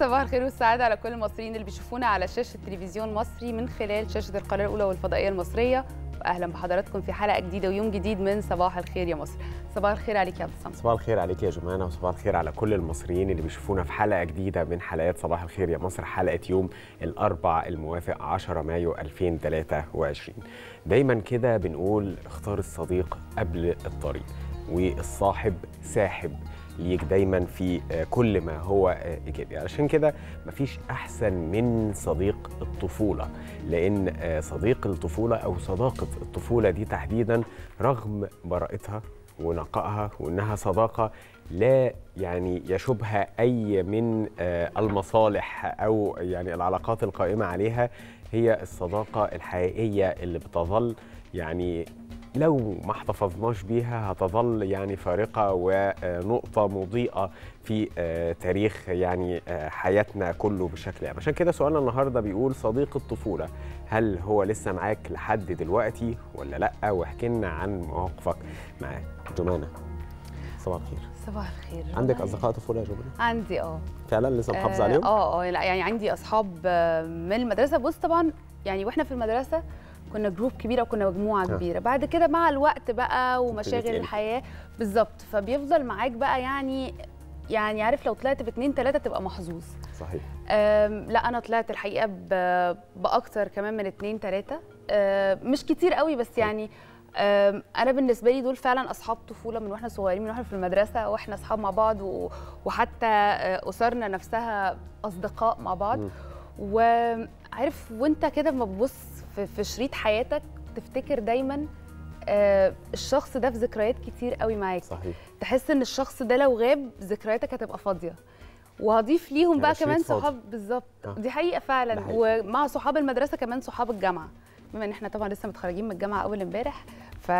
صباح الخير والسعادة على كل المصريين اللي بيشوفونا على شاشة تلفزيون مصري من خلال شاشة القناة الأولى والفضائية المصرية واهلا بحضراتكم في حلقه جديده ويوم جديد من صباح الخير يا مصر صباح الخير عليك يا عبد صباح الخير عليك يا جمانه وصباح الخير على كل المصريين اللي بيشوفونا في حلقه جديده من حلقات صباح الخير يا مصر حلقه يوم الاربع الموافق 10 مايو 2023 دايما كده بنقول اختار الصديق قبل الطريق والصاحب ساحب ليك دايما في آه، كل ما هو آه، ايجابي علشان كده مفيش احسن من صديق الطفوله لان آه، صديق الطفوله او صداقه الطفوله دي تحديدا رغم براءتها ونقائها وانها صداقه لا يعني يشوبها اي من المصالح او يعني العلاقات القائمه عليها هي الصداقه الحقيقيه اللي بتظل يعني لو ما احتفظناش بيها هتظل يعني فارقة ونقطة مضيئة في آه، تاريخ يعني آه، حياتنا كله بشكل عام عشان كده سؤالنا النهاردة بيقول صديق الطفولة هل هو لسه معاك لحد دلوقتي ولا لأ واحكي لنا عن مواقفك مع جمانة صباح الخير صباح الخير عندك اصدقاء طفوله يا جمانه؟ عندي اه فعلا لسه محافظه آه، عليهم؟ اه اه يعني عندي اصحاب من المدرسه بص طبعا يعني واحنا في المدرسه كنا جروب كبيره وكنا مجموعه آه. كبيره بعد كده مع الوقت بقى ومشاغل يعني. الحياه بالظبط فبيفضل معاك بقى يعني يعني عارف لو طلعت باثنين ثلاثه تبقى محظوظ صحيح لا انا طلعت الحقيقه باكتر كمان من اثنين ثلاثه مش كتير قوي بس يعني انا بالنسبه لي دول فعلا اصحاب طفوله من واحنا صغيرين من واحنا في المدرسه واحنا اصحاب مع بعض وحتى آه، اسرنا نفسها اصدقاء مع بعض وعارف وانت كده ما بتبص في في شريط حياتك تفتكر دايما آه، الشخص ده في ذكريات كتير قوي معاك صحيح تحس ان الشخص ده لو غاب ذكرياتك هتبقى فاضيه وهضيف ليهم يعني بقى كمان صحاب بالظبط آه. دي حقيقه فعلا حقيقة. ومع صحاب المدرسه كمان صحاب الجامعه بما ان احنا طبعا لسه متخرجين من الجامعه اول امبارح ف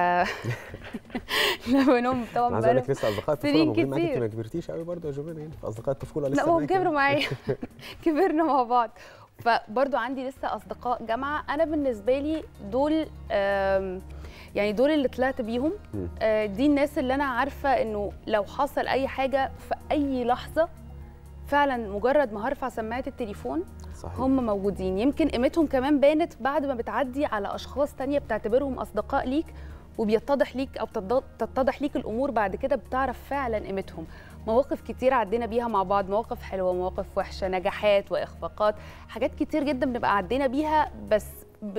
منهم طبعا عايز اقول لك لسه اصدقاء الطفوله موجودين معاك انت ما كبرتيش قوي برضه يا جوفينا يعني اصدقاء الطفوله لسه لا هم كبروا يعني. معايا كبرنا مع بعض فبرضو عندي لسه اصدقاء جامعه انا بالنسبه لي دول يعني دول اللي طلعت بيهم آه، دي الناس اللي انا عارفه انه لو حصل اي حاجه في اي لحظه فعلا مجرد ما هرفع سماعه التليفون صحيح. هم موجودين يمكن قيمتهم كمان بانت بعد ما بتعدي على اشخاص تانية بتعتبرهم اصدقاء ليك وبيتضح ليك او تتضح ليك الامور بعد كده بتعرف فعلا قيمتهم مواقف كتير عدينا بيها مع بعض مواقف حلوه مواقف وحشه نجاحات واخفاقات حاجات كتير جدا بنبقى عدينا بيها بس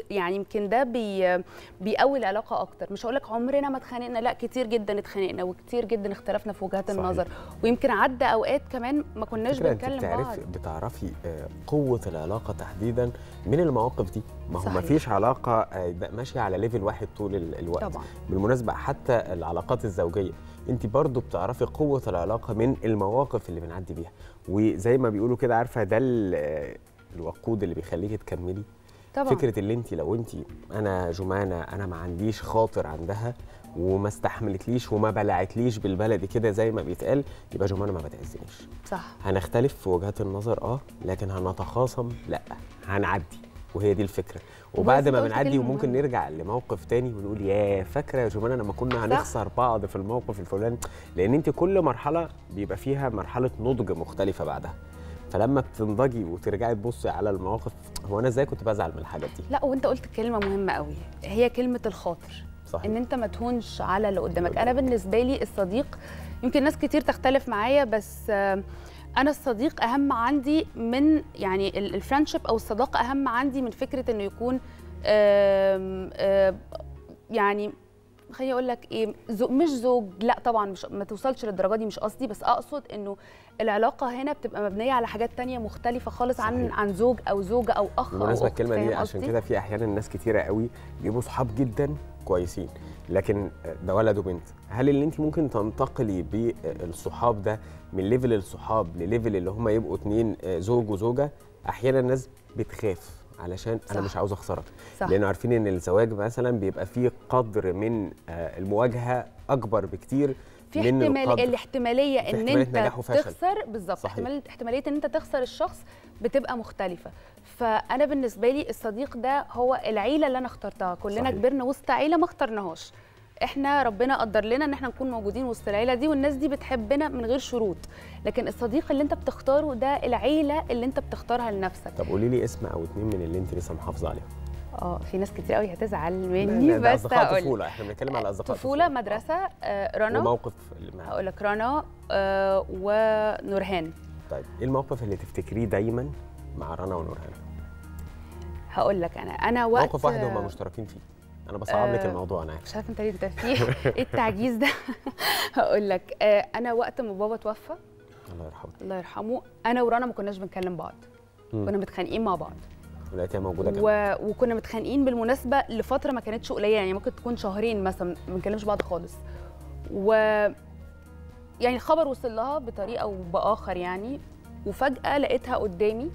يعني يمكن ده بي بيقوي العلاقه اكتر مش هقول لك عمرنا ما اتخانقنا لا كتير جدا اتخانقنا وكتير جدا اختلفنا في وجهات صحيح. النظر ويمكن عدى اوقات كمان ما كناش بنتكلم بتعرف بعض بتعرفي آه، قوه العلاقه تحديدا من المواقف دي ما هو ما فيش علاقه آه، ماشيه على ليفل واحد طول الوقت طبعا. بالمناسبه حتى العلاقات الزوجيه انت برضو بتعرفي قوه العلاقه من المواقف اللي بنعدي بيها وزي ما بيقولوا كده عارفه ده الوقود اللي بيخليكي تكملي طبعا فكره اللي انت لو انت انا جمانه انا ما عنديش خاطر عندها وما استحملتليش وما بلعتليش بالبلدي كده زي ما بيتقال يبقى جمانه ما بتعزنيش صح هنختلف في وجهات النظر اه لكن هنتخاصم لا هنعدي وهي دي الفكره وبعد ما بنعدي وممكن نرجع لموقف تاني ونقول يا فاكره يا جمانه لما كنا هنخسر بعض في الموقف الفلاني لان انت كل مرحله بيبقى فيها مرحله نضج مختلفه بعدها فلما بتنضجي وترجعي تبصي على المواقف هو انا ازاي كنت بزعل من الحاجات دي لا وانت قلت كلمه مهمه قوي هي كلمه الخاطر صحيح. ان انت ما تهونش على اللي قدامك انا بالنسبه لي الصديق يمكن ناس كتير تختلف معايا بس آه انا الصديق اهم عندي من يعني الفرنشيب او الصداقه اهم عندي من فكره انه يكون آم آم يعني خليني اقول لك ايه زو مش زوج لا طبعا مش ما توصلش للدرجه دي مش قصدي بس اقصد انه العلاقه هنا بتبقى مبنيه على حاجات تانية مختلفه خالص صحيح. عن عن زوج او زوجه او اخ بالمناسبه الكلمه دي عشان كده في احيانا ناس كتيره قوي بيبقوا صحاب جدا كويسين لكن ده ولد وبنت هل اللي انت ممكن تنتقلي بالصحاب آه، ده من ليفل الصحاب لليفل اللي هم يبقوا اتنين آه، زوج وزوجه احيانا الناس بتخاف علشان صح. انا مش عاوز اخسرك صح. لانه عارفين ان الزواج مثلا بيبقى فيه قدر من آه، المواجهه اكبر بكتير في من احتمال القدر. الاحتماليه ان انت تخسر بالظبط احتماليه ان انت تخسر الشخص بتبقى مختلفه فانا بالنسبه لي الصديق ده هو العيله اللي انا اخترتها كلنا صحيح. كبرنا وسط عيله ما اخترناهاش احنا ربنا قدر لنا ان احنا نكون موجودين وسط العيله دي والناس دي بتحبنا من غير شروط لكن الصديق اللي انت بتختاره ده العيله اللي انت بتختارها لنفسك طب قولي لي اسم او اتنين من اللي انت لسه محافظه عليهم اه في ناس كتير قوي هتزعل مني بس اصدقاء طفوله احنا بنتكلم على اصدقاء طفوله, طفولة مدرسه آه, آه، رنا وموقف هقول لك رنا آه ونورهان طيب ايه الموقف اللي تفتكريه دايما مع رنا ونورهان هقول لك انا انا وقت موقف واحد هم مشتركين فيه انا بصعب لك آه، الموضوع انا مش عارفه انت ليه بتفكير ايه التعجيز ده هقول لك آه، انا وقت ما بابا توفى الله يرحمه الله يرحمه انا ورنا ما كناش بنكلم بعض كنا متخانقين مع بعض ولقيتها موجوده كمان و... وكنا متخانقين بالمناسبه لفتره ما كانتش قليله يعني ممكن تكون شهرين مثلا ما بنكلمش بعض خالص و يعني الخبر وصل لها بطريقه او باخر يعني وفجاه لقيتها قدامي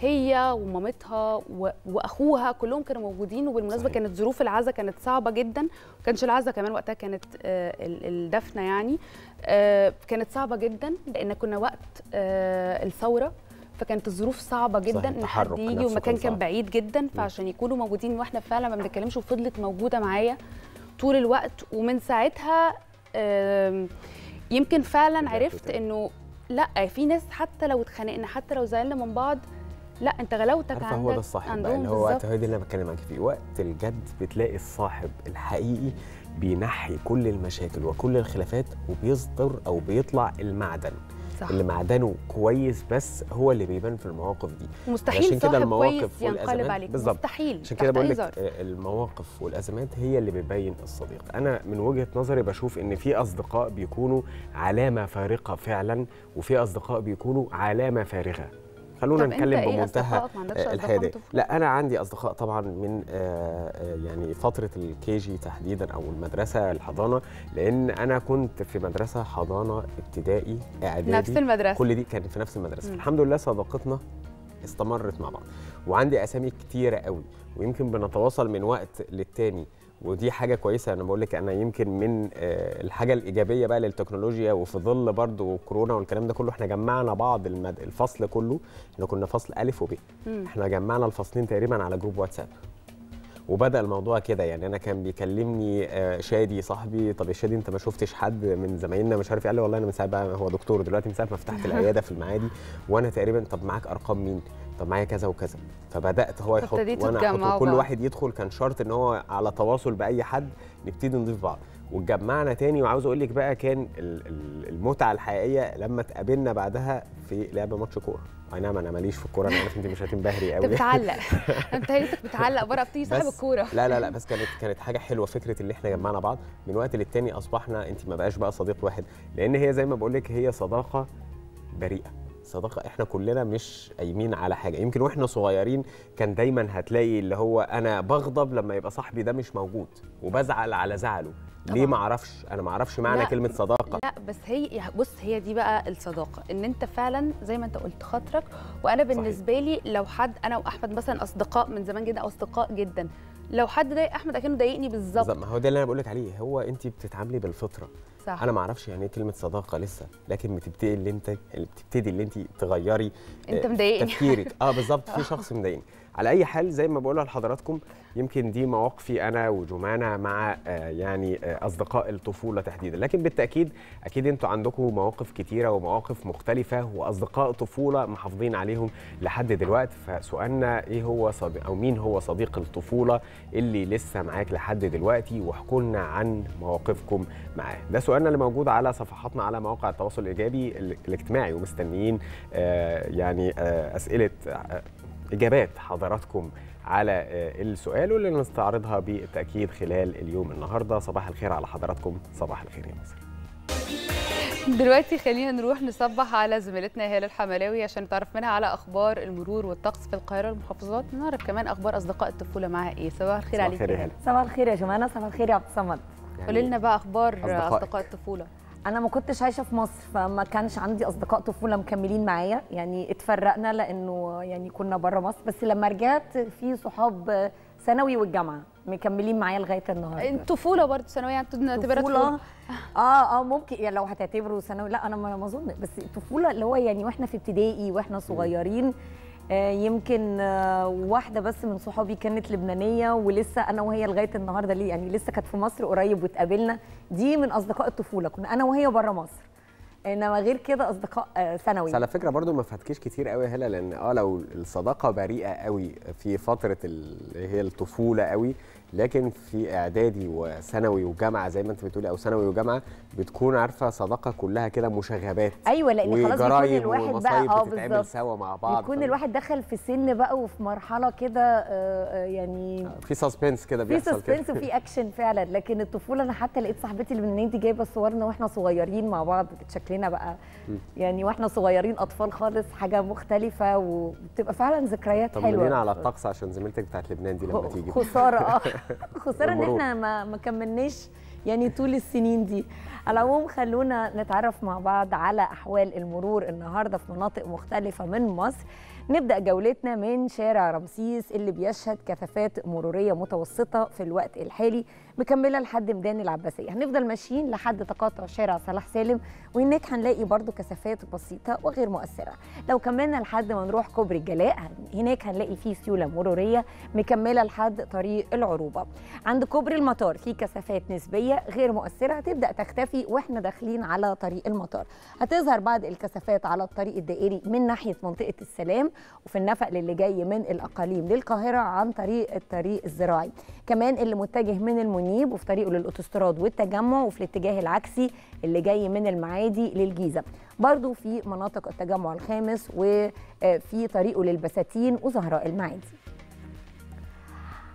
هي ومامتها واخوها كلهم كانوا موجودين وبالمناسبه صحيح. كانت ظروف العزاء كانت صعبه جدا ما كانش العزاء كمان وقتها كانت آه، الدفنه يعني آه، كانت صعبه جدا لان كنا وقت آه، الثوره فكانت الظروف صعبه جدا ان حد يجي والمكان كان بعيد جدا فعشان يكونوا موجودين واحنا فعلا ما بنتكلمش وفضلت موجوده معايا طول الوقت ومن ساعتها يمكن فعلا عرفت انه لا في ناس حتى لو اتخانقنا حتى لو زعلنا من بعض لا انت غلاوتك عندك هو ده الصاحب بقى اللي هو وقت هو اللي انا بتكلم عنك فيه وقت الجد بتلاقي الصاحب الحقيقي بينحي كل المشاكل وكل الخلافات وبيصدر او بيطلع المعدن صح. اللي معدنه كويس بس هو اللي بيبان في المواقف دي مستحيل عشان كده المواقف ينقلب عليك بالظبط مستحيل عشان كده بقول لك آه، المواقف والازمات هي اللي بتبين الصديق انا من وجهه نظري بشوف ان في اصدقاء بيكونوا علامه فارقه فعلا وفي اصدقاء بيكونوا علامه فارغه خلونا نتكلم إيه بمنتهى آه، الحياديه لا انا عندي اصدقاء طبعا من آه، آه، يعني فتره الكي جي تحديدا او المدرسه الحضانه لان انا كنت في مدرسه حضانه ابتدائي اعدادي نفس المدرسه كل دي كانت في نفس المدرسه م. الحمد لله صداقتنا استمرت مع بعض وعندي اسامي كتيره قوي ويمكن بنتواصل من وقت للتاني ودي حاجه كويسه انا بقول لك انا يمكن من آه، الحاجه الايجابيه بقى للتكنولوجيا وفي ظل برضو كورونا والكلام ده كله احنا جمعنا بعض المد... الفصل كله احنا كنا فصل الف وب احنا جمعنا الفصلين تقريبا على جروب واتساب وبدا الموضوع كده يعني انا كان بيكلمني آه، شادي صاحبي طب يا شادي انت ما شفتش حد من زمايلنا مش عارف قال لي والله انا من ساعه بقى هو دكتور دلوقتي من ساعه ما فتحت العياده في المعادي وانا تقريبا طب معاك ارقام مين طب معايا كذا وكذا فبدات هو يحط وانا احط وكل واحد يدخل كان شرط ان هو على تواصل باي حد نبتدي نضيف بعض واتجمعنا تاني وعاوز اقول لك بقى كان المتعه الحقيقيه لما اتقابلنا بعدها في لعب ماتش كوره اي نعم انا ماليش في الكوره انا عارف انت مش هتنبهري قوي انت بتعلق انت هيتك بتعلق بره بتيجي صاحب الكوره لا لا لا بس كانت كانت حاجه حلوه فكره اللي احنا جمعنا بعض من وقت للتاني اصبحنا انت ما بقاش بقى صديق واحد لان هي زي ما بقول لك هي صداقه بريئه الصداقه احنا كلنا مش قايمين على حاجه يمكن واحنا صغيرين كان دايما هتلاقي اللي هو انا بغضب لما يبقى صاحبي ده مش موجود وبزعل على زعله طبعا. ليه ما اعرفش انا ما اعرفش معنى لا كلمه صداقه لا بس هي بص هي دي بقى الصداقه ان انت فعلا زي ما انت قلت خاطرك وانا بالنسبه صحيح. لي لو حد انا واحمد مثلا اصدقاء من زمان جدا او اصدقاء جدا لو حد ضايق احمد اكنه ضايقني بالظبط ما هو ده اللي انا بقول لك عليه هو انت بتتعاملي بالفطره صح. انا ما اعرفش يعني ايه كلمه صداقه لسه لكن بتبتدي اللي انت بتبتدي اللي انت تغيري انت آه، مضايقني تفكيرك اه بالظبط في شخص مضايقني على اي حال زي ما بقولها لحضراتكم يمكن دي مواقفي انا وجمانه مع آه، يعني آه، اصدقاء الطفوله تحديدا لكن بالتاكيد اكيد انتوا عندكم مواقف كتيره ومواقف مختلفه واصدقاء طفوله محافظين عليهم لحد دلوقتي فسؤالنا ايه هو صديق او مين هو صديق الطفوله اللي لسه معاك لحد دلوقتي واحكوا لنا عن مواقفكم معاه ده سؤالنا اللي موجود على صفحاتنا على مواقع التواصل الايجابي الاجتماعي ومستنيين آه، يعني اسئله إجابات حضراتكم على آه، السؤال واللي نستعرضها بالتأكيد خلال اليوم النهاردة صباح الخير على حضراتكم صباح الخير يا مصر دلوقتي خلينا نروح نصبح على زميلتنا هلال الحملاوي عشان نتعرف منها على اخبار المرور والطقس في القاهره والمحافظات نعرف كمان اخبار اصدقاء الطفوله معاها ايه صباح الخير عليك صباح الخير يا هلال صباح الخير يا صباح الخير يا عبد الصمد يعني قولي لنا بقى اخبار اصدقاء الطفوله انا ما كنتش عايشه في مصر فما كانش عندي اصدقاء طفوله مكملين معايا يعني اتفرقنا لانه يعني كنا بره مصر بس لما رجعت في صحاب ثانوي والجامعه مكملين معايا لغايه النهارده الطفوله برضه ثانويه انتوا يعني تعتبرها طفوله اه اه ممكن يعني لو هتعتبره ثانوي لا انا ما اظن بس الطفوله اللي هو يعني واحنا في ابتدائي واحنا صغيرين آه، يمكن آه، واحده بس من صحابي كانت لبنانيه ولسه انا وهي لغايه النهارده ليه يعني لسه كانت في مصر قريب واتقابلنا دي من اصدقاء الطفوله كنا انا وهي بره مصر انما غير كده اصدقاء آه، ثانوي بس على فكره برضو ما فاتكيش كتير قوي هلا لان اه لو الصداقه بريئه قوي في فتره اللي هي الطفوله قوي لكن في اعدادي وثانوي وجامعه زي ما انت بتقولي او ثانوي وجامعه بتكون عارفه صداقه كلها كده مشاغبات ايوه لان خلاص بيكون الواحد بقى اه بالظبط سوا مع بعض بيكون الواحد دخل في سن بقى وفي مرحله كده آه، آه، يعني آه، في سسبنس كده بيحصل في سسبنس وفي اكشن فعلا لكن الطفوله انا حتى لقيت صاحبتي اللي من النادي جايبه صورنا واحنا صغيرين مع بعض شكلنا بقى يعني واحنا صغيرين اطفال خالص حاجه مختلفه وبتبقى فعلا ذكريات حلوه طمنينا على الطقس عشان زميلتك بتاعت لبنان دي لما تيجي خساره اه خساره ان احنا ما ما كملناش يعني طول السنين دي على العموم خلونا نتعرف مع بعض على احوال المرور النهارده في مناطق مختلفه من مصر نبدأ جولتنا من شارع رمسيس اللي بيشهد كثافات مرورية متوسطة في الوقت الحالي مكملة لحد ميدان العباسية هنفضل ماشيين لحد تقاطع شارع صلاح سالم وهناك هنلاقي برضو كثافات بسيطة وغير مؤثرة لو كملنا لحد ما نروح كوبري الجلاء هناك هنلاقي فيه سيولة مرورية مكملة لحد طريق العروبة عند كوبري المطار في كثافات نسبية غير مؤثرة هتبدأ تختفي واحنا داخلين على طريق المطار هتظهر بعض الكثافات على الطريق الدائري من ناحية منطقة السلام وفي النفق للي جاي من الاقاليم للقاهره عن طريق الطريق الزراعي كمان اللي متجه من المنيب وفي طريقه للاوتوستراد والتجمع وفي الاتجاه العكسي اللي جاي من المعادي للجيزه برضو في مناطق التجمع الخامس وفي آه، طريقه للبساتين وزهراء المعادي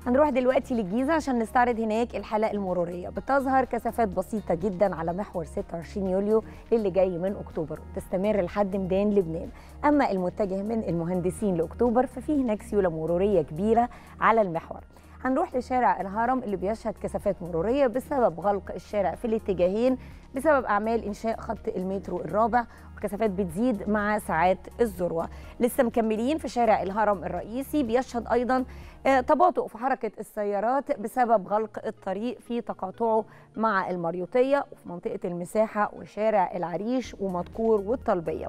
هنروح دلوقتي للجيزة عشان نستعرض هناك الحلقة المرورية بتظهر كثافات بسيطة جدا على محور 26 يوليو للي جاي من أكتوبر وتستمر لحد ميدان لبنان أما المتجه من المهندسين لأكتوبر ففي هناك سيولة مرورية كبيرة على المحور هنروح لشارع الهرم اللي بيشهد كثافات مروريه بسبب غلق الشارع في الاتجاهين بسبب اعمال انشاء خط المترو الرابع والكثافات بتزيد مع ساعات الذروه لسه مكملين في شارع الهرم الرئيسي بيشهد ايضا آه، تباطؤ في حركه السيارات بسبب غلق الطريق في تقاطعه مع المريوطيه وفي منطقه المساحه وشارع العريش ومدكور والطلبيه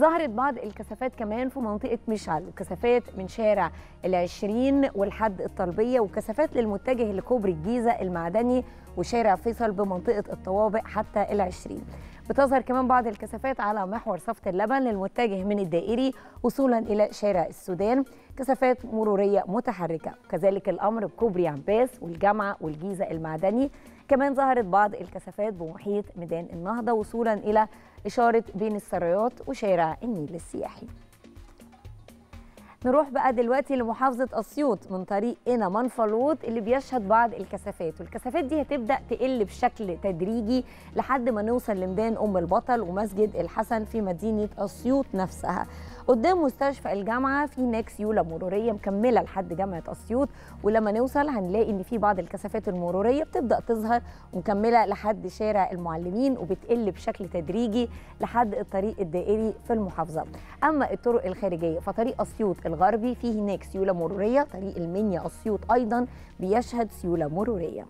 ظهرت بعض الكثافات كمان في منطقة مشعل وكثافات من شارع العشرين والحد الطلبية وكثافات للمتجه لكوبري الجيزة المعدني وشارع فيصل بمنطقة الطوابق حتى العشرين بتظهر كمان بعض الكثافات على محور صفة اللبن المتجه من الدائري وصولا إلى شارع السودان كثافات مرورية متحركة كذلك الأمر بكوبري عباس والجامعة والجيزة المعدني كمان ظهرت بعض الكثافات بمحيط ميدان النهضة وصولا إلى إشارة بين السرايات وشارع النيل السياحي نروح بقى دلوقتي لمحافظه اسيوط من طريق إنا منفلوط اللي بيشهد بعض الكثافات والكثافات دي هتبدا تقل بشكل تدريجي لحد ما نوصل لميدان ام البطل ومسجد الحسن في مدينه اسيوط نفسها قدام مستشفى الجامعه في هناك سيوله مروريه مكمله لحد جامعه اسيوط ولما نوصل هنلاقي ان في بعض الكثافات المروريه بتبدا تظهر ومكمله لحد شارع المعلمين وبتقل بشكل تدريجي لحد الطريق الدائري في المحافظه اما الطرق الخارجيه فطريق اسيوط الغربي في هناك سيوله مروريه طريق المنيا اسيوط ايضا بيشهد سيوله مروريه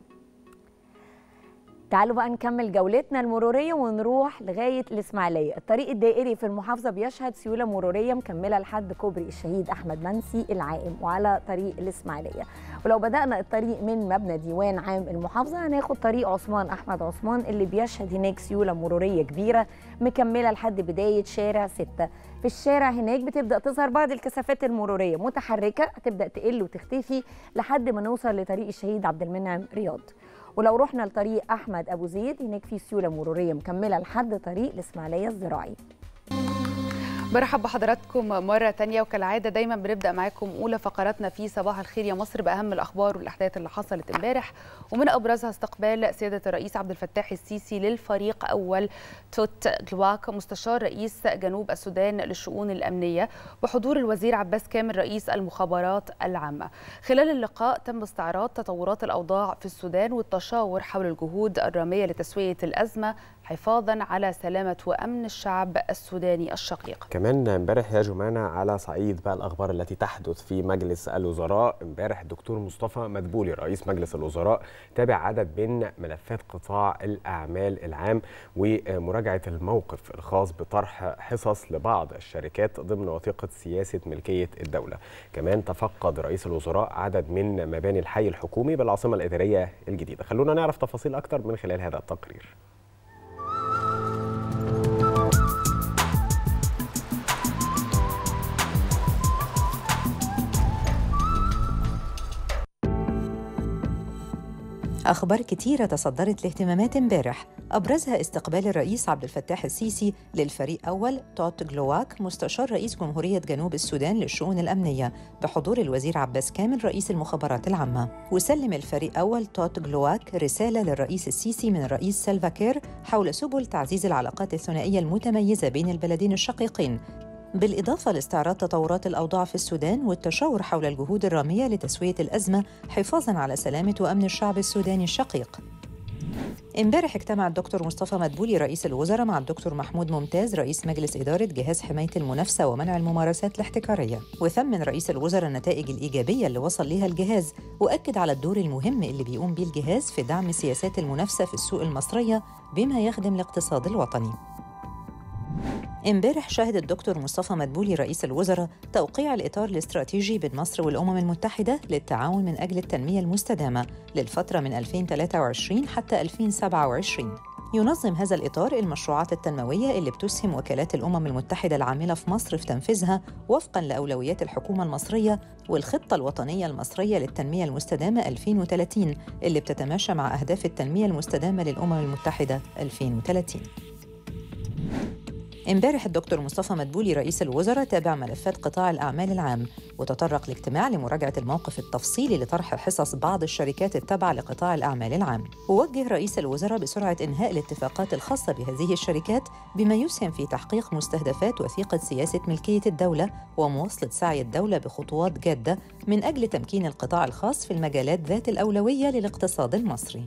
تعالوا بقى نكمل جولتنا المرورية ونروح لغاية الإسماعيلية الطريق الدائري في المحافظة بيشهد سيولة مرورية مكملة لحد كوبري الشهيد أحمد منسي العائم وعلى طريق الإسماعيلية ولو بدأنا الطريق من مبنى ديوان عام المحافظة هناخد طريق عثمان أحمد عثمان اللي بيشهد هناك سيولة مرورية كبيرة مكملة لحد بداية شارع 6 في الشارع هناك بتبدأ تظهر بعض الكثافات المرورية متحركة هتبدأ تقل وتختفي لحد ما نوصل لطريق الشهيد عبد المنعم رياض ولو رحنا لطريق احمد ابو زيد هناك في سيوله مروريه مكمله لحد طريق الاسماعيليه الزراعي مرحبا بحضراتكم مرة تانية وكالعادة دايما بنبدأ معاكم أولى فقراتنا في صباح الخير يا مصر بأهم الأخبار والأحداث اللي حصلت امبارح ومن أبرزها استقبال سيادة الرئيس عبد الفتاح السيسي للفريق أول توت جلواك مستشار رئيس جنوب السودان للشؤون الأمنية بحضور الوزير عباس كامل رئيس المخابرات العامة خلال اللقاء تم استعراض تطورات الأوضاع في السودان والتشاور حول الجهود الرامية لتسوية الأزمة حفاظا على سلامة وأمن الشعب السوداني الشقيق كمان امبارح يا جمانة على صعيد بقى الأخبار التي تحدث في مجلس الوزراء امبارح الدكتور مصطفى مدبولي رئيس مجلس الوزراء تابع عدد من ملفات قطاع الأعمال العام ومراجعة الموقف الخاص بطرح حصص لبعض الشركات ضمن وثيقة سياسة ملكية الدولة كمان تفقد رئيس الوزراء عدد من مباني الحي الحكومي بالعاصمة الإدارية الجديدة خلونا نعرف تفاصيل أكثر من خلال هذا التقرير أخبار كتيرة تصدرت لاهتمامات امبارح أبرزها استقبال الرئيس عبد الفتاح السيسي للفريق أول توت جلواك مستشار رئيس جمهورية جنوب السودان للشؤون الأمنية بحضور الوزير عباس كامل رئيس المخابرات العامة وسلم الفريق أول توت جلواك رسالة للرئيس السيسي من الرئيس سلفاكير حول سبل تعزيز العلاقات الثنائية المتميزة بين البلدين الشقيقين بالإضافة لاستعراض تطورات الأوضاع في السودان والتشاور حول الجهود الرامية لتسوية الأزمة حفاظاً على سلامة وأمن الشعب السوداني الشقيق امبارح اجتمع الدكتور مصطفى مدبولي رئيس الوزراء مع الدكتور محمود ممتاز رئيس مجلس إدارة جهاز حماية المنافسة ومنع الممارسات الاحتكارية وثمن رئيس الوزراء النتائج الإيجابية اللي وصل ليها الجهاز وأكد على الدور المهم اللي بيقوم بيه الجهاز في دعم سياسات المنافسة في السوق المصرية بما يخدم الاقتصاد الوطني امبارح شهد الدكتور مصطفى مدبولي رئيس الوزراء توقيع الإطار الاستراتيجي بين مصر والأمم المتحدة للتعاون من أجل التنمية المستدامة للفترة من 2023 حتى 2027 ينظم هذا الإطار المشروعات التنموية اللي بتسهم وكالات الأمم المتحدة العاملة في مصر في تنفيذها وفقاً لأولويات الحكومة المصرية والخطة الوطنية المصرية للتنمية المستدامة 2030 اللي بتتماشى مع أهداف التنمية المستدامة للأمم المتحدة 2030 امبارح الدكتور مصطفى مدبولي رئيس الوزراء تابع ملفات قطاع الأعمال العام وتطرق الاجتماع لمراجعة الموقف التفصيلي لطرح حصص بعض الشركات التابعة لقطاع الأعمال العام ووجه رئيس الوزراء بسرعة إنهاء الاتفاقات الخاصة بهذه الشركات بما يسهم في تحقيق مستهدفات وثيقة سياسة ملكية الدولة ومواصلة سعي الدولة بخطوات جادة من أجل تمكين القطاع الخاص في المجالات ذات الأولوية للاقتصاد المصري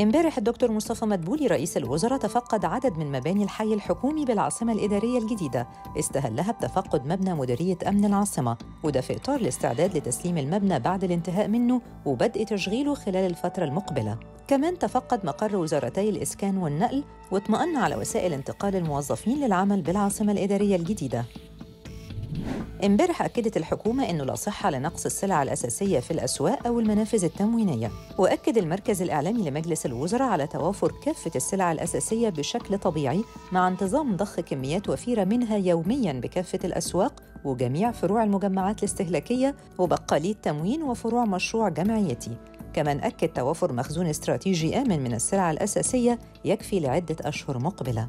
امبارح الدكتور مصطفى مدبولي رئيس الوزراء تفقد عدد من مباني الحي الحكومي بالعاصمة الإدارية الجديدة استهلها بتفقد مبنى مديرية أمن العاصمة وده في إطار الاستعداد لتسليم المبنى بعد الانتهاء منه وبدء تشغيله خلال الفترة المقبلة كمان تفقد مقر وزارتي الإسكان والنقل واطمأن على وسائل انتقال الموظفين للعمل بالعاصمة الإدارية الجديدة امبارح أكدت الحكومة أنه لا صحة لنقص السلع الأساسية في الأسواق أو المنافذ التموينية وأكد المركز الإعلامي لمجلس الوزراء على توافر كافة السلع الأساسية بشكل طبيعي مع انتظام ضخ كميات وفيرة منها يومياً بكافة الأسواق وجميع فروع المجمعات الاستهلاكية وبقالي التموين وفروع مشروع جمعيتي كمان أكد توافر مخزون استراتيجي آمن من السلع الأساسية يكفي لعدة أشهر مقبلة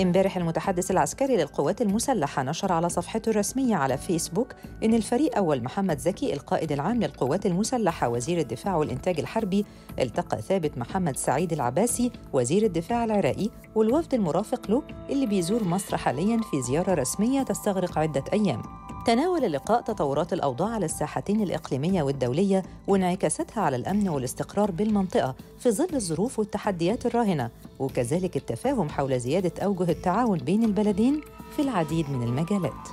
امبارح المتحدث العسكري للقوات المسلحة نشر على صفحته الرسمية على فيسبوك إن الفريق أول محمد زكي القائد العام للقوات المسلحة وزير الدفاع والإنتاج الحربي التقى ثابت محمد سعيد العباسي وزير الدفاع العراقي والوفد المرافق له اللي بيزور مصر حاليا في زيارة رسمية تستغرق عدة أيام تناول اللقاء تطورات الأوضاع على الساحتين الإقليمية والدولية وانعكاساتها على الأمن والاستقرار بالمنطقة في ظل الظروف والتحديات الراهنة وكذلك التفاهم حول زيادة أوجه التعاون بين البلدين في العديد من المجالات.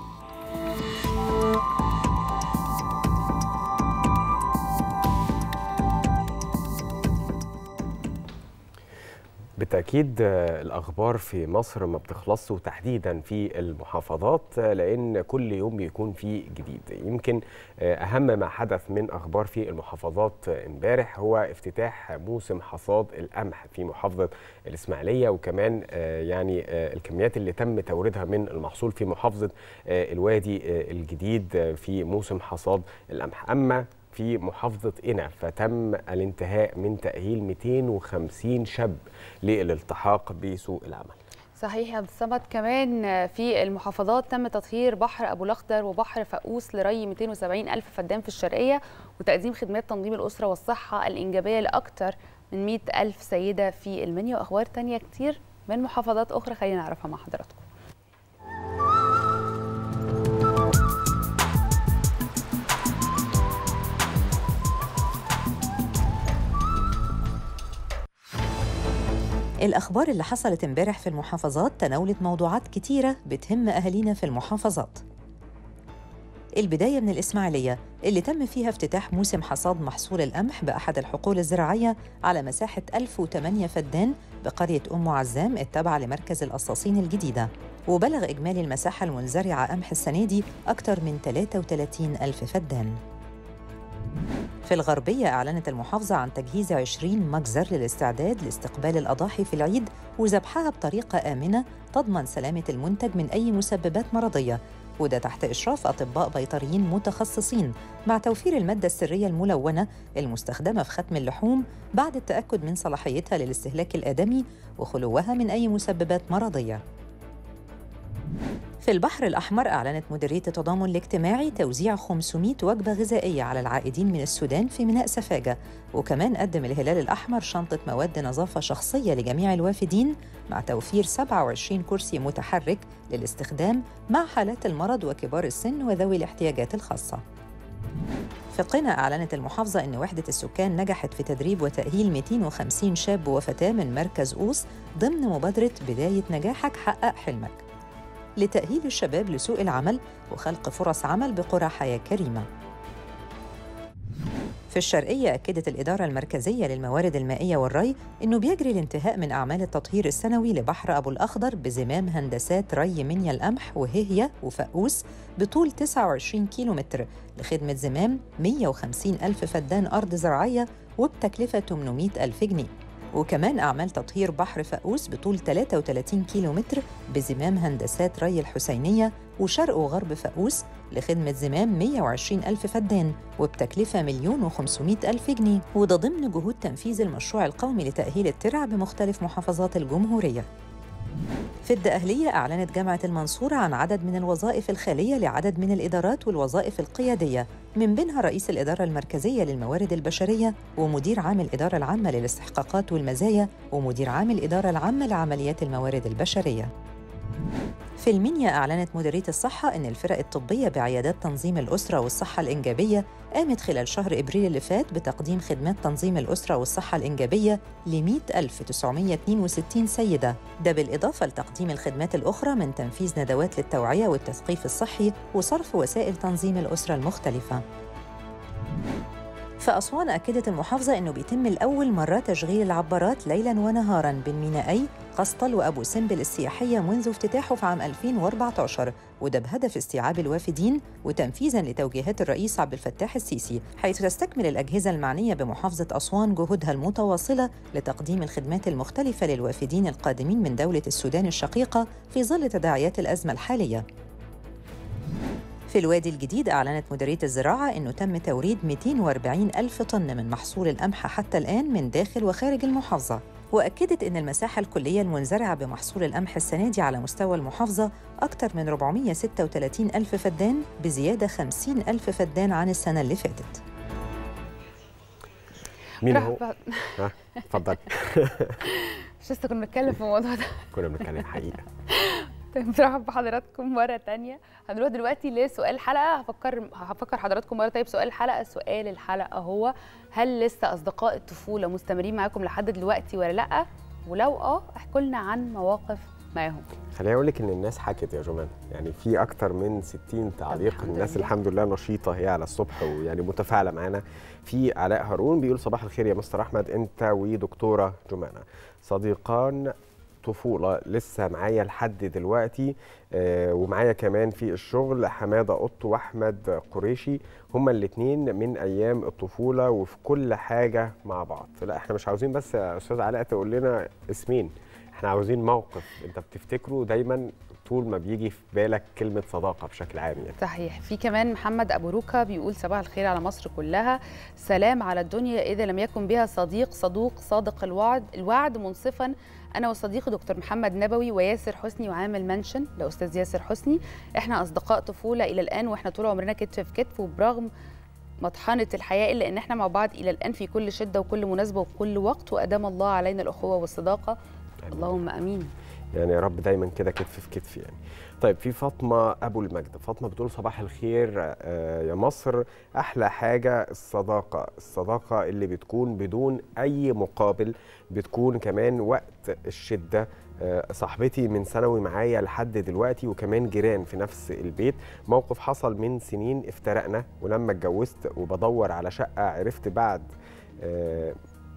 بالتأكيد الأخبار في مصر ما بتخلصش وتحديدا في المحافظات لأن كل يوم بيكون في جديد يمكن أهم ما حدث من أخبار في المحافظات امبارح هو افتتاح موسم حصاد القمح في محافظة الإسماعيلية وكمان يعني الكميات اللي تم توريدها من المحصول في محافظة الوادي الجديد في موسم حصاد القمح أما في محافظة قنا فتم الانتهاء من تأهيل 250 شاب للالتحاق بسوق العمل صحيح يا عبد الصمد كمان في المحافظات تم تطهير بحر ابو الاخضر وبحر فقوس لري 270 الف فدان في الشرقيه وتقديم خدمات تنظيم الاسره والصحه الانجابيه لاكثر من 100 الف سيده في المنيا واخبار تانية كتير من محافظات اخرى خلينا نعرفها مع حضراتكم الأخبار اللي حصلت امبارح في المحافظات تناولت موضوعات كتيرة بتهم أهالينا في المحافظات البداية من الإسماعيلية اللي تم فيها افتتاح موسم حصاد محصول القمح بأحد الحقول الزراعية على مساحة 1008 فدان بقرية أم عزام التابعة لمركز القصاصين الجديدة وبلغ إجمالي المساحة المنزرعة قمح السنة دي أكثر من 33 ألف فدان في الغربية أعلنت المحافظة عن تجهيز 20 مجزر للاستعداد لاستقبال الأضاحي في العيد وذبحها بطريقة آمنة تضمن سلامة المنتج من أي مسببات مرضية وده تحت إشراف أطباء بيطريين متخصصين مع توفير المادة السرية الملونة المستخدمة في ختم اللحوم بعد التأكد من صلاحيتها للاستهلاك الآدمي وخلوها من أي مسببات مرضية في البحر الأحمر أعلنت مديرية التضامن الاجتماعي توزيع 500 وجبة غذائية على العائدين من السودان في ميناء سفاجة وكمان قدم الهلال الأحمر شنطة مواد نظافة شخصية لجميع الوافدين مع توفير 27 كرسي متحرك للاستخدام مع حالات المرض وكبار السن وذوي الاحتياجات الخاصة في قنا أعلنت المحافظة أن وحدة السكان نجحت في تدريب وتأهيل 250 شاب وفتاة من مركز أوس ضمن مبادرة بداية نجاحك حقق حلمك لتأهيل الشباب لسوق العمل وخلق فرص عمل بقرى حياة كريمة. في الشرقية أكدت الإدارة المركزية للموارد المائية والري إنه بيجري الانتهاء من أعمال التطهير السنوي لبحر أبو الأخضر بزمام هندسات ري منيا القمح وههية وفقوس بطول 29 كيلومتر لخدمة زمام 150 ألف فدان أرض زراعية وبتكلفة 800 ألف جنيه وكمان أعمال تطهير بحر فقوس بطول 33 كيلومتر بزمام هندسات ري الحسينية وشرق وغرب فقوس لخدمة زمام 120 ألف فدان وبتكلفة مليون وخمسمائة ألف جنيه وده ضمن جهود تنفيذ المشروع القومي لتأهيل الترع بمختلف محافظات الجمهورية في الدقهلية أعلنت جامعة المنصورة عن عدد من الوظائف الخالية لعدد من الإدارات والوظائف القيادية من بينها رئيس الإدارة المركزية للموارد البشرية ومدير عام الإدارة العامة للاستحقاقات والمزايا ومدير عام الإدارة العامة لعمليات الموارد البشرية في المنيا أعلنت مديرية الصحة أن الفرق الطبية بعيادات تنظيم الأسرة والصحة الإنجابية قامت خلال شهر إبريل اللي فات بتقديم خدمات تنظيم الأسرة والصحة الإنجابية ل 100962 سيدة ده بالإضافة لتقديم الخدمات الأخرى من تنفيذ ندوات للتوعية والتثقيف الصحي وصرف وسائل تنظيم الأسرة المختلفة في أسوان أكدت المحافظة أنه بيتم لأول مرة تشغيل العبارات ليلاً ونهاراً بين مينائي قسطل وأبو سمبل السياحية منذ افتتاحه في عام 2014 وده بهدف استيعاب الوافدين وتنفيذاً لتوجيهات الرئيس عبد الفتاح السيسي حيث تستكمل الأجهزة المعنية بمحافظة أسوان جهودها المتواصلة لتقديم الخدمات المختلفة للوافدين القادمين من دولة السودان الشقيقة في ظل تداعيات الأزمة الحالية في الوادي الجديد أعلنت مديرية الزراعة أنه تم توريد 240 ألف طن من محصول القمح حتى الآن من داخل وخارج المحافظة وأكدت أن المساحة الكلية المنزرعة بمحصول القمح السنة دي على مستوى المحافظة أكثر من 436 ألف فدان بزيادة 50 ألف فدان عن السنة اللي فاتت مين هو؟ اتفضل مش لسه كنا بنتكلم في الموضوع ده كنا بنتكلم حقيقة طيب برحب بحضراتكم مره تانية هنروح دلوقتي لسؤال الحلقه هفكر هفكر حضراتكم مره طيب سؤال الحلقه سؤال الحلقه هو هل لسه اصدقاء الطفوله مستمرين معاكم لحد دلوقتي ولا لا ولو اه احكوا لنا عن مواقف معاهم خليني اقول لك ان الناس حكت يا جمال يعني في اكتر من 60 تعليق الحمد الناس لله. الحمد لله نشيطه هي على الصبح ويعني متفاعله معانا في علاء هارون بيقول صباح الخير يا مستر احمد انت ودكتوره جمانه صديقان الطفوله لسه معايا لحد دلوقتي آه، ومعايا كمان في الشغل حماده قط واحمد قريشي هما الاثنين من ايام الطفوله وفي كل حاجه مع بعض لا احنا مش عاوزين بس يا استاذ علاء تقول لنا اسمين احنا عاوزين موقف انت بتفتكره دايما طول ما بيجي في بالك كلمه صداقه بشكل عام يعني صحيح في كمان محمد ابو روكا بيقول صباح الخير على مصر كلها سلام على الدنيا اذا لم يكن بها صديق صدوق صادق الوعد الوعد منصفا انا وصديقي دكتور محمد نبوي وياسر حسني وعامل منشن لاستاذ ياسر حسني احنا اصدقاء طفوله الى الان واحنا طول عمرنا كتف في كتف وبرغم مطحنة الحياة إلا أن احنا مع بعض إلى الآن في كل شدة وكل مناسبة وكل وقت وأدام الله علينا الأخوة والصداقة أمين. اللهم أمين يعني يا رب دايما كده كتف في كتف يعني طيب في فاطمه ابو المجد فاطمه بتقول صباح الخير آه، يا مصر احلى حاجه الصداقه الصداقه اللي بتكون بدون اي مقابل بتكون كمان وقت الشده آه، صاحبتي من ثانوي معايا لحد دلوقتي وكمان جيران في نفس البيت موقف حصل من سنين افترقنا ولما اتجوزت وبدور على شقه عرفت بعد آه،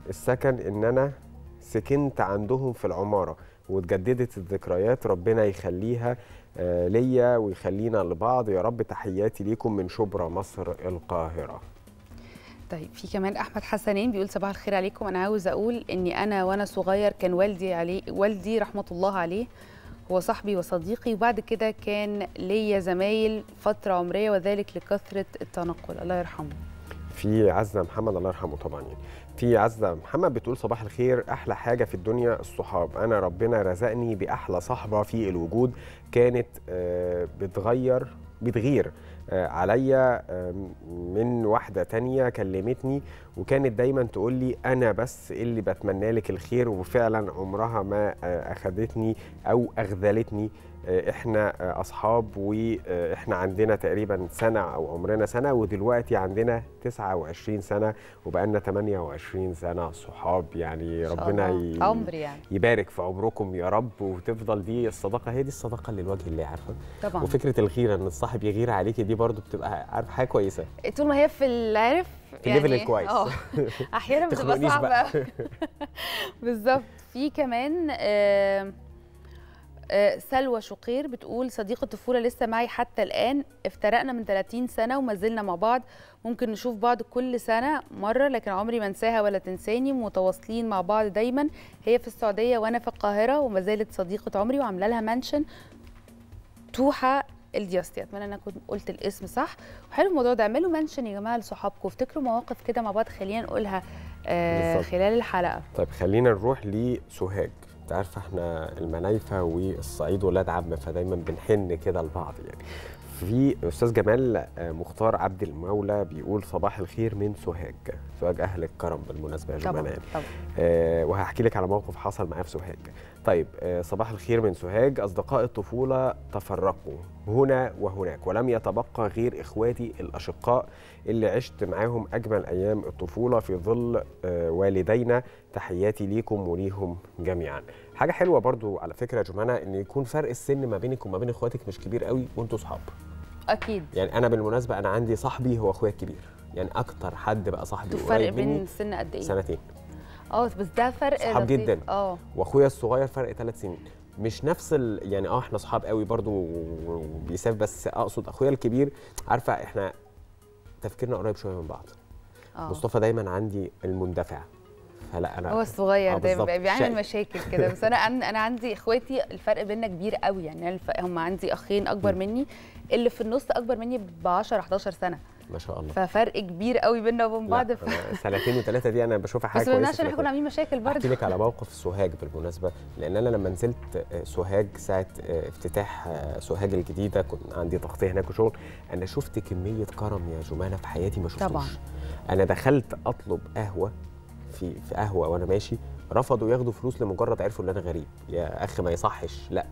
السكن ان انا سكنت عندهم في العماره وتجددت الذكريات ربنا يخليها آه، ليا ويخلينا لبعض يا رب تحياتي ليكم من شبرا مصر القاهرة طيب في كمان احمد حسنين بيقول صباح الخير عليكم انا عاوز اقول اني انا وانا صغير كان والدي عليه والدي رحمه الله عليه هو صاحبي وصديقي وبعد كده كان ليا زمايل فتره عمريه وذلك لكثره التنقل الله يرحمه في عزه محمد الله يرحمه طبعا يعني في عزة محمد بتقول صباح الخير أحلى حاجة في الدنيا الصحاب أنا ربنا رزقني بأحلى صحبة في الوجود كانت آه، بتغير بتغير آه، عليا آه، من واحدة تانية كلمتني وكانت دايما تقول لي أنا بس اللي بتمنى لك الخير وفعلا عمرها ما أخذتني أو أخذلتني آه، احنا اصحاب واحنا عندنا تقريبا سنه او عمرنا سنه ودلوقتي عندنا 29 سنه وبقالنا 28 سنه صحاب يعني ربنا ي... عمر يعني. يبارك في عمركم يا رب وتفضل دي الصداقه هي دي الصداقه اللي لوجه الله عارفه طبعا وفكره الغيره ان الصاحب يغير عليكي دي برضو بتبقى عارفه حاجه كويسه طول ما هي في العارف في الليفل يعني الكويس آه. احيانا بتبقى صعبه بالظبط في كمان آه آه، سلوى شقير بتقول صديقة الطفوله لسه معي حتى الان افترقنا من 30 سنه وما زلنا مع بعض ممكن نشوف بعض كل سنه مره لكن عمري ما انساها ولا تنساني متواصلين مع بعض دايما هي في السعوديه وانا في القاهره وما زالت صديقه عمري وعامله لها منشن توحه الدياستي اتمنى ان انا كنت قلت الاسم صح وحلو الموضوع ده اعملوا منشن يا جماعه لصحابكم افتكروا مواقف كده مع بعض خلينا نقولها آه خلال الحلقه طيب خلينا نروح لسوهاج انت عارفه احنا المنايفه والصعيد ولاد عم فدايما بنحن كده لبعض يعني في استاذ جمال آه، مختار عبد المولى بيقول صباح الخير من سوهاج سوهاج اهل الكرم بالمناسبه يا جماعه طبعا طبعا آه وهحكي لك على موقف حصل معايا في سوهاج طيب آه صباح الخير من سوهاج اصدقاء الطفوله تفرقوا هنا وهناك ولم يتبقى غير اخواتي الاشقاء اللي عشت معاهم اجمل ايام الطفوله في ظل آه والدينا تحياتي ليكم وليهم جميعا حاجه حلوه برضو على فكره يا جمانه ان يكون فرق السن ما بينك وما بين اخواتك مش كبير قوي وانتوا صحاب اكيد يعني انا بالمناسبه انا عندي صاحبي هو اخويا الكبير يعني اكتر حد بقى صاحبي فرق بين السن قد ايه سنتين اه بس ده فرق صحاب جدا اه واخويا الصغير فرق ثلاث سنين مش نفس ال... يعني اه احنا صحاب قوي برضو وبيساف بس اقصد اخويا الكبير عارفه احنا تفكيرنا قريب شويه من بعض أوه. مصطفى دايما عندي المندفع فلا انا هو الصغير آه، دايما بيعمل مشاكل كده بس انا انا عندي اخواتي الفرق بيننا كبير قوي يعني هم عندي اخين اكبر مني اللي في النص اكبر مني ب 10 11 سنه ما شاء الله ففرق كبير قوي بيننا وبين بعض ف... سنتين وثلاثه دي انا بشوفها حاجه بس كويسه بس احنا كنا عاملين مشاكل برضه احكي لك على موقف سوهاج بالمناسبه لان انا لما نزلت سوهاج ساعه آه، افتتاح آه، سوهاج الجديده كنت عندي تغطيه هناك وشغل انا شفت كميه كرم يا جمانه في حياتي ما شفتوش طبعا انا دخلت اطلب قهوه في في قهوه وانا ماشي رفضوا ياخدوا فلوس لمجرد عرفوا ان انا غريب يا اخ ما يصحش لا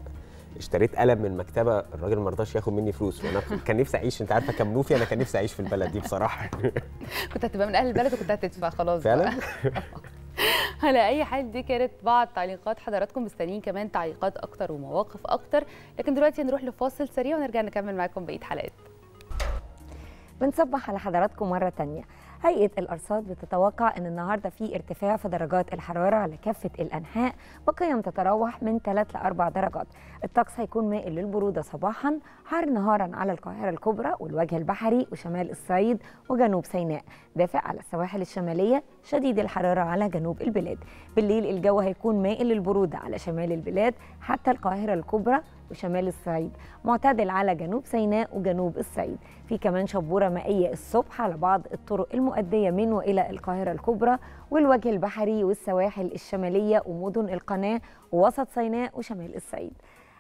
اشتريت قلم من المكتبه الراجل ما رضاش ياخد مني فلوس وانا كان نفسي اعيش انت عارفه كم نوفي انا كان نفسي اعيش في البلد دي بصراحه كنت هتبقى من اهل البلد وكنت هتدفع خلاص فعلا على اي حال دي كانت بعض تعليقات حضراتكم مستنيين كمان تعليقات اكتر ومواقف اكتر لكن دلوقتي نروح لفاصل سريع ونرجع نكمل معاكم بقيه حلقات بنصبح على حضراتكم مره ثانيه هيئة الأرصاد بتتوقع أن النهاردة في ارتفاع في درجات الحرارة على كافة الأنحاء بقيم تتراوح من 3 ل 4 درجات الطقس هيكون مائل للبرودة صباحا حار نهارا على القاهرة الكبرى والوجه البحري وشمال الصعيد وجنوب سيناء دافئ على السواحل الشمالية شديد الحرارة على جنوب البلاد بالليل الجو هيكون مائل للبرودة على شمال البلاد حتى القاهرة الكبرى وشمال الصعيد معتدل على جنوب سيناء وجنوب الصعيد في كمان شبورة مائية الصبح على بعض الطرق المؤدية من وإلى القاهرة الكبرى والوجه البحري والسواحل الشمالية ومدن القناة ووسط سيناء وشمال الصعيد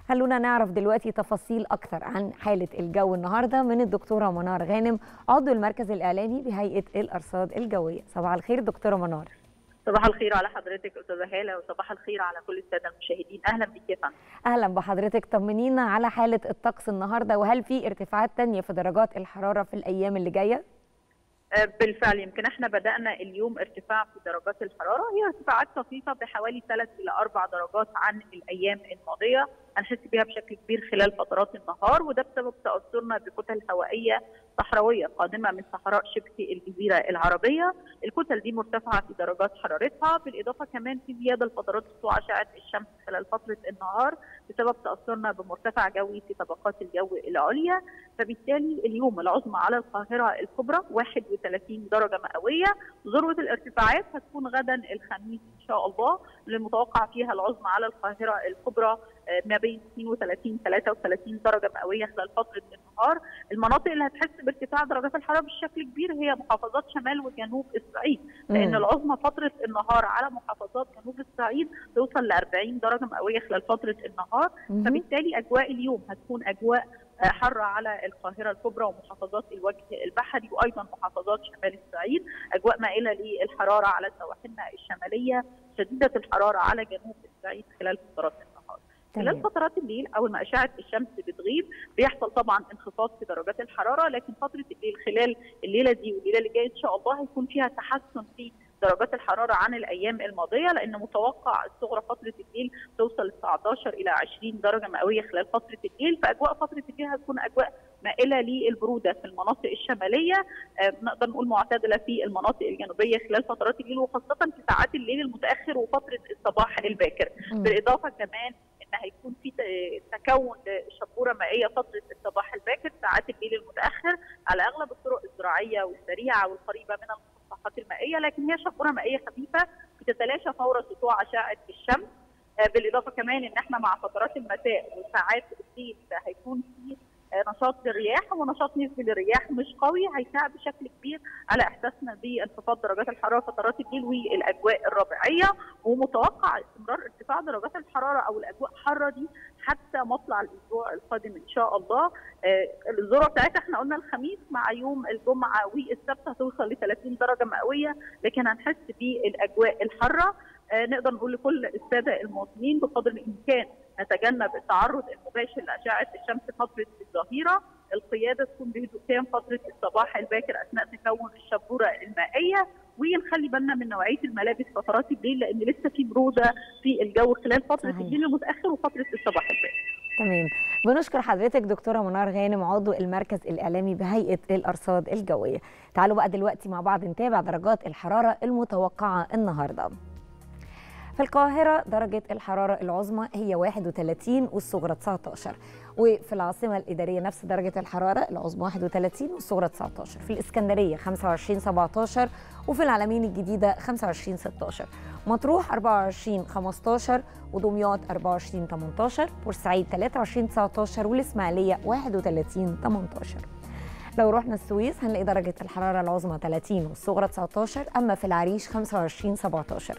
خلونا نعرف دلوقتي تفاصيل أكثر عن حالة الجو النهاردة من الدكتورة منار غانم عضو المركز الإعلامي بهيئة الأرصاد الجوية صباح الخير دكتورة منار صباح الخير على حضرتك استاذه هاله وصباح الخير على كل الساده المشاهدين اهلا بك يا فندم اهلا بحضرتك طمنينا على حاله الطقس النهارده وهل في ارتفاعات تانية في درجات الحراره في الايام اللي جايه آه، بالفعل يمكن احنا بدانا اليوم ارتفاع في درجات الحراره هي ارتفاعات طفيفه بحوالي 3 الى 4 درجات عن الايام الماضيه هنحس بيها بشكل كبير خلال فترات النهار وده بسبب تاثرنا بكتل هوائيه صحراويه قادمه من صحراء شبه الجزيره العربيه، الكتل دي مرتفعه في درجات حرارتها، بالاضافه كمان في زياده لفترات سطوع اشعه الشمس خلال فتره النهار بسبب تاثرنا بمرتفع جوي في طبقات الجو العليا، فبالتالي اليوم العظمى على القاهره الكبرى 31 درجه مئويه، ذروه الارتفاعات هتكون غدا الخميس ان شاء الله، اللي متوقع فيها العظمى على القاهره الكبرى آه، ما بين 32 33 درجه مئويه خلال فتره النهار، المناطق اللي هتحس بارتفاع درجات الحراره بشكل كبير هي محافظات شمال وجنوب الصعيد، لان العظمى فتره النهار على محافظات جنوب الصعيد توصل ل 40 درجه مئويه خلال فتره النهار، فبالتالي اجواء اليوم هتكون اجواء آه، حر على القاهرة الكبرى ومحافظات الوجه البحري وأيضا محافظات شمال الصعيد أجواء مائلة للحرارة على سواحلنا الشمالية شديدة الحرارة على جنوب الصعيد خلال فترات خلال فترات الليل اول ما اشعه الشمس بتغيب بيحصل طبعا انخفاض في درجات الحراره لكن فتره الليل خلال الليله دي والليله اللي جايه ان شاء الله هيكون فيها تحسن في درجات الحراره عن الايام الماضيه لان متوقع الصغرى فتره الليل توصل 19 الى 20 درجه مئويه خلال فتره الليل فاجواء فتره الليل هتكون اجواء مائله للبروده في المناطق الشماليه آه، نقدر نقول معتدله في المناطق الجنوبيه خلال فترات الليل وخاصه في ساعات الليل المتاخر وفتره الصباح الباكر بالاضافه كمان هيكون في تكون شبوره مائيه فتره الصباح الباكر ساعات الليل المتاخر على اغلب الطرق الزراعيه والسريعه والقريبه من المصفحات المائيه لكن هي شبوره مائيه خفيفه بتتلاشى فور سطوع اشعه الشمس آه، بالاضافه كمان ان احنا مع فترات المساء وساعات الليل هيكون في نشاط للرياح ونشاط نسبي للرياح مش قوي هيساعد بشكل كبير على احساسنا بانخفاض درجات الحراره فترات الليل والاجواء الربيعيه ومتوقع استمرار ارتفاع درجات الحراره او الاجواء الحاره دي حتى مطلع الاسبوع القادم ان شاء الله آه، الذروه بتاعتها احنا قلنا الخميس مع يوم الجمعه والسبت هتوصل ل 30 درجه مئويه لكن هنحس بالاجواء الحاره آه، نقدر نقول لكل الساده المواطنين بقدر الامكان نتجنب التعرض المباشر لاشعه الشمس فتره الظهيره، القياده تكون بهدوء فتره الصباح الباكر اثناء تكون الشبوره المائيه، ونخلي بالنا من نوعيه الملابس فترات الليل لان لسه في بروده في الجو خلال فتره صحيح. الليل المتاخر وفتره الصباح الباكر. تمام بنشكر حضرتك دكتوره منار غانم عضو المركز الاعلامي بهيئه الارصاد الجويه تعالوا بقى دلوقتي مع بعض نتابع درجات الحراره المتوقعه النهارده في القاهرة درجة الحرارة العظمى هي 31 والصغرى 19 وفي العاصمة الإدارية نفس درجة الحرارة العظمى 31 والصغرى 19 في الإسكندرية 25 17 وفي العلمين الجديدة 25 16 مطروح 24 15 ودمياط 24 18 بورسعيد 23 19 والإسماعيلية 31 18 لو رحنا السويس هنلاقي درجة الحرارة العظمى 30 والصغرى 19 أما في العريش 25 17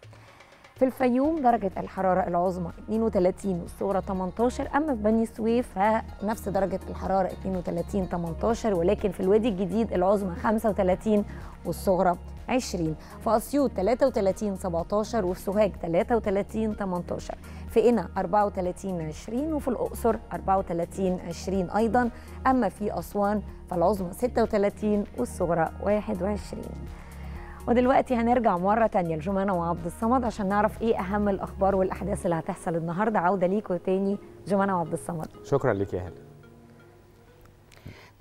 في الفيوم درجة الحرارة العظمى 32 والصغرى 18 أما في بني سويف فنفس درجة الحرارة 32 18 ولكن في الوادي الجديد العظمى 35 والصغرى 20 في أسيوط 33 17 وفي سوهاج 33 18 في قنا 34 20 وفي الأقصر 34 20 أيضا أما في أسوان فالعظمى 36 والصغرى 21 ودلوقتي هنرجع مرة تانية لجمانة وعبد الصمد عشان نعرف ايه اهم الاخبار والاحداث اللي هتحصل النهاردة عودة ليكوا تاني جمانة وعبد الصمد شكرا لك يا هلا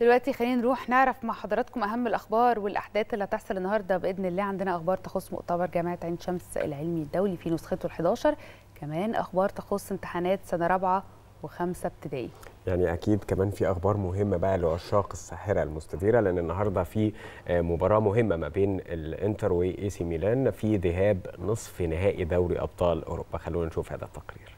دلوقتي خلينا نروح نعرف مع حضراتكم اهم الاخبار والاحداث اللي هتحصل النهارده باذن الله عندنا اخبار تخص مؤتمر جامعه عين شمس العلمي الدولي في نسخته ال11 كمان اخبار تخص امتحانات سنه رابعه وخمسة ابتدائي يعني اكيد كمان في اخبار مهمه بقى لعشاق الساحره المستديره لان النهارده في آه، مباراه مهمه ما بين الانتر واي سي ميلان في ذهاب نصف نهائي دوري ابطال اوروبا خلونا نشوف هذا التقرير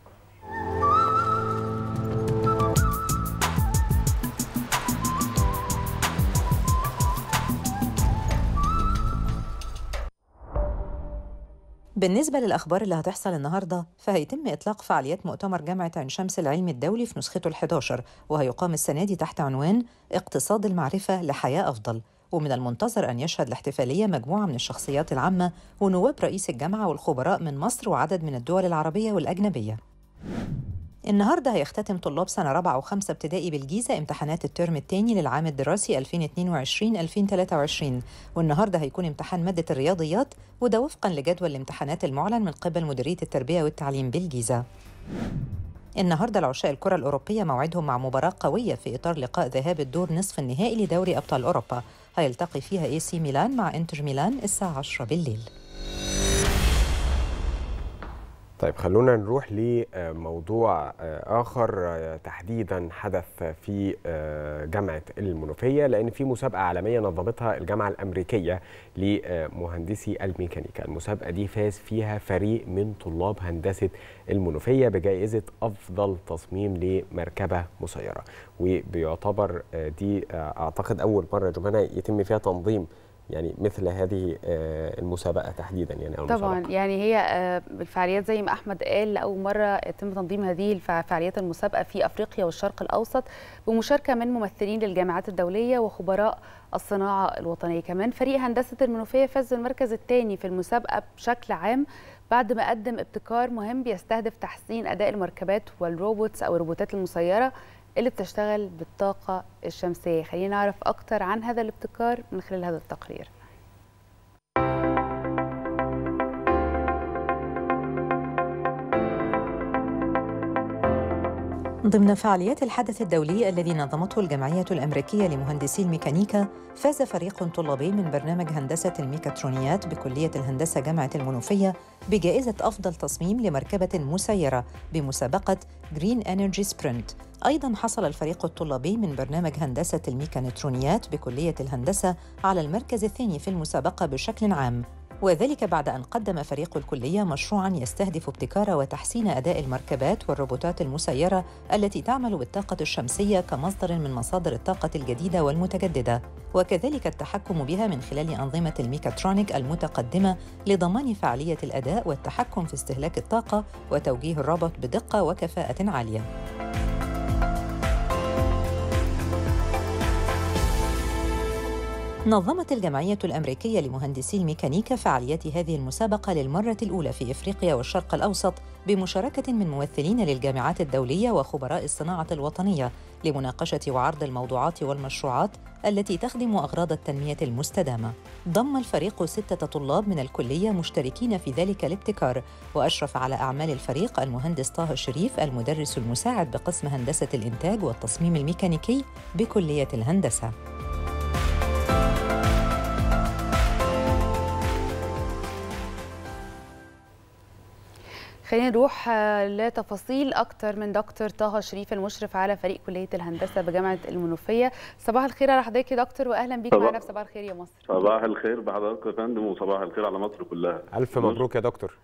بالنسبة للأخبار اللي هتحصل النهاردة فهيتم إطلاق فعاليات مؤتمر جامعة عين شمس العلم الدولي في نسخته ال11 وهيقام السنة دي تحت عنوان اقتصاد المعرفة لحياة أفضل ومن المنتظر أن يشهد الاحتفالية مجموعة من الشخصيات العامة ونواب رئيس الجامعة والخبراء من مصر وعدد من الدول العربية والأجنبية النهارده هيختتم طلاب سنه رابعه وخمسه ابتدائي بالجيزه امتحانات الترم الثاني للعام الدراسي 2022 2023 والنهارده هيكون امتحان ماده الرياضيات وده وفقا لجدول الامتحانات المعلن من قبل مديريه التربيه والتعليم بالجيزه. النهارده العشاء الكره الاوروبيه موعدهم مع مباراه قويه في اطار لقاء ذهاب الدور نصف النهائي لدوري ابطال اوروبا هيلتقي فيها اي سي ميلان مع انتر ميلان الساعه 10 بالليل. طيب خلونا نروح لموضوع آه، اخر آه، تحديدا حدث في آه، جامعه المنوفيه لان في مسابقه عالميه نظمتها الجامعه الامريكيه لمهندسي الميكانيكا المسابقه دي فاز فيها فريق من طلاب هندسه المنوفيه بجائزه افضل تصميم لمركبه مسيره وبيعتبر دي اعتقد اول مره جمانه يتم فيها تنظيم يعني مثل هذه آه، المسابقه تحديدا يعني أو طبعا المسابقة. يعني هي آه، الفعاليات زي ما احمد قال لاول مره يتم تنظيم هذه الفعاليات المسابقه في افريقيا والشرق الاوسط بمشاركه من ممثلين للجامعات الدوليه وخبراء الصناعه الوطنيه كمان فريق هندسه المنوفيه فاز بالمركز الثاني في المسابقه بشكل عام بعد ما قدم ابتكار مهم بيستهدف تحسين اداء المركبات والروبوتس او الروبوتات المسيره اللي بتشتغل بالطاقة الشمسية خلينا نعرف أكتر عن هذا الابتكار من خلال هذا التقرير ضمن فعاليات الحدث الدولي الذي نظمته الجمعية الأمريكية لمهندسي الميكانيكا فاز فريق طلابي من برنامج هندسة الميكاترونيات بكلية الهندسة جامعة المنوفية بجائزة أفضل تصميم لمركبة مسيرة بمسابقة جرين انرجي سبرنت أيضا حصل الفريق الطلابي من برنامج هندسة الميكانترونيات بكلية الهندسة على المركز الثاني في المسابقة بشكل عام وذلك بعد أن قدم فريق الكلية مشروعا يستهدف ابتكار وتحسين أداء المركبات والروبوتات المسيرة التي تعمل بالطاقة الشمسية كمصدر من مصادر الطاقة الجديدة والمتجددة وكذلك التحكم بها من خلال أنظمة الميكاترونيك المتقدمة لضمان فعالية الأداء والتحكم في استهلاك الطاقة وتوجيه الرابط بدقة وكفاءة عالية. نظمت الجمعية الأمريكية لمهندسي الميكانيكا فعاليات هذه المسابقة للمرة الأولى في إفريقيا والشرق الأوسط بمشاركة من ممثلين للجامعات الدولية وخبراء الصناعة الوطنية لمناقشة وعرض الموضوعات والمشروعات التي تخدم أغراض التنمية المستدامة. ضم الفريق ستة طلاب من الكلية مشتركين في ذلك الابتكار، وأشرف على أعمال الفريق المهندس طه الشريف المدرس المساعد بقسم هندسة الإنتاج والتصميم الميكانيكي بكلية الهندسة. خلينا نروح آه، لتفاصيل اكتر من دكتور طه شريف المشرف على فريق كليه الهندسه بجامعه المنوفيه صباح الخير على حضرتك يا دكتور واهلا بيك معانا في صباح الخير يا مصر صباح الخير بحضرتك يا فندم وصباح الخير على مصر كلها الف مبروك يا دكتور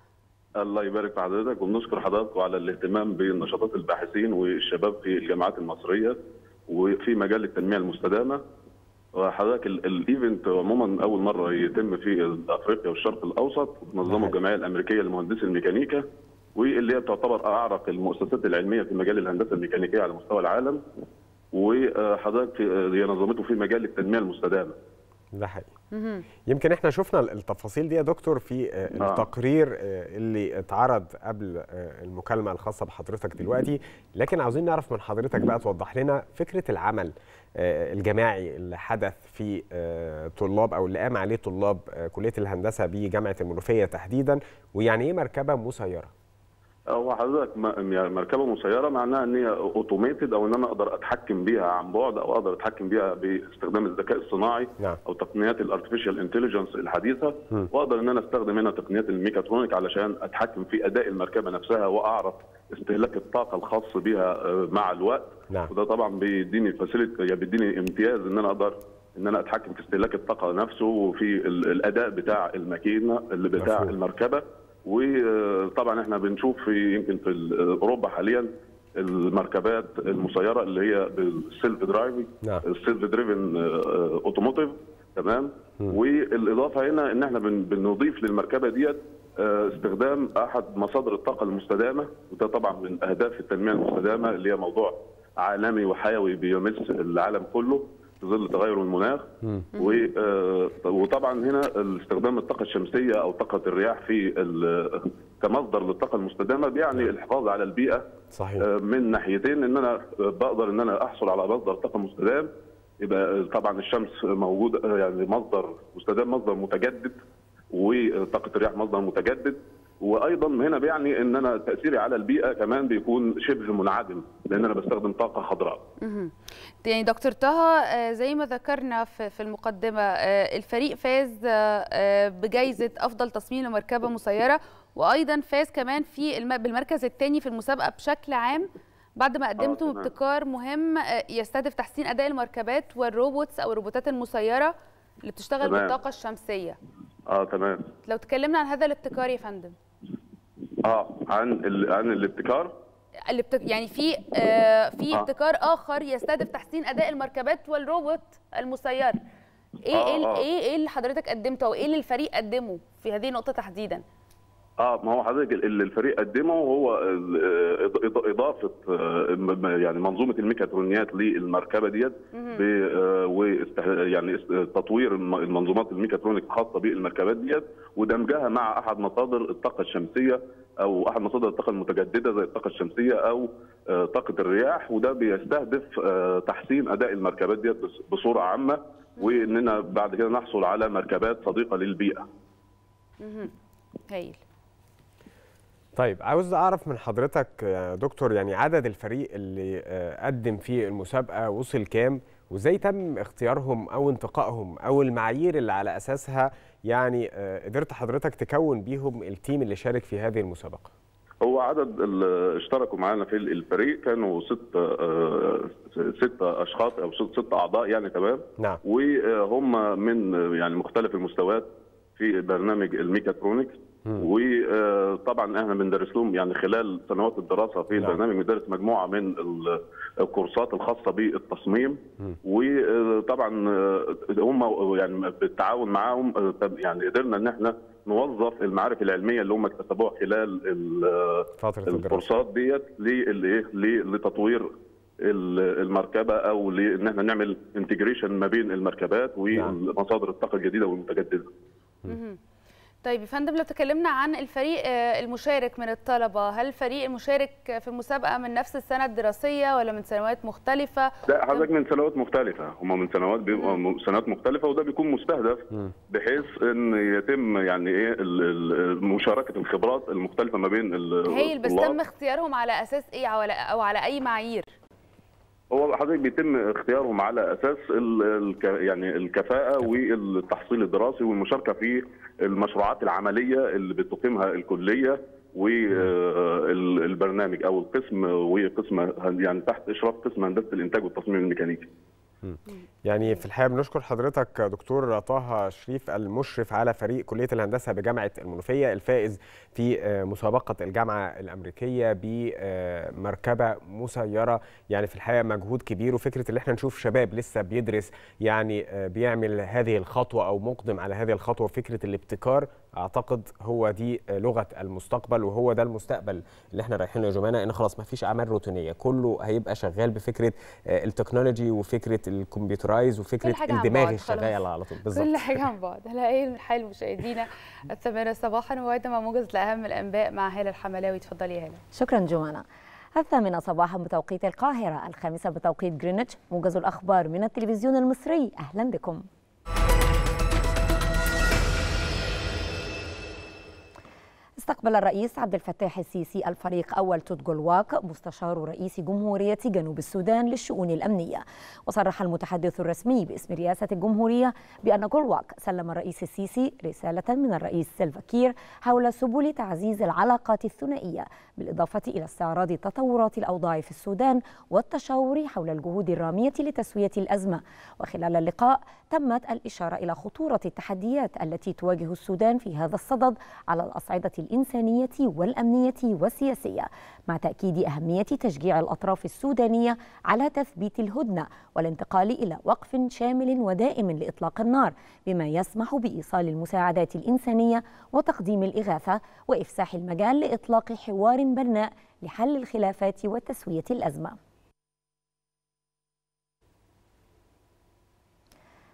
الله يبارك في حضرتك وبنشكر حضرتك على الاهتمام بنشاطات الباحثين والشباب في الجامعات المصريه وفي مجال التنميه المستدامه وحضرتك الايفنت عموما اول مره يتم في افريقيا والشرق الاوسط نظمه الجمعيه الامريكيه لمهندسي الميكانيكا واللي هي تعتبر اعرق المؤسسات العلميه في مجال الهندسه الميكانيكيه على مستوى العالم وحضرتك هي نظمته في مجال التنميه المستدامه. ده حقيقي. يمكن احنا شفنا التفاصيل دي يا دكتور في آه، نعم. التقرير آه، اللي اتعرض قبل آه، المكالمه الخاصه بحضرتك دلوقتي، لكن عاوزين نعرف من حضرتك بقى توضح لنا فكره العمل آه، الجماعي اللي حدث في آه، طلاب او اللي قام عليه طلاب آه، كليه الهندسه بجامعه المنوفيه تحديدا ويعني ايه مركبه مسيره هو حضرتك يعني مركبه مسيره معناها ان هي اوتوميتد او ان انا اقدر اتحكم بيها عن بعد او اقدر اتحكم بيها باستخدام الذكاء الصناعي نعم. او تقنيات الارتفيشال انتليجنس الحديثه م. واقدر ان انا استخدم هنا تقنيات الميكاترونيك علشان اتحكم في اداء المركبه نفسها واعرف استهلاك الطاقه الخاص بها آه، مع الوقت نعم. وده طبعا بيديني فاسيلتي يعني بيديني امتياز ان انا اقدر ان انا اتحكم في استهلاك الطاقه نفسه وفي الاداء بتاع الماكينه اللي بتاع مفهوم. المركبه وطبعا احنا بنشوف في يمكن في اوروبا حاليا المركبات المسيره اللي هي بالسيلف درايفنج نعم. السيلف دريفن اوتوموتيف تمام والاضافه هنا ان احنا بنضيف للمركبه ديت آه، استخدام احد مصادر الطاقه المستدامه وده طبعا من اهداف التنميه المستدامه اللي هي موضوع عالمي وحيوي بيمس العالم كله في ظل تغير المناخ آه، وطبعا هنا استخدام الطاقه الشمسيه او طاقه الرياح في كمصدر للطاقه المستدامه بيعني الحفاظ على البيئه صحيح. آه، من ناحيتين ان انا آه، بقدر ان انا احصل على مصدر طاقه مستدام يبقى طبعا الشمس موجوده يعني مصدر مستدام مصدر متجدد وطاقه الرياح مصدر متجدد وايضا هنا بيعني ان انا تاثيري على البيئه كمان بيكون شبه منعدم لان انا بستخدم طاقه خضراء. يعني دكتور طه آه، زي ما ذكرنا في المقدمه آه، الفريق فاز آه، بجائزه افضل تصميم لمركبه مسيره وايضا فاز كمان في بالمركز الثاني في المسابقه بشكل عام بعد ما قدمتم آه ابتكار مهم يستهدف تحسين اداء المركبات والروبوتس او الروبوتات المسيره اللي بتشتغل تمام. بالطاقه الشمسيه. اه تمام. لو تكلمنا عن هذا الابتكار يا فندم. اه عن ال... عن الابتكار يعني في آه في آه. ابتكار اخر يستهدف تحسين اداء المركبات والروبوت المسير ايه آه. ايه آه. إيه،, ايه اللي حضرتك قدمته وايه اللي الفريق قدمه في هذه النقطه تحديدا اه ما هو حضرتك اللي الفريق قدمه هو اضافه آه، يعني منظومه الميكاترونيات للمركبه ديت آه، يعني تطوير المنظومات الميكاترونيك الخاصه بالمركبات ديت ودمجها مع احد مصادر الطاقه الشمسيه او احد مصادر الطاقه المتجدده زي الطاقه الشمسيه او آه، طاقه الرياح وده بيستهدف تحسين اداء المركبات ديت بصوره عامه واننا بعد كده نحصل على مركبات صديقه للبيئه. هايل طيب عاوز اعرف من حضرتك يا دكتور يعني عدد الفريق اللي آه، قدم في المسابقه وصل كام وازاي تم اختيارهم او انتقائهم او المعايير اللي على اساسها يعني آه، قدرت حضرتك تكون بيهم التيم اللي شارك في هذه المسابقه هو عدد اللي اشتركوا معانا في الفريق كانوا ست آه، ست اشخاص او ست اعضاء يعني تمام نعم وهم من يعني مختلف المستويات في برنامج الميكاترونكس وطبعا احنا بندرس لهم يعني خلال سنوات الدراسه في البرنامج نعم. بندرس مجموعه من الكورسات الخاصه بالتصميم وطبعا آه، هم يعني بالتعاون معاهم آه، يعني قدرنا ان احنا نوظف المعارف العلميه اللي هم اكتسبوها خلال فتره الكورسات ديت إيه؟ لتطوير المركبه او ان احنا نعمل انتجريشن ما بين المركبات نعم. ومصادر الطاقه الجديده والمتجدده. طيب يا فندم لو تكلمنا عن الفريق آه، المشارك من الطلبه، هل الفريق المشارك في المسابقه من نفس السنه الدراسيه ولا من سنوات مختلفه؟ لا حضرتك من سنوات مختلفه، هم من سنوات بيبقوا سنوات مختلفه وده بيكون مستهدف بحيث ان يتم يعني ايه مشاركه الخبرات المختلفه ما بين هي بيتم اختيارهم على اساس ايه او على اي معايير؟ هو حضرتك بيتم اختيارهم على اساس ال يعني الكفاءه والتحصيل الدراسي والمشاركه في المشروعات العمليه اللي بتقيمها الكليه والبرنامج او القسم وقسم يعني تحت اشراف قسم هندسه الانتاج والتصميم الميكانيكي. يعني في الحقيقه بنشكر حضرتك دكتور طه شريف المشرف على فريق كليه الهندسه بجامعه المنوفيه الفائز في آه، مسابقه الجامعه الامريكيه بمركبه مسيره يعني في الحقيقه مجهود كبير وفكره ان احنا نشوف شباب لسه بيدرس يعني آه، بيعمل هذه الخطوه او مقدم على هذه الخطوه فكره الابتكار اعتقد هو دي آه، لغه المستقبل وهو ده المستقبل اللي احنا رايحين له يا جماعه ان خلاص ما فيش اعمال روتينيه كله هيبقى شغال بفكره التكنولوجي وفكره الكمبيوتر رايز وفكره كل الدماغ الشغاله على طول بالظبط كل حاجه عن بعض هلا ايه الحال مشاهدينا الثامنه صباحا موعدنا مع موجز لاهم الانباء مع هاله الحملاوي تفضلي يا هاله شكرا جوانا الثامنة صباحا بتوقيت القاهرة الخامسة بتوقيت جرينتش موجز الأخبار من التلفزيون المصري أهلا بكم استقبل الرئيس عبد الفتاح السيسي الفريق أول تودجولواك مستشار رئيس جمهورية جنوب السودان للشؤون الأمنية وصرح المتحدث الرسمي باسم رئاسة الجمهورية بأن جولواك سلم الرئيس السيسي رسالة من الرئيس سلفاكير حول سبل تعزيز العلاقات الثنائية بالإضافة إلى استعراض تطورات الأوضاع في السودان والتشاور حول الجهود الرامية لتسوية الأزمة وخلال اللقاء تمت الإشارة إلى خطورة التحديات التي تواجه السودان في هذا الصدد على الأصعدة الإنسانية الإنسانية والأمنية والسياسية مع تأكيد أهمية تشجيع الأطراف السودانية على تثبيت الهدنة والانتقال إلى وقف شامل ودائم لإطلاق النار بما يسمح بإيصال المساعدات الإنسانية وتقديم الإغاثة وإفساح المجال لإطلاق حوار بناء لحل الخلافات وتسوية الأزمة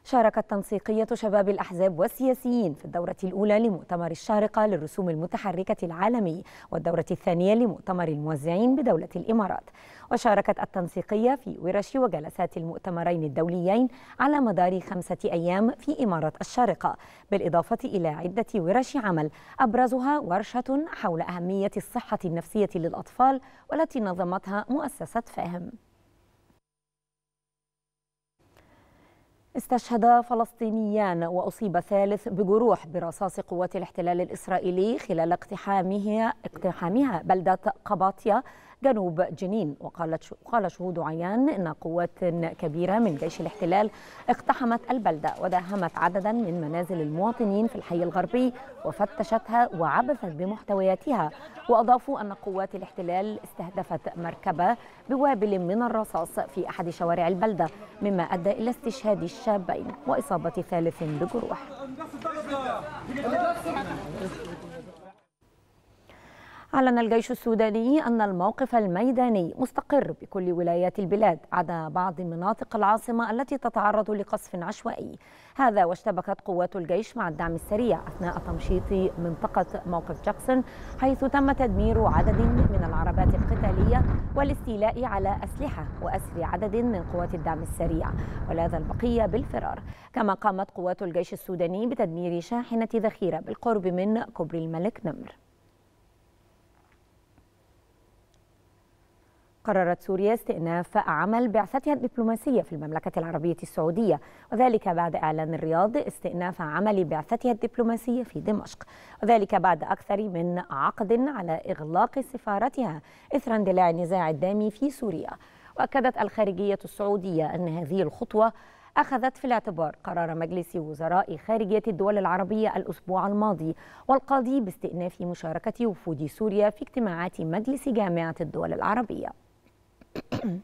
شاركت تنسيقية شباب الأحزاب والسياسيين في الدورة الأولى لمؤتمر الشارقة للرسوم المتحركة العالمي والدورة الثانية لمؤتمر الموزعين بدولة الإمارات وشاركت التنسيقية في ورش وجلسات المؤتمرين الدوليين على مدار خمسة أيام في إمارة الشارقة بالإضافة إلى عدة ورش عمل أبرزها ورشة حول أهمية الصحة النفسية للأطفال والتي نظمتها مؤسسة فاهم استشهد فلسطينيان وأصيب ثالث بجروح برصاص قوات الاحتلال الإسرائيلي خلال اقتحامها, اقتحامها بلدة قباطية جنوب جنين وقالت قال شهود عيان إن قوات كبيرة من جيش الاحتلال اقتحمت البلدة وداهمت عددا من منازل المواطنين في الحي الغربي وفتشتها وعبثت بمحتوياتها وأضافوا أن قوات الاحتلال استهدفت مركبة بوابل من الرصاص في أحد شوارع البلدة مما أدى إلى استشهاد الشابين وإصابة ثالث بجروح أعلن الجيش السوداني أن الموقف الميداني مستقر بكل ولايات البلاد عدا بعض مناطق العاصمة التي تتعرض لقصف عشوائي هذا واشتبكت قوات الجيش مع الدعم السريع أثناء تمشيط منطقة موقف جاكسون حيث تم تدمير عدد من العربات القتالية والاستيلاء على أسلحة وأسر عدد من قوات الدعم السريع ولاذا البقية بالفرار كما قامت قوات الجيش السوداني بتدمير شاحنة ذخيرة بالقرب من كوبري الملك نمر قررت سوريا استئناف عمل بعثتها الدبلوماسية في المملكة العربية السعودية وذلك بعد إعلان الرياض استئناف عمل بعثتها الدبلوماسية في دمشق وذلك بعد أكثر من عقد على إغلاق سفارتها إثر اندلاع النزاع الدامي في سوريا وأكدت الخارجية السعودية أن هذه الخطوة أخذت في الاعتبار قرار مجلس وزراء خارجية الدول العربية الأسبوع الماضي والقاضي باستئناف مشاركة وفود سوريا في اجتماعات مجلس جامعة الدول العربية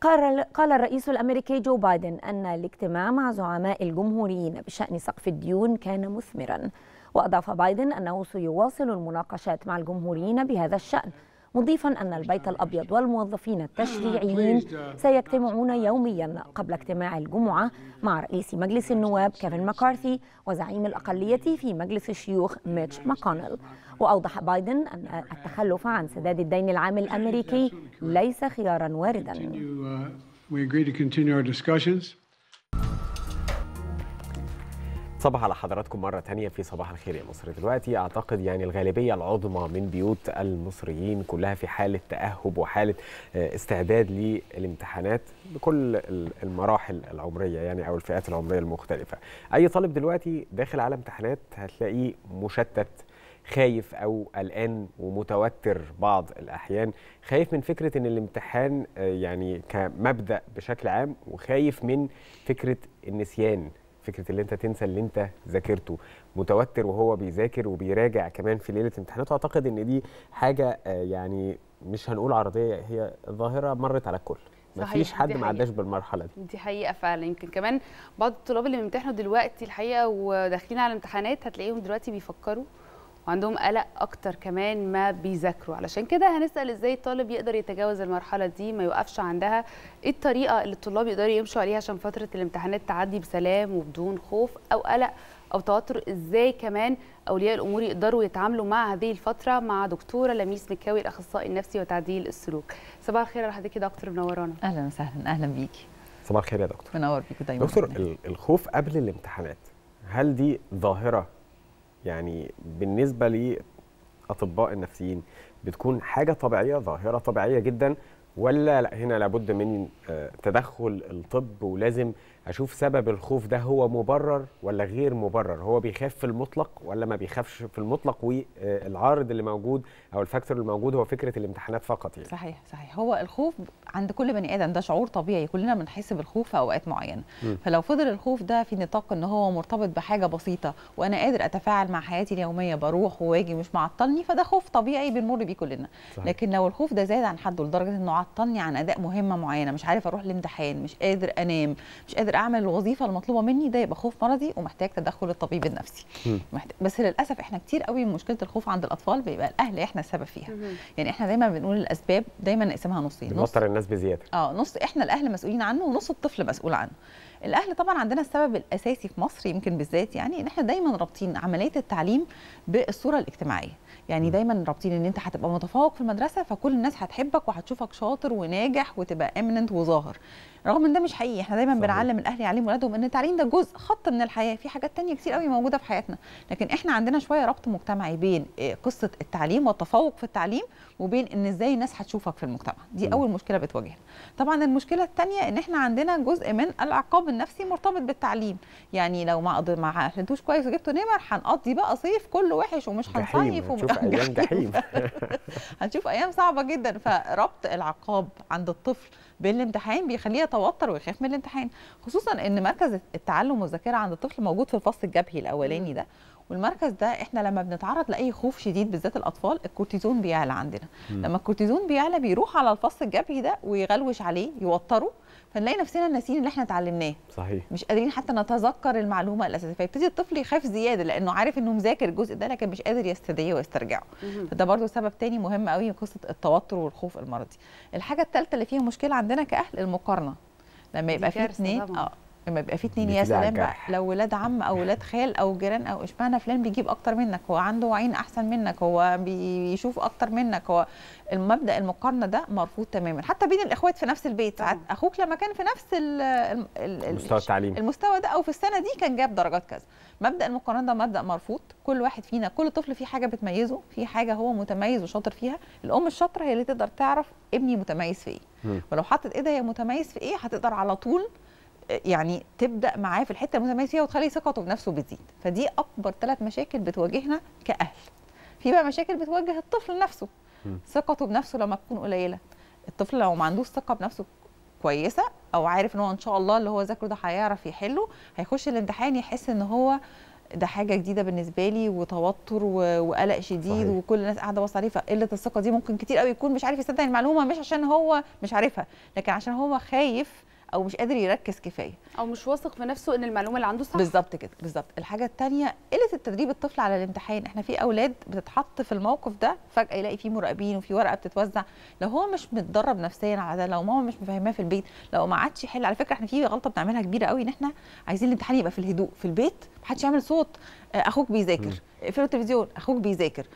قال الرئيس الامريكي جو بايدن ان الاجتماع مع زعماء الجمهوريين بشان سقف الديون كان مثمرا واضاف بايدن انه سيواصل المناقشات مع الجمهوريين بهذا الشان مضيفا أن البيت الأبيض والموظفين التشريعيين سيجتمعون يوميا قبل اجتماع الجمعة مع رئيس مجلس النواب كيفن مكارثي وزعيم الأقلية في مجلس الشيوخ ميتش ماكونيل وأوضح بايدن أن التخلف عن سداد الدين العام الأمريكي ليس خيارا واردا uh, صباح على حضراتكم مرة تانية في صباح الخير يا مصر دلوقتي أعتقد يعني الغالبية العظمى من بيوت المصريين كلها في حالة تأهب وحالة آه، استعداد للامتحانات بكل المراحل العمرية يعني أو الفئات العمرية المختلفة أي طالب دلوقتي داخل على امتحانات هتلاقيه مشتت خايف او قلقان ومتوتر بعض الاحيان خايف من فكره ان الامتحان آه، يعني كمبدا بشكل عام وخايف من فكره النسيان فكره اللي انت تنسى اللي انت ذاكرته متوتر وهو بيذاكر وبيراجع كمان في ليله امتحانات اعتقد ان دي حاجه آه، يعني مش هنقول عرضيه هي ظاهره مرت على الكل ما فيش حد ما عداش بالمرحله دي دي حقيقه فعلا يمكن كمان بعض الطلاب اللي بيمتحنوا دلوقتي الحقيقه وداخلين على امتحانات هتلاقيهم دلوقتي بيفكروا وعندهم قلق اكتر كمان ما بيذاكروا علشان كده هنسال ازاي الطالب يقدر يتجاوز المرحله دي ما يوقفش عندها ايه الطريقه اللي الطلاب يقدروا يمشوا عليها عشان فتره الامتحانات تعدي بسلام وبدون خوف او قلق او توتر ازاي كمان اولياء الامور يقدروا يتعاملوا مع هذه الفتره مع دكتوره لميس مكاوي الاخصائي النفسي وتعديل السلوك صباح الخير لحضرتك يا دكتور منورانا اهلا وسهلا اهلا بيكي صباح الخير يا دكتور منور بيكي دايما دكتور الخوف قبل الامتحانات هل دي ظاهره يعني بالنسبه للاطباء النفسيين بتكون حاجه طبيعيه ظاهره طبيعيه جدا ولا لا هنا لابد من آه، تدخل الطب ولازم اشوف سبب الخوف ده هو مبرر ولا غير مبرر هو بيخاف في المطلق ولا ما بيخافش في المطلق والعارض آه، اللي موجود او الفاكتور اللي موجود هو فكره الامتحانات فقط يعني صحيح صحيح هو الخوف عند كل بني ادم ده شعور طبيعي كلنا بنحس بالخوف في اوقات معينه م. فلو فضل الخوف ده في نطاق ان هو مرتبط بحاجه بسيطه وانا قادر اتفاعل مع حياتي اليوميه بروح واجي مش معطلني فده خوف طبيعي بنمر بيه كلنا صحيح. لكن لو الخوف ده زاد عن حده لدرجه انه عطلني عن اداء مهمه معينه مش عارف اروح الامتحان مش قادر انام مش قادر قادر اعمل الوظيفه المطلوبه مني ده يبقى خوف مرضي ومحتاج تدخل الطبيب النفسي محتاج بس للاسف احنا كتير قوي مشكله الخوف عند الاطفال بيبقى الاهل احنا السبب فيها يعني احنا دايما بنقول الاسباب دايما نقسمها نصين بنوتر نص الناس بزياده اه نص احنا الاهل مسؤولين عنه ونص الطفل مسؤول عنه الاهل طبعا عندنا السبب الاساسي في مصر يمكن بالذات يعني ان احنا دايما رابطين عمليه التعليم بالصوره الاجتماعيه يعني دايما رابطين ان انت هتبقى متفوق في المدرسه فكل الناس هتحبك وهتشوفك شاطر وناجح وتبقى امننت وظاهر رغم ان ده مش حقيقي احنا دايما صحيح. بنعلم الاهل يعلموا اولادهم ان التعليم ده جزء خط من الحياه في حاجات تانية كتير قوي موجوده في حياتنا لكن احنا عندنا شويه ربط مجتمعي بين آه، قصه التعليم والتفوق في التعليم وبين ان ازاي الناس هتشوفك في المجتمع دي م. اول مشكله بتواجهنا طبعا المشكله الثانيه ان احنا عندنا جزء من العقاب النفسي مرتبط بالتعليم يعني لو ما ما حلتوش كويس وجبتوا نمر هنقضي بقى صيف كله وحش ومش هنصيف ومش هنشوف ايام صعبه جدا فربط العقاب عند الطفل بالامتحان بيخليه يتوتر ويخاف من الامتحان خصوصا ان مركز التعلم والذاكره عند الطفل موجود في الفص الجبهي الاولاني ده والمركز ده احنا لما بنتعرض لاي خوف شديد بالذات الاطفال الكورتيزون بيعلى عندنا م. لما الكورتيزون بيعلى بيروح على الفص الجبهي ده ويغلوش عليه يوتره فنلاقي نفسنا ناسيين اللي احنا اتعلمناه صحيح مش قادرين حتى نتذكر المعلومه الاساسيه فيبتدي الطفل يخاف زياده لانه عارف انه مذاكر الجزء ده لكن مش قادر يستدعيه ويسترجعه فده برضو سبب تاني مهم قوي قصه التوتر والخوف المرضي الحاجه الثالثه اللي فيها مشكله عندنا كاهل المقارنه لما يبقى في اثنين اه لما يبقى في اثنين يا سلام بقى لو ولاد عم او ولاد خال او جيران او اشمعنى فلان بيجيب اكتر منك هو عنده عين احسن منك هو بيشوف اكتر منك هو المبدا المقارنه ده مرفوض تماما حتى بين الاخوات في نفس البيت ساعات اخوك لما كان في نفس المستوى التعليمي المستوى ده او في السنه دي كان جاب درجات كذا مبدا المقارنه ده مبدا مرفوض كل واحد فينا كل طفل فيه حاجه بتميزه في حاجه هو متميز وشاطر فيها الام الشاطره هي اللي تقدر تعرف ابني متميز في ايه ولو حطت ايه ده هي متميز في ايه هتقدر على طول آه، يعني تبدا معاه في الحته المتميز فيها وتخلي ثقته بنفسه بتزيد فدي اكبر ثلاث مشاكل بتواجهنا كاهل في بقى مشاكل بتواجه الطفل نفسه ثقته بنفسه لما تكون قليله الطفل لو ما عندوش ثقه بنفسه كويسه او عارف ان هو ان شاء الله اللي هو ذاكره ده هيعرف يحله هيخش الامتحان يحس ان هو ده حاجه جديده بالنسبه لي وتوتر وقلق شديد صحيح. وكل الناس قاعده باصه عليه فقله الثقه دي ممكن كتير قوي يكون مش عارف يصدق المعلومه مش عشان هو مش عارفها لكن عشان هو خايف او مش قادر يركز كفايه او مش واثق في نفسه ان المعلومه اللي عنده صح بالظبط كده بالظبط الحاجه الثانيه قله التدريب الطفل على الامتحان احنا في اولاد بتتحط في الموقف ده فجاه يلاقي في مراقبين وفي ورقه بتتوزع لو هو مش متدرب نفسيا على ده لو ماما مش مفهماه في البيت لو ما عادش يحل على فكره احنا في غلطه بنعملها كبيره قوي ان احنا عايزين الامتحان يبقى في الهدوء في البيت ما حدش يعمل صوت آه، اخوك بيذاكر اقفل التلفزيون اخوك بيذاكر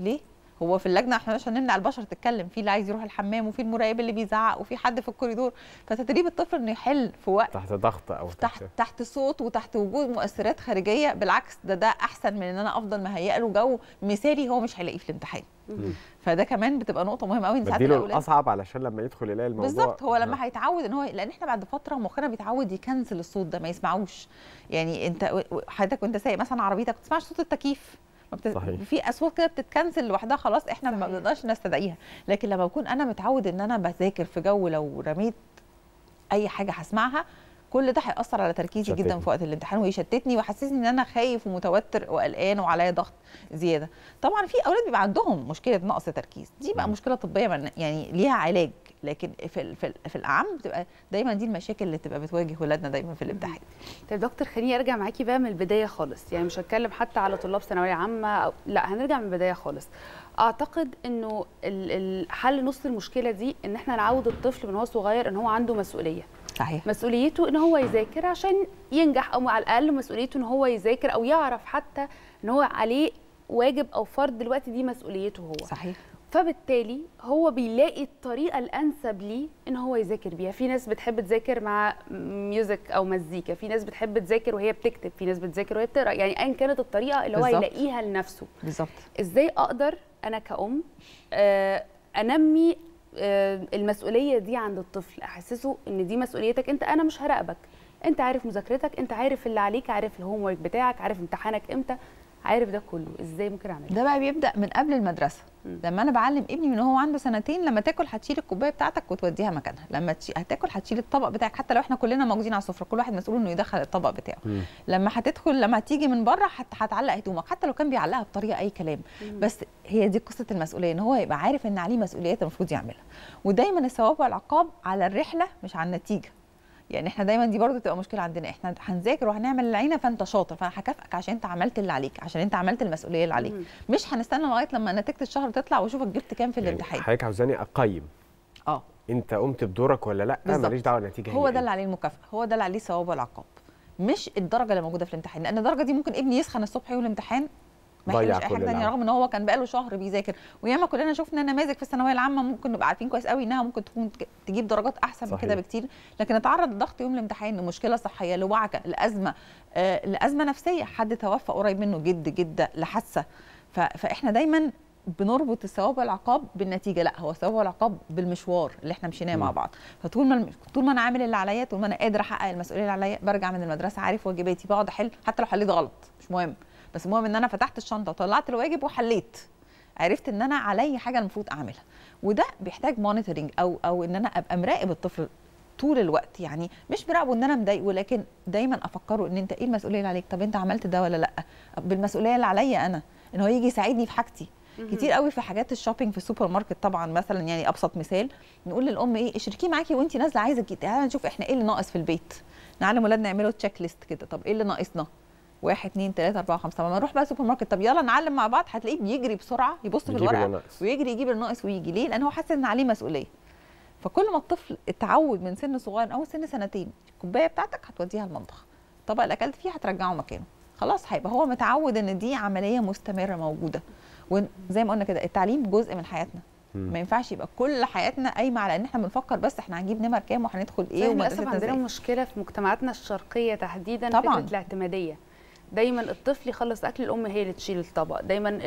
ليه هو في اللجنه احنا مش هنمنع البشر تتكلم في اللي عايز يروح الحمام وفي المراقب اللي بيزعق وفي حد في الكوريدور فتدريب الطفل انه يحل في وقت تحت ضغط او تحت تحت صوت وتحت وجود مؤثرات خارجيه بالعكس ده ده احسن من ان انا افضل مهيئ له جو مثالي هو مش هيلاقيه في الامتحان فده كمان بتبقى نقطه مهمه قوي نساعد الاولاد الاصعب علشان لما يدخل يلاقي الموضوع بالظبط هو لما آه. هيتعود ان هو لان احنا بعد فتره مخنا بيتعود يكنسل الصوت ده ما يسمعوش يعني انت حضرتك وانت سايق مثلا عربيتك ما تسمعش صوت التكييف صحيح. في اصوات كده بتتكنسل لوحدها خلاص احنا صحيح. ما بنقدرش نستدعيها لكن لما بكون انا متعود ان انا بذاكر في جو لو رميت اي حاجه هسمعها كل ده هياثر على تركيزي شتتني. جدا في وقت الامتحان ويشتتني ويحسسني ان انا خايف ومتوتر وقلقان وعليا ضغط زياده طبعا في اولاد بيبقى عندهم مشكله نقص تركيز دي بقى م. مشكله طبيه يعني ليها علاج لكن في في, في الاعم بتبقى دايما دي المشاكل اللي بتبقى بتواجه ولادنا دايما في الامتحان طيب دكتور خليني ارجع معاكي بقى من البدايه خالص يعني مش هتكلم حتى على طلاب ثانويه عامه أو لا هنرجع من البدايه خالص اعتقد انه حل نص المشكله دي ان احنا نعود الطفل من هو صغير ان هو عنده مسؤوليه صحيح مسؤوليته ان هو يذاكر عشان ينجح او على الاقل مسؤوليته ان هو يذاكر او يعرف حتى ان هو عليه واجب او فرض دلوقتي دي مسؤوليته هو صحيح فبالتالي هو بيلاقي الطريقه الانسب ليه ان هو يذاكر بيها في ناس بتحب تذاكر مع ميوزك او مزيكا في ناس بتحب تذاكر وهي بتكتب في ناس بتذاكر وهي بتقرا يعني ايا كانت الطريقه اللي هو بالزبط. يلاقيها لنفسه بالظبط ازاي اقدر انا كأم آه، انمي آه، المسؤوليه دي عند الطفل احسسه ان دي مسؤوليتك انت انا مش هراقبك انت عارف مذاكرتك انت عارف اللي عليك عارف الهوم ورك بتاعك عارف امتحانك امتى عارف ده كله ازاي ممكن اعمله ده بقى بيبدا من قبل المدرسه لما انا بعلم ابني من هو عنده سنتين لما تاكل هتشيل الكوبايه بتاعتك وتوديها مكانها لما هتاكل هتشيل الطبق بتاعك حتى لو احنا كلنا موجودين على السفره كل واحد مسؤول انه يدخل الطبق بتاعه مم. لما هتدخل لما تيجي من بره هتعلق هدومك حتى لو كان بيعلقها بطريقه اي كلام مم. بس هي دي قصه المسؤوليه ان هو يبقى عارف ان عليه مسؤوليات المفروض يعملها ودايما الثواب والعقاب على الرحله مش على النتيجه يعني احنا دايما دي برضه تبقى مشكله عندنا احنا هنذاكر وهنعمل العينه فانت شاطر فانا هكافئك عشان انت عملت اللي عليك عشان انت عملت المسؤوليه اللي عليك مش هنستنى لغايه لما نتيجه الشهر تطلع واشوفك جبت كام في يعني الامتحان يعني حضرتك عاوزاني اقيم اه انت قمت بدورك ولا لا ماليش دعوه النتيجه هو ده اللي إيه؟ عليه المكافاه هو ده اللي عليه ثواب والعقاب مش الدرجه اللي موجوده في الامتحان لان الدرجه دي ممكن ابني يسخن الصبح يوم الامتحان ضيع مش كل العام رغم ان هو كان بقاله شهر بيذاكر وياما كلنا شفنا نماذج في الثانويه العامه ممكن نبقى عارفين كويس قوي انها ممكن تكون تجيب درجات احسن من كده بكتير لكن اتعرض لضغط يوم الامتحان لمشكله صحيه لوعكه لازمه آه لازمه نفسيه حد توفى قريب منه جد جده لحادثه فاحنا دايما بنربط الثواب والعقاب بالنتيجه لا هو الثواب والعقاب بالمشوار اللي احنا مشيناه مع بعض فطول ما طول ما انا عامل اللي عليا طول ما انا قادر احقق المسؤوليه اللي عليا برجع من المدرسه عارف واجباتي بقعد احل حتى لو حليت غلط مش مهم بس المهم ان انا فتحت الشنطه وطلعت الواجب وحليت عرفت ان انا علي حاجه المفروض اعملها وده بيحتاج مونيتورنج او او ان انا ابقى مراقب الطفل طول الوقت يعني مش مراقبه ان انا مضايقه لكن دايما افكره ان انت ايه المسؤوليه اللي عليك طب انت عملت ده ولا لا بالمسؤوليه اللي عليا انا ان هو يجي يساعدني في حاجتي كتير قوي في حاجات الشوبينج في السوبر ماركت طبعا مثلا يعني ابسط مثال نقول للام ايه اشركيه معاكي وانت نازله عايزه تعالى نشوف احنا ايه اللي ناقص في البيت نعلم ولادنا يعملوا تشيك ليست كده طب ايه اللي ناقصنا واحد اثنين ثلاثة اربعه خمسه طب ما نروح بقى سوبر ماركت طب يلا نعلم مع بعض هتلاقيه بيجري بسرعه يبص في الورقه ويجري يجيب الناقص ويجي ليه؟ لان هو حاسس ان عليه مسؤوليه فكل ما الطفل اتعود من سن صغير اول سن سنتين الكوبايه بتاعتك هتوديها المطبخ الطبق اللي اكلت فيه هترجعه مكانه خلاص هيبقى هو متعود ان دي عمليه مستمره موجوده وزي ما قلنا كده التعليم جزء من حياتنا ما ينفعش يبقى كل حياتنا قايمه على ان احنا بنفكر بس احنا هنجيب نمر كام وهندخل ايه وما للاسف عندنا مشكله في مجتمعاتنا الشرقيه تحديدا طبعا. فكره الاعتماديه دايما الطفل يخلص اكل الام هي اللي تشيل الطبق دايما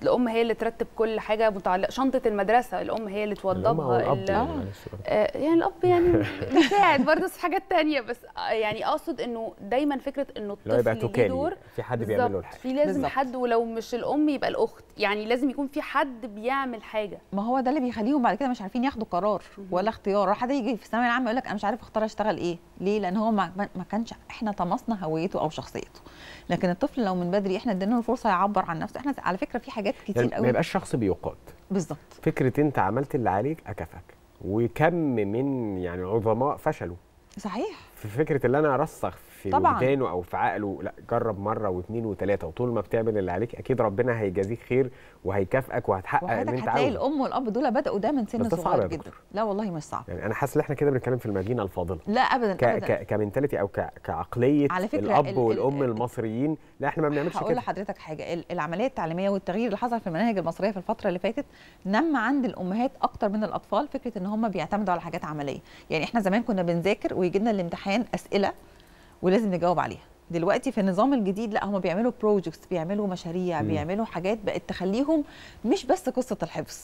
الام هي اللي ترتب كل حاجه متعلقه شنطه المدرسه الام هي اللي توضبها الاب يعني, آه، يعني الاب يعني بيساعد برضه في حاجات تانية بس آه، يعني اقصد انه دايما فكره انه الطفل ليه دور في حد بيعمل له الحاجه في لازم بالزبط. حد ولو مش الام يبقى الاخت يعني لازم يكون في حد بيعمل حاجه ما هو ده اللي بيخليهم بعد كده مش عارفين ياخدوا قرار ولا اختيار حد يجي في الثانويه العامه يقول لك انا مش عارف اختار اشتغل ايه ليه لان هو ما كانش احنا طمسنا هويته او شخصيته نفسه لكن الطفل لو من بدري احنا ادينا له فرصه يعبر عن نفسه احنا على فكره في حاجات كتير يعني قوي ما يبقاش شخص بيقاد بالظبط فكره انت عملت اللي عليك اكفك وكم من يعني عظماء فشلوا صحيح في فكره اللي انا ارسخ في طبعًا. ودانه او في عقله لا جرب مره واثنين وثلاثه وطول ما بتعمل اللي عليك اكيد ربنا هيجازيك خير وهيكافئك وهتحقق اللي انت عاوزه هتلاقي الام والاب دول بداوا ده من سن صغير جدا لا والله مش صعب يعني انا حاسس ان احنا كده بنتكلم في المدينه الفاضله لا ابدا ك ابدا كمنتاليتي او ك كعقليه على فكرة الاب ال والام الـ المصريين لا احنا ما بنعملش كده هقول لحضرتك حاجه العمليه التعليميه والتغيير اللي حصل في المناهج المصريه في الفتره اللي فاتت نم عند الامهات اكتر من الاطفال فكره ان هم بيعتمدوا على حاجات عمليه يعني احنا زمان كنا بنذاكر ويجي لنا الامتحان اسئله ولازم نجاوب عليها دلوقتي في النظام الجديد لا هم بيعملوا بروجكتس بيعملوا مشاريع م. بيعملوا حاجات بقت تخليهم مش بس قصه الحفظ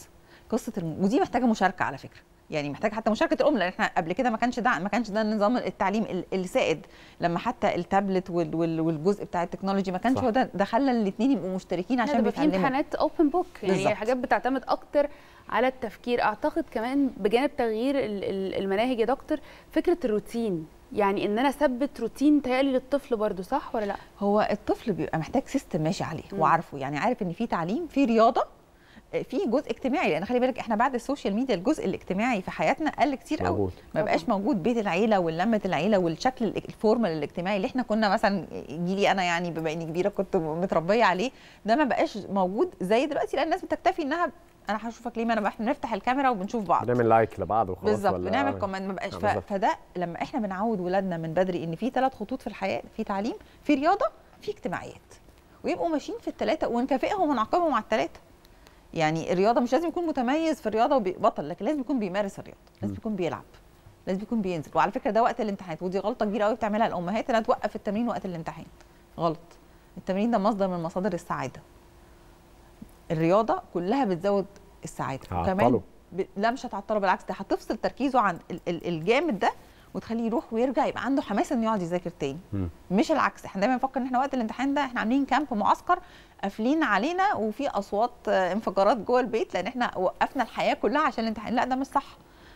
قصه الم... ودي محتاجه مشاركه على فكره يعني محتاج حتى مشاركه الام لان احنا قبل كده ما كانش ده ما كانش ده نظام التعليم السائد لما حتى التابلت والجزء بتاع التكنولوجي ما كانش هو ده ده خلى الاثنين يبقوا مشتركين عشان بيتعلموا في امتحانات اوبن بوك يعني بالزبط. حاجات بتعتمد اكتر على التفكير اعتقد كمان بجانب تغيير المناهج يا دكتور فكره الروتين يعني ان انا اثبت روتين تيالي للطفل برضو صح ولا لا هو الطفل بيبقى محتاج سيستم ماشي عليه وعارفه يعني عارف ان في تعليم في رياضه آه، في جزء اجتماعي لان خلي بالك احنا بعد السوشيال ميديا الجزء الاجتماعي في حياتنا قل كتير قوي ما بقاش موجود بيت العيله واللمه العيله والشكل الفورمال الاجتماعي اللي احنا كنا مثلا آه، جيلي انا يعني بما اني كبيره كنت متربيه عليه ده ما بقاش موجود زي دلوقتي لان الناس بتكتفي انها انا هشوفك ليه ما انا احنا بنفتح الكاميرا وبنشوف بعض بنعمل لايك لبعض وخلاص بالظبط بنعمل كومنت ما بقاش فده لما احنا بنعود ولادنا من بدري ان في ثلاث خطوط في الحياه في تعليم في رياضه في اجتماعيات ويبقوا ماشيين في الثلاثه ونكافئهم ونعاقبهم على الثلاثه يعني الرياضه مش لازم يكون متميز في الرياضه وبطل لكن لازم يكون بيمارس الرياضه لازم يكون بيلعب لازم يكون بينزل وعلى فكره ده وقت الامتحانات ودي غلطه كبيره قوي بتعملها الامهات انها توقف التمرين وقت الامتحان غلط التمرين ده مصدر من مصادر السعاده الرياضه كلها بتزود السعاده هعطله. وكمان ب... لا مش هتعطله بالعكس ده هتفصل تركيزه عن ال... ال... الجامد ده وتخليه يروح ويرجع يبقى عنده حماس انه يقعد يذاكر تاني م. مش العكس احنا دايما بنفكر ان احنا وقت الامتحان ده احنا عاملين كامب معسكر قافلين علينا وفي اصوات انفجارات جوه البيت لان احنا وقفنا الحياه كلها عشان الامتحان لا ده مش صح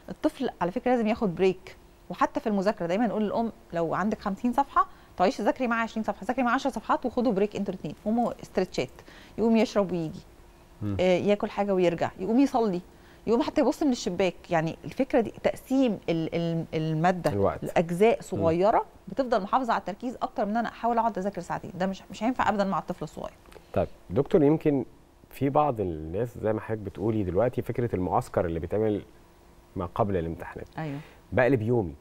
الطفل على فكره لازم ياخد بريك وحتى في المذاكره دايما نقول للام لو عندك 50 صفحه تعيش تذاكري معاه 20 صفحه ذاكري معاه 10 صفحات وخدوا بريك انتوا الاثنين قوموا استرتشات يقوم يشرب ويجي آه، ياكل حاجه ويرجع يقوم يصلي يقوم حتى يبص من الشباك يعني الفكره دي تقسيم الماده الوقت. لاجزاء صغيره م. بتفضل محافظه على التركيز اكتر من انا احاول اقعد اذاكر ساعتين ده مش مش هينفع ابدا مع الطفل الصغير طيب دكتور يمكن في بعض الناس زي ما حضرتك بتقولي دلوقتي فكره المعسكر اللي بيتعمل ما قبل الامتحانات ايوه بقلب يومي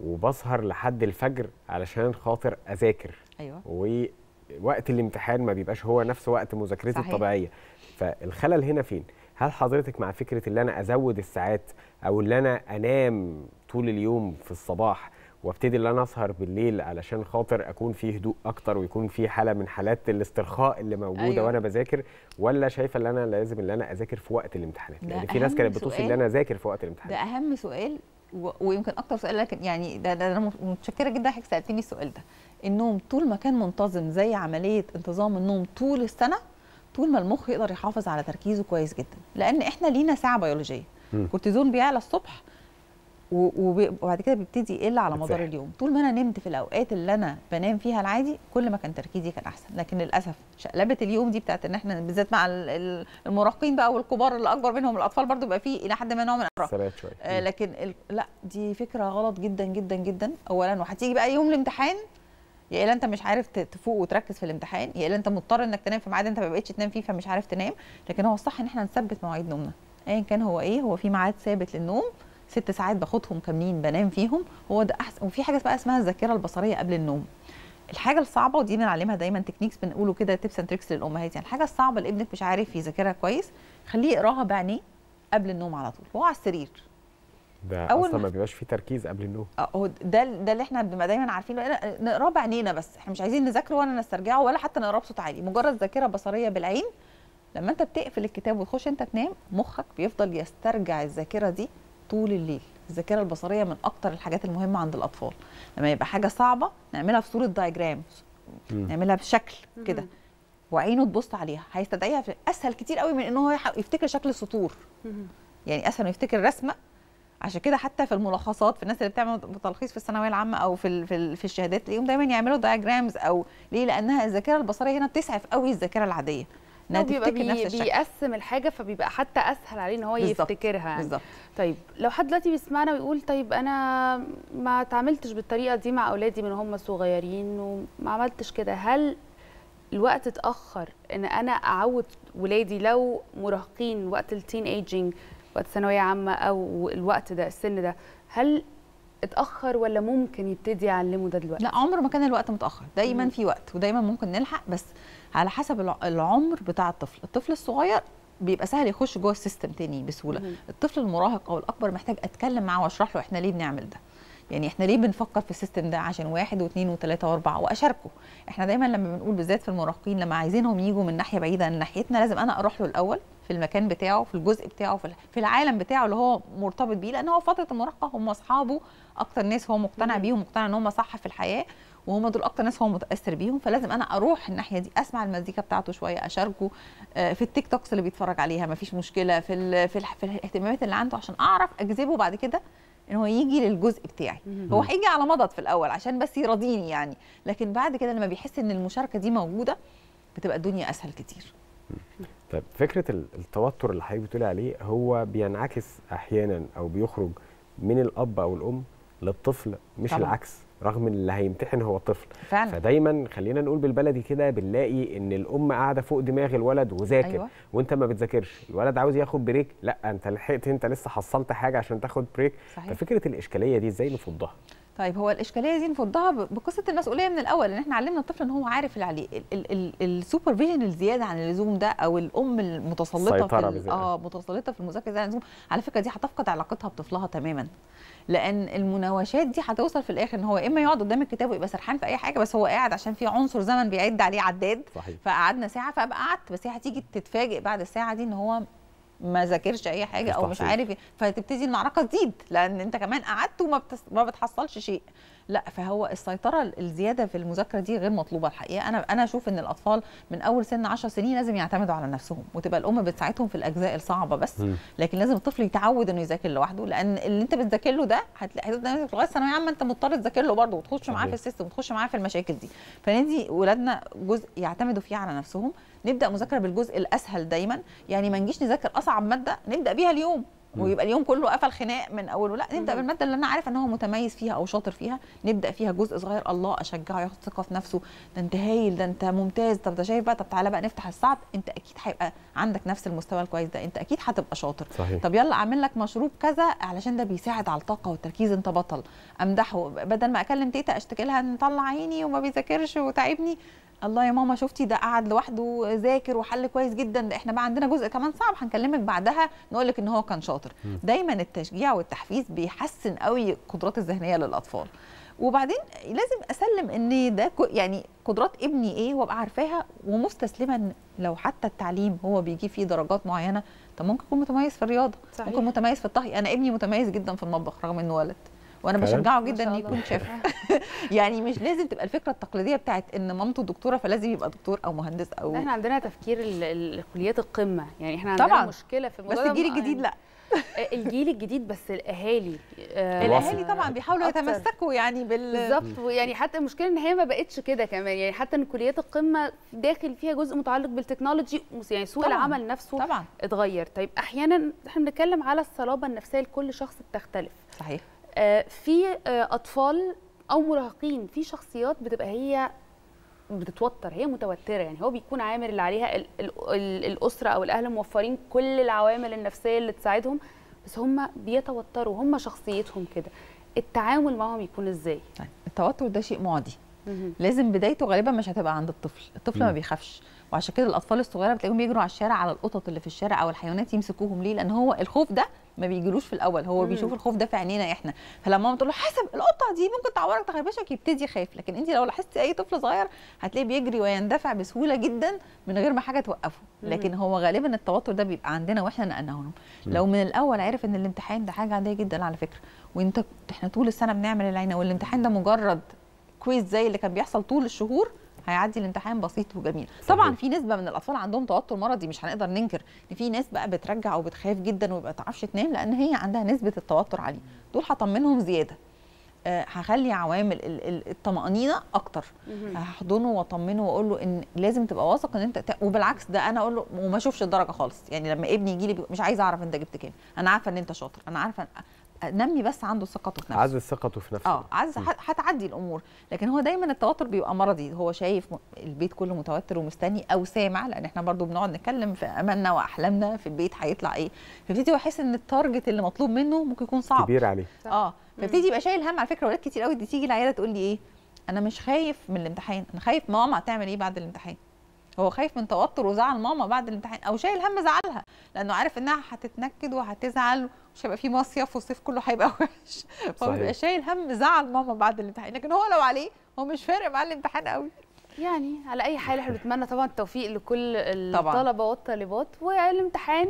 وبسهر لحد الفجر علشان خاطر اذاكر ايوه ووقت الامتحان ما بيبقاش هو نفس وقت مذاكرتي الطبيعيه فالخلل هنا فين؟ هل حضرتك مع فكره اللي انا ازود الساعات او اللي انا انام طول اليوم في الصباح وابتدي اللي انا اسهر بالليل علشان خاطر اكون في هدوء اكتر ويكون في حاله من حالات الاسترخاء اللي موجوده أيوة. وانا بذاكر ولا شايفه ان انا لازم ان انا اذاكر في وقت الامتحانات لان يعني في ناس كانت بتوصي ان انا اذاكر في وقت الامتحانات ده اهم سؤال و... ويمكن اكتر سؤال لكن يعني ده, ده انا متشكره جدا حضرتك سالتني السؤال ده النوم طول ما كان منتظم زي عمليه انتظام النوم طول السنه طول ما المخ يقدر يحافظ على تركيزه كويس جدا لان احنا لينا ساعه بيولوجيه كورتيزون بيعلى الصبح وبعد كده بيبتدي يقل على مدار اليوم طول ما انا نمت في الاوقات اللي انا بنام فيها العادي كل ما كان تركيزي كان احسن لكن للاسف شقلبه اليوم دي بتاعت ان احنا بالذات مع المراهقين بقى والكبار اللي اكبر منهم الاطفال برضو بيبقى فيه الى حد ما نوع من الراحه آه، لكن ال... لا دي فكره غلط جدا جدا جدا اولا وهتيجي بقى يوم الامتحان يا الا انت مش عارف تفوق وتركز في الامتحان يا الا انت مضطر انك تنام في ميعاد انت ما بقتش تنام فيه فمش عارف تنام لكن هو الصح ان احنا نثبت مواعيد نومنا ايا كان هو ايه هو في ميعاد ثابت للنوم ست ساعات باخدهم كاملين بنام فيهم هو ده احسن وفي حاجه بقى اسمها الذاكره البصريه قبل النوم الحاجه الصعبه ودي بنعلمها دايما تكنيكس بنقوله كده تيبس اند تريكس للامهات يعني الحاجه الصعبه اللي ابنك مش عارف يذاكرها كويس خليه يقراها بعينيه قبل النوم على طول وهو على السرير ده أول اصلا ما بيبقاش فيه تركيز قبل النوم آه، هو ده ده اللي احنا بنبقى دايما عارفينه إيه، نقراه بعينينا بس احنا مش عايزين نذاكره ولا نسترجعه ولا حتى نقراه بصوت عالي مجرد ذاكره بصريه بالعين لما انت بتقفل الكتاب وتخش انت تنام مخك بيفضل يسترجع الذاكره دي طول الليل الذاكره البصريه من اكتر الحاجات المهمه عند الاطفال لما يبقى حاجه صعبه نعملها في صوره دايجرام نعملها بشكل كده وعينه تبص عليها هيستدعيها اسهل كتير قوي من ان هو يفتكر شكل السطور يعني اسهل يفتكر رسمه عشان كده حتى في الملخصات في الناس اللي بتعمل تلخيص في الثانويه العامه او في في, في الشهادات تلاقيهم دايما يعملوا دايجرامز او ليه لانها الذاكره البصريه هنا بتسعف قوي الذاكره العاديه انها بيبقى بي نفس الشكل. بيقسم الحاجه فبيبقى حتى اسهل عليه ان هو بالزبط. يفتكرها يعني. بالظبط طيب لو حد دلوقتي بيسمعنا ويقول طيب انا ما تعاملتش بالطريقه دي مع اولادي من هم صغيرين وما عملتش كده هل الوقت اتاخر ان انا اعود ولادي لو مراهقين وقت التين ايجينج وقت ثانويه عامه او الوقت ده السن ده هل اتاخر ولا ممكن يبتدي يعلمه ده دلوقتي لا عمره ما كان الوقت متاخر دايما في وقت ودايما ممكن نلحق بس على حسب العمر بتاع الطفل الطفل الصغير بيبقى سهل يخش جوه السيستم تاني بسهوله مم. الطفل المراهق او الاكبر محتاج اتكلم معاه واشرح له احنا ليه بنعمل ده يعني احنا ليه بنفكر في السيستم ده عشان واحد واثنين وثلاثه واربعه واشاركه احنا دايما لما بنقول بالذات في المراهقين لما عايزينهم يجوا من ناحيه بعيده عن ناحيتنا لازم انا اروح له الاول في المكان بتاعه في الجزء بتاعه في العالم بتاعه اللي هو مرتبط بيه لان هو فتره المراهقه هم اصحابه اكتر ناس هو مقتنع بيهم مقتنع ان هم صح في الحياه وهم دول اكتر ناس هو متاثر بيهم فلازم انا اروح الناحيه دي اسمع المزيكا بتاعته شويه اشاركه آه، في التيك توكس اللي بيتفرج عليها مفيش مشكله في في, في الاهتمامات اللي عنده عشان اعرف اجذبه بعد كده ان هو يجي للجزء بتاعي هو هيجي على مضض في الاول عشان بس يراضيني يعني لكن بعد كده لما بيحس ان المشاركه دي موجوده بتبقى الدنيا اسهل كتير طيب فكره التوتر اللي حضرتك بتقولي عليه هو بينعكس احيانا او بيخرج من الاب او الام للطفل مش طبعا. العكس رغم اللي هيمتحن هو الطفل فعلا. فدايما خلينا نقول بالبلدي كده بنلاقي ان الام قاعده فوق دماغ الولد وذاكر أيوة. وانت ما بتذاكرش الولد عاوز ياخد بريك لا انت لحقت انت لسه حصلت حاجه عشان تاخد بريك صحيح. ففكره الاشكاليه دي ازاي نفضها طيب هو الاشكاليه دي نفضها بقصه المسؤوليه من الاول ان احنا علمنا الطفل ان هو عارف اللي عليه السوبرفيجن الزياده عن اللزوم ده او الام المتسلطه في اه متسلطه في المذاكره زياده عن اللزوم على فكره دي هتفقد علاقتها بطفلها تماما لان المناوشات دي هتوصل في الاخر ان هو اما يقعد قدام الكتاب ويبقى سرحان في اي حاجه بس هو قاعد عشان في عنصر زمن بيعد عليه عداد صحيح. فقعدنا ساعه فابقى قعدت بس هي هتيجي تتفاجئ بعد الساعه دي ان هو ما ذاكرش اي حاجه او مش عارف إيه، فتبتدي المعركه تزيد لان انت كمان قعدت وما بتحصلش شيء لا فهو السيطره الزياده في المذاكره دي غير مطلوبه الحقيقه انا انا اشوف ان الاطفال من اول سن 10 سنين لازم يعتمدوا على نفسهم وتبقى الام بتساعدهم في الاجزاء الصعبه بس لكن لازم الطفل يتعود انه يذاكر لوحده لان اللي انت بتذاكر له ده هتلاقي لغايه ثانويه عامه انت مضطر تذاكر له برضه وتخش معاه في السيستم وتخش معاه في المشاكل دي فندي ولادنا جزء يعتمدوا فيه على نفسهم نبدا مذاكره بالجزء الاسهل دايما يعني ما نجيش نذاكر اصعب ماده نبدا بيها اليوم ويبقى اليوم كله قفل خناق من اوله لا نبدا بالماده اللي انا عارف ان هو متميز فيها او شاطر فيها نبدا فيها جزء صغير الله اشجعه ياخد ثقه في نفسه ده انت هايل ده انت ممتاز طب ده شايف بقى طب تعالى بقى نفتح الصعب انت اكيد هيبقى عندك نفس المستوى الكويس ده انت اكيد هتبقى شاطر صحيح. طب يلا اعمل لك مشروب كذا علشان ده بيساعد على الطاقه والتركيز انت بطل امدحه بدل ما اكلم تيتا اشتكي لها ان طلع عيني وما بيذاكرش وتعبني الله يا ماما شفتي ده قعد لوحده ذاكر وحل كويس جدا ده احنا بقى عندنا جزء كمان صعب هنكلمك بعدها نقول لك ان هو كان شاطر م. دايما التشجيع والتحفيز بيحسن قوي القدرات الذهنيه للاطفال وبعدين لازم اسلم ان ده يعني قدرات ابني ايه وابقى عارفاها ومستسلمه ان لو حتى التعليم هو بيجيب فيه درجات معينه طب ممكن يكون متميز في الرياضه صحيح. ممكن متميز في الطهي انا ابني متميز جدا في المطبخ رغم انه ولد وانا بشجعه جدا ان يكون شاف يعني مش لازم تبقى الفكره التقليديه بتاعت ان مامته دكتوره فلازم يبقى دكتور او مهندس او احنا عندنا تفكير الكليات القمه يعني احنا عندنا طبعا. مشكله في الموضوع بس الجيل الجديد لا آه، الجيل الجديد بس الاهالي آه الاهالي طبعا بيحاولوا يتمسكوا يعني بال بالظبط ويعني حتى المشكله ان هي ما بقتش كده كمان يعني حتى ان كليات القمه داخل فيها جزء متعلق بالتكنولوجي يعني سوق طبعًا. العمل نفسه طبعا اتغير طيب احيانا احنا بنتكلم على الصلابه النفسيه لكل شخص بتختلف صحيح آه، في آه، اطفال او مراهقين في شخصيات بتبقى هي بتتوتر هي متوتره يعني هو بيكون عامل اللي عليها الاسره او الاهل موفرين كل العوامل النفسيه اللي تساعدهم بس هم بيتوتروا هم شخصيتهم كده التعامل معهم يكون ازاي طيب، التوتر ده شيء معدي لازم بدايته غالبا مش هتبقى عند الطفل الطفل ما بيخافش وعشان كده الاطفال الصغيره بتلاقيهم بيجروا على الشارع على القطط اللي في الشارع او الحيوانات يمسكوهم ليه لان هو الخوف ده ما بيجيلوش في الاول هو مم. بيشوف الخوف ده في عينينا احنا فلما ماما تقول له حسب القطه دي ممكن تعورك تخربشك يبتدي يخاف لكن انت لو لاحظتي اي طفل صغير هتلاقيه بيجري ويندفع بسهوله جدا من غير ما حاجه توقفه لكن هو غالبا التوتر ده بيبقى عندنا واحنا نقلناهم لو من الاول عرف ان الامتحان ده حاجه عاديه جدا على فكره وانت احنا طول السنه بنعمل العينه والامتحان ده مجرد كويز زي اللي كان بيحصل طول الشهور هيعدي الامتحان بسيط وجميل طبعا في نسبه من الاطفال عندهم توتر مرضي مش هنقدر ننكر ان في ناس بقى بترجع وبتخاف جدا وما تعرفش تنام لان هي عندها نسبه التوتر عاليه دول هطمنهم زياده آه، هخلي عوامل الطمانينه اكتر هحضنه واطمنه واقول له ان لازم تبقى واثق ان انت وبالعكس ده انا اقول له وما اشوفش الدرجه خالص يعني لما ابني يجي لي مش عايز اعرف انت جبت كام انا عارفه ان انت شاطر انا عارفه نمي بس عنده ثقته في نفسه عايز ثقته في نفسه اه عايز هتعدي الامور لكن هو دايما التوتر بيبقى مرضي هو شايف البيت كله متوتر ومستني او سامع لان احنا برضو بنقعد نتكلم في املنا واحلامنا في البيت هيطلع ايه فيبتدي هو يحس ان التارجت اللي مطلوب منه ممكن يكون صعب كبير عليه اه فيبتدي يبقى شايل هم على فكره ولاد كتير قوي تيجي العياده تقول لي ايه انا مش خايف من الامتحان انا خايف ماما هتعمل ايه بعد الامتحان هو خايف من توتر وزعل ماما بعد الامتحان او شايل هم زعلها لانه عارف انها هتتنكد وهتزعل مش هيبقى في مصيف وصيف كله هيبقى وحش فهو بيبقى شايل هم زعل ماما بعد الامتحان لكن هو لو عليه هو مش فارق معاه الامتحان قوي يعني على اي حال احنا بنتمنى طبعا التوفيق لكل الطلبه والطالبات والامتحان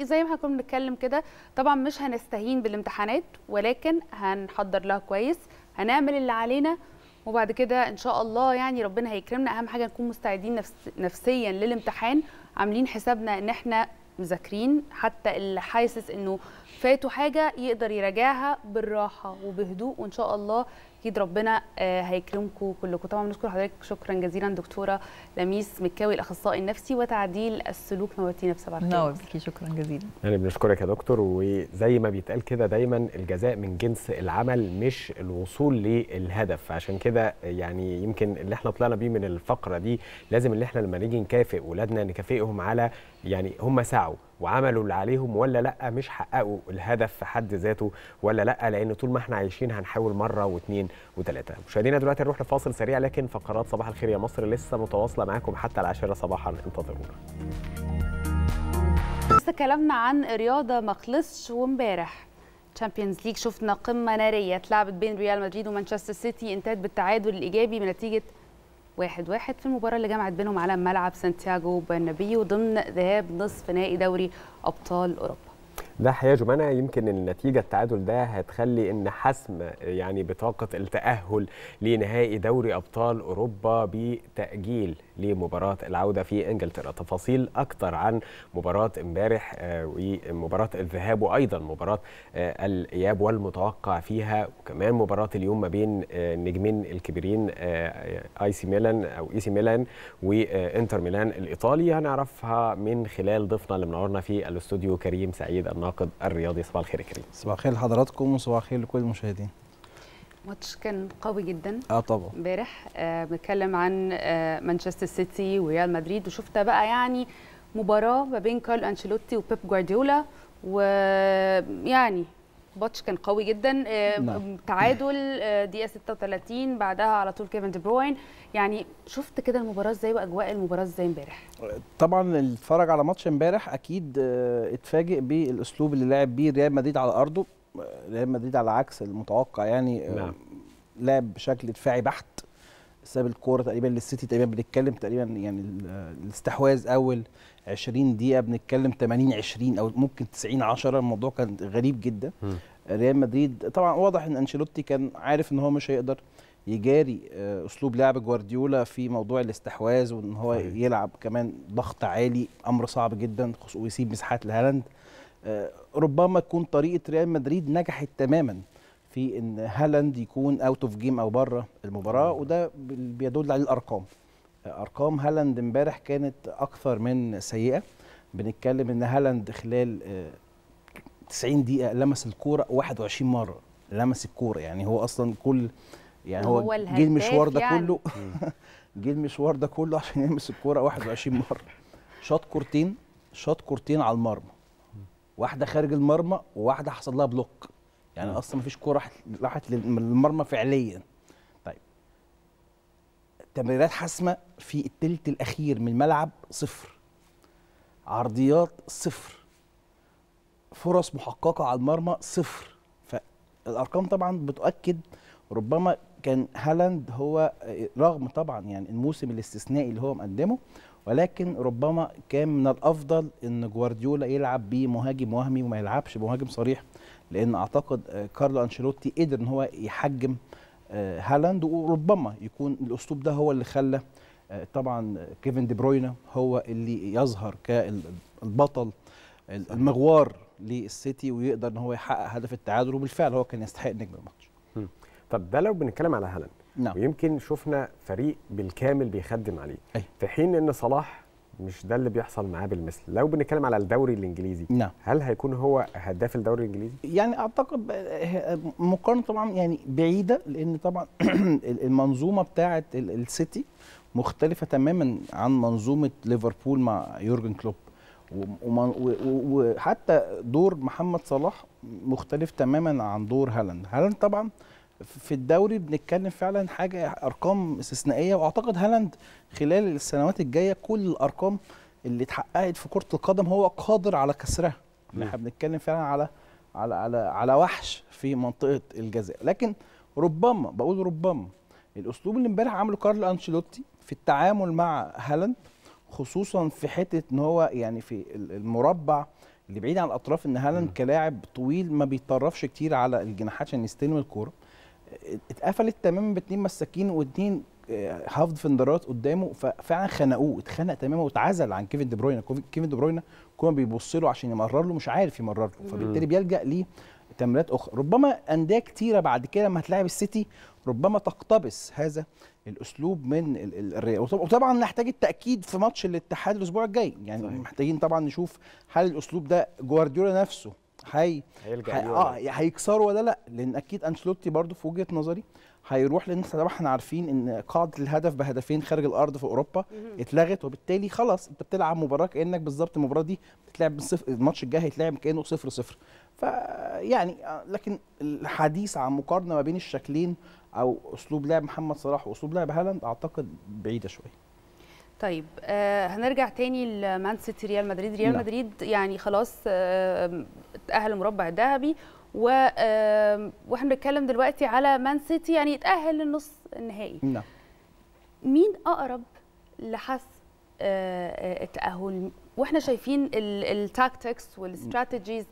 زي ما كنا بنتكلم كده طبعا مش هنستهين بالامتحانات ولكن هنحضر لها كويس هنعمل اللي علينا وبعد كده ان شاء الله يعني ربنا هيكرمنا اهم حاجه نكون مستعدين نفس... نفسيا للامتحان عاملين حسابنا ان احنا مذاكرين حتى اللي حاسس انه فاتوا حاجه يقدر يراجعها بالراحه وبهدوء وان شاء الله اكيد ربنا آه، هيكرمكم كلكم طبعا بنشكر حضرتك شكرا جزيلا دكتوره لميس مكاوي الاخصائي النفسي وتعديل السلوك نورتينا بسبع خير نور بيكي شكرا جزيلا يعني بنشكرك يا دكتور وزي ما بيتقال كده دايما الجزاء من جنس العمل مش الوصول للهدف عشان كده يعني يمكن اللي احنا طلعنا بيه من الفقره دي لازم اللي احنا لما نيجي نكافئ ولادنا نكافئهم على يعني هم سعوا وعملوا اللي عليهم ولا لا مش حققوا الهدف في حد ذاته ولا لا لان طول ما احنا عايشين هنحاول مره واثنين وثلاثه مشاهدينا دلوقتي هنروح لفاصل سريع لكن فقرات صباح الخير يا مصر لسه متواصله معاكم حتى العاشره صباحا انتظرونا لسه كلامنا عن رياضه ما خلصش وامبارح تشامبيونز ليج شفنا قمه ناريه اتلعبت بين ريال مدريد ومانشستر سيتي انتهت بالتعادل الايجابي بنتيجه واحد واحد في المباراة اللي جمعت بينهم على ملعب سانتياغو برنابيو ضمن ذهاب نصف نهائي دوري أبطال أوروبا ده يا جمانة يمكن النتيجة التعادل ده هتخلي إن حسم يعني بطاقة التأهل لنهائي دوري أبطال أوروبا بتأجيل لمباراة العودة في إنجلترا تفاصيل أكتر عن مباراة امبارح آه، ومباراة الذهاب وأيضا مباراة آه، الإياب والمتوقع فيها وكمان مباراة اليوم ما بين آه، النجمين الكبيرين اي سي ميلان أو اي سي ميلان وإنتر ميلان الإيطالي هنعرفها من خلال ضيفنا اللي منورنا في الاستوديو كريم سعيد النهار الناقد الرياضي صباح الخير يا كريم صباح الخير لحضراتكم وصباح الخير لكل المشاهدين ماتش كان قوي جدا اه طبعا امبارح آه، بنتكلم عن آه، مانشستر سيتي وريال مدريد وشفت بقى يعني مباراه ما بين كارل انشيلوتي وبيب جوارديولا ويعني ماتش كان قوي جدا آه، نعم. تعادل آه، دقيقه 36 بعدها على طول كيفن دي بروين يعني شفت كده المباراه ازاي واجواء المباراه ازاي امبارح طبعا الفرج على ماتش امبارح اكيد آه، اتفاجئ بالاسلوب اللي لعب بيه ريال مدريد على ارضه ريال مدريد على عكس المتوقع يعني نعم. لعب بشكل دفاعي بحت ساب الكوره تقريبا للسيتي تقريبا بنتكلم تقريبا يعني الاستحواذ اول 20 دقيقه بنتكلم 80 20 او ممكن 90 10 الموضوع كان غريب جدا م. ريال مدريد طبعا واضح ان انشيلوتي كان عارف ان هو مش هيقدر يجاري آه، اسلوب لعب جوارديولا في موضوع الاستحواذ وان هو صحيح. يلعب كمان ضغط عالي امر صعب جدا ويسيب مساحات لهالاند آه، ربما تكون طريقه ريال مدريد نجحت تماما في ان هالاند يكون اوت اوف جيم او بره المباراه وده بيدل عليه الارقام ارقام هالاند امبارح كانت اكثر من سيئه بنتكلم ان هالاند خلال 90 آه، دقيقه لمس الكوره 21 مره لمس الكوره يعني هو اصلا كل يعني هو, جه المشوار ده يعني. كله جه المشوار ده كله عشان يلمس الكوره 21 مره شاط كورتين شاط كورتين على المرمى واحده خارج المرمى وواحده حصل لها بلوك يعني اصلا مفيش كوره راحت للمرمى فعليا تمريرات حاسمه في الثلث الاخير من الملعب صفر عرضيات صفر فرص محققه على المرمى صفر فالارقام طبعا بتؤكد ربما كان هالاند هو رغم طبعا يعني الموسم الاستثنائي اللي هو مقدمه ولكن ربما كان من الافضل ان جوارديولا يلعب بمهاجم وهمي وما يلعبش بمهاجم صريح لان اعتقد كارلو انشيلوتي قدر ان هو يحجم آه، هالاند وربما يكون الاسلوب ده هو اللي خلى آه، طبعا كيفن دي بروينا هو اللي يظهر كالبطل المغوار للسيتي ويقدر ان هو يحقق هدف التعادل وبالفعل هو كان يستحق نجم الماتش. طب ده لو بنتكلم على هالاند نعم ويمكن شفنا فريق بالكامل بيخدم عليه أي. في حين ان صلاح مش ده اللي بيحصل معاه بالمثل لو بنتكلم على الدوري الانجليزي نعم هل هيكون هو هداف الدوري الانجليزي يعني اعتقد آه، آه، مقارنه طبعا يعني بعيده لان طبعا المنظومه بتاعه السيتي مختلفه تماما عن منظومه ليفربول مع يورجن كلوب وحتى دور محمد صلاح مختلف تماما عن دور هالاند هالاند طبعا في الدوري بنتكلم فعلا حاجه ارقام استثنائيه واعتقد هالاند خلال السنوات الجايه كل الارقام اللي اتحققت في كره القدم هو قادر على كسرها احنا بنتكلم فعلا على على على على وحش في منطقه الجزاء لكن ربما بقول ربما الاسلوب اللي امبارح عمله كارلو انشيلوتي في التعامل مع هالاند خصوصا في حته ان هو يعني في المربع اللي بعيد عن الاطراف ان هالاند كلاعب طويل ما بيتطرفش كتير على الجناحات عشان يستلم الكوره اتقفلت تماما باتنين مساكين واتنين آه، هافض فندرات قدامه ففعلا خنقوه اتخنق تماما واتعزل عن كيفن دي بروين كيفن دي بروين ما بيبص له عشان يمرر له مش عارف يمرر له فبالتالي بيلجا ليه تمريرات اخرى ربما انديه كتيره بعد كده لما هتلاعب السيتي ربما تقتبس هذا الاسلوب من الريال وطبعا نحتاج التاكيد في ماتش الاتحاد الاسبوع الجاي يعني صحيح. محتاجين طبعا نشوف هل الاسلوب ده جوارديولا نفسه هي هيلجأ هي... اه إيه؟ هيكسره ولا لا لان اكيد انشلوتي برضو في وجهه نظري هيروح لان طبعا احنا عارفين ان قاعده الهدف بهدفين خارج الارض في اوروبا اتلغت وبالتالي خلاص انت بتلعب مباراه كانك بالظبط المباراه دي بتتلعب بالصفر الماتش الجاي هيتلعب كانه صفر صفر فيعني آه، لكن الحديث عن مقارنه ما بين الشكلين او اسلوب لعب محمد صلاح واسلوب لعب هالاند اعتقد بعيده شويه طيب آه هنرجع تاني لمان سيتي ريال مدريد ريال لا. نعم. مدريد يعني خلاص آه تأهل المربع الذهبي و آه واحنا بنتكلم دلوقتي على مان سيتي يعني اتأهل للنص النهائي نعم مين اقرب لحسم آه، آه، التأهل واحنا شايفين التاكتكس والاستراتيجيز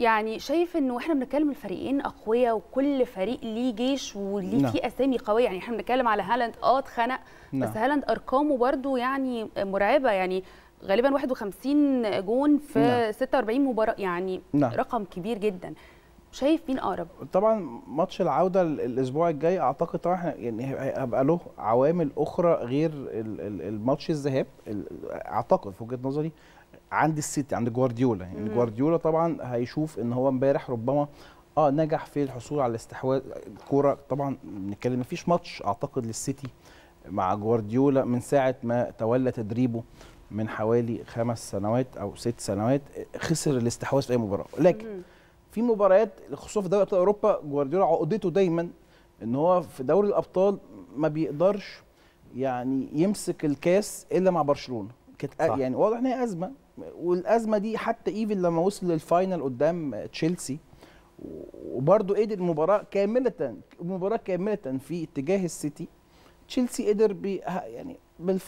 يعني شايف انه احنا بنتكلم الفريقين اقوياء وكل فريق ليه جيش وليه نعم. فيه اسامي قويه يعني احنا بنتكلم على هالاند اه اتخنق نعم. بس هالاند ارقامه برده يعني مرعبه يعني غالبا 51 جون في نعم. 46 مباراه يعني نعم. رقم كبير جدا شايف مين اقرب طبعا ماتش العوده الاسبوع الجاي اعتقد طبعا احنا يعني هيبقى له عوامل اخرى غير الماتش الذهاب اعتقد في وجهه نظري عند السيتي عند جوارديولا يعني جوارديولا طبعا هيشوف ان هو امبارح ربما اه نجح في الحصول على الاستحواذ الكوره طبعا بنتكلم مفيش ماتش اعتقد للسيتي مع جوارديولا من ساعه ما تولى تدريبه من حوالي خمس سنوات او ست سنوات خسر الاستحواذ في اي مباراه لكن في مباريات خصوصا في دوري ابطال اوروبا جوارديولا عقدته دايما ان هو في دوري الابطال ما بيقدرش يعني يمسك الكاس الا مع برشلونه كانت يعني واضح ان هي ازمه والازمه دي حتى ايفن لما وصل للفاينل قدام تشيلسي وبرده قدر المباراه كامله مباراه كامله في اتجاه السيتي تشيلسي قدر يعني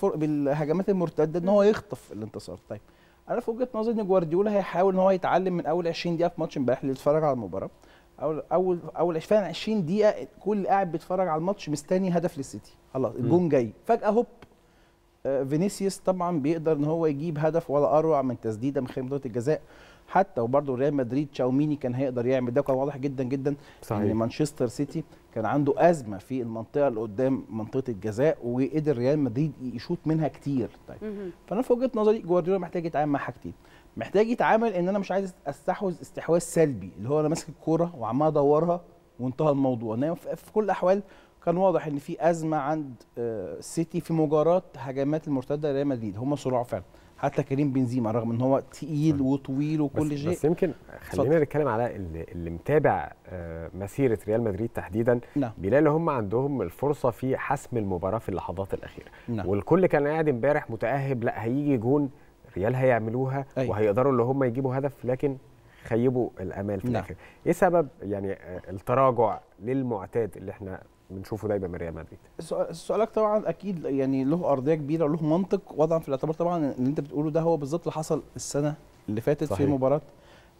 بالهجمات المرتده ان هو يخطف الانتصار طيب انا في وجهه نظري ان جوارديولا هيحاول ان هو يتعلم من اول 20 دقيقه في ماتش امبارح اللي اتفرج على المباراه اول اول اول فعلا 20 دقيقه كل قاعد بيتفرج على الماتش مستني هدف للسيتي خلاص الجون جاي فجاه هوب فينيسيوس طبعا بيقدر ان هو يجيب هدف ولا اروع من تسديده من خلال منطقه الجزاء حتى وبرده ريال مدريد تشاوميني كان هيقدر يعمل ده كان واضح جدا جدا صحيح. ان مانشستر سيتي كان عنده ازمه في المنطقه اللي قدام منطقه الجزاء وقدر ريال مدريد يشوط منها كتير طيب فانا في وجهه نظري جوارديولا محتاج يتعامل مع حاجتين محتاج يتعامل ان انا مش عايز استحوذ استحواذ سلبي اللي هو انا ماسك الكوره وعمال ادورها وانتهى الموضوع في كل الاحوال كان واضح ان في ازمه عند السيتي آه، في مجارات هجمات المرتده لريال مدريد هم صراع فعلا حتى كريم بنزيما رغم ان هو تقيل وطويل وكل شيء بس, بس يمكن خلينا نتكلم على اللي, متابع آه، مسيره ريال مدريد تحديدا نعم. بيلاقي هم عندهم الفرصه في حسم المباراه في اللحظات الاخيره نعم. والكل كان قاعد امبارح متاهب لا هيجي جون ريال هيعملوها أيوة. وهيقدروا اللي هم يجيبوا هدف لكن خيبوا الامال في نعم. الاخر ايه سبب يعني آه، التراجع للمعتاد اللي احنا بنشوفه دايما من ريال مدريد سؤالك طبعا اكيد يعني له ارضيه كبيره وله منطق وضعا في الاعتبار طبعا اللي انت بتقوله ده هو بالظبط اللي حصل السنه اللي فاتت صحيح. في مباراه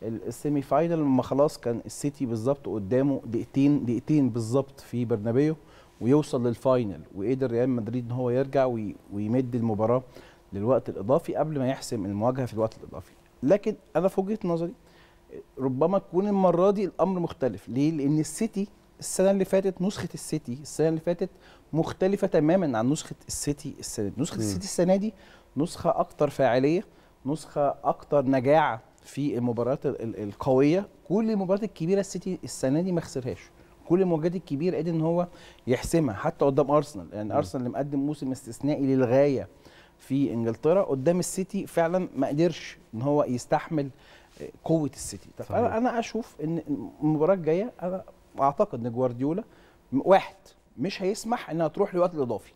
السيمي فاينل لما خلاص كان السيتي بالظبط قدامه دقيقتين دقيقتين بالظبط في برنابيو ويوصل للفاينل وقدر ريال مدريد ان هو يرجع ويمد المباراه للوقت الاضافي قبل ما يحسم المواجهه في الوقت الاضافي لكن انا في وجهه نظري ربما تكون المره دي الامر مختلف ليه لان السيتي السنه اللي فاتت نسخه السيتي السنه اللي فاتت مختلفه تماما عن نسخه السيتي السنه دي نسخه م. السيتي السنه دي نسخه اكتر فاعليه نسخه اكتر نجاعه في المباريات القويه كل المباريات الكبيره السيتي السنه دي ما خسرهاش كل المواجهات الكبيره قادر ان هو يحسمها حتى قدام ارسنال يعني ارسنال اللي مقدم موسم استثنائي للغايه في انجلترا قدام السيتي فعلا ما قدرش ان هو يستحمل آه، قوه السيتي انا انا اشوف ان المباراه الجايه انا واعتقد ان جوارديولا واحد مش هيسمح انها تروح لوقت اضافي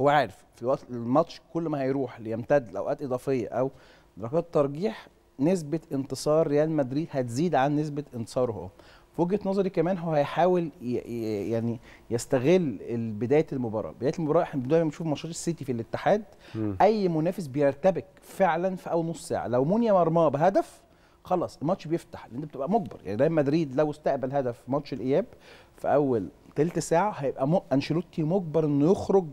هو عارف في الوقت الماتش كل ما هيروح ليمتد لاوقات اضافيه او درجات ترجيح نسبه انتصار ريال مدريد هتزيد عن نسبه انتصاره هو في وجهه نظري كمان هو هيحاول يعني يستغل بدايه المباراه، بدايه المباراه احنا دايما بنشوف ماتشات السيتي في الاتحاد م. اي منافس بيرتبك فعلا في اول نص ساعه، لو مونيا مرماه بهدف خلاص الماتش بيفتح لان انت بتبقى مجبر يعني ريال مدريد لو استقبل هدف ماتش الاياب في اول ثلث ساعه هيبقى م... انشيلوتي مجبر انه يخرج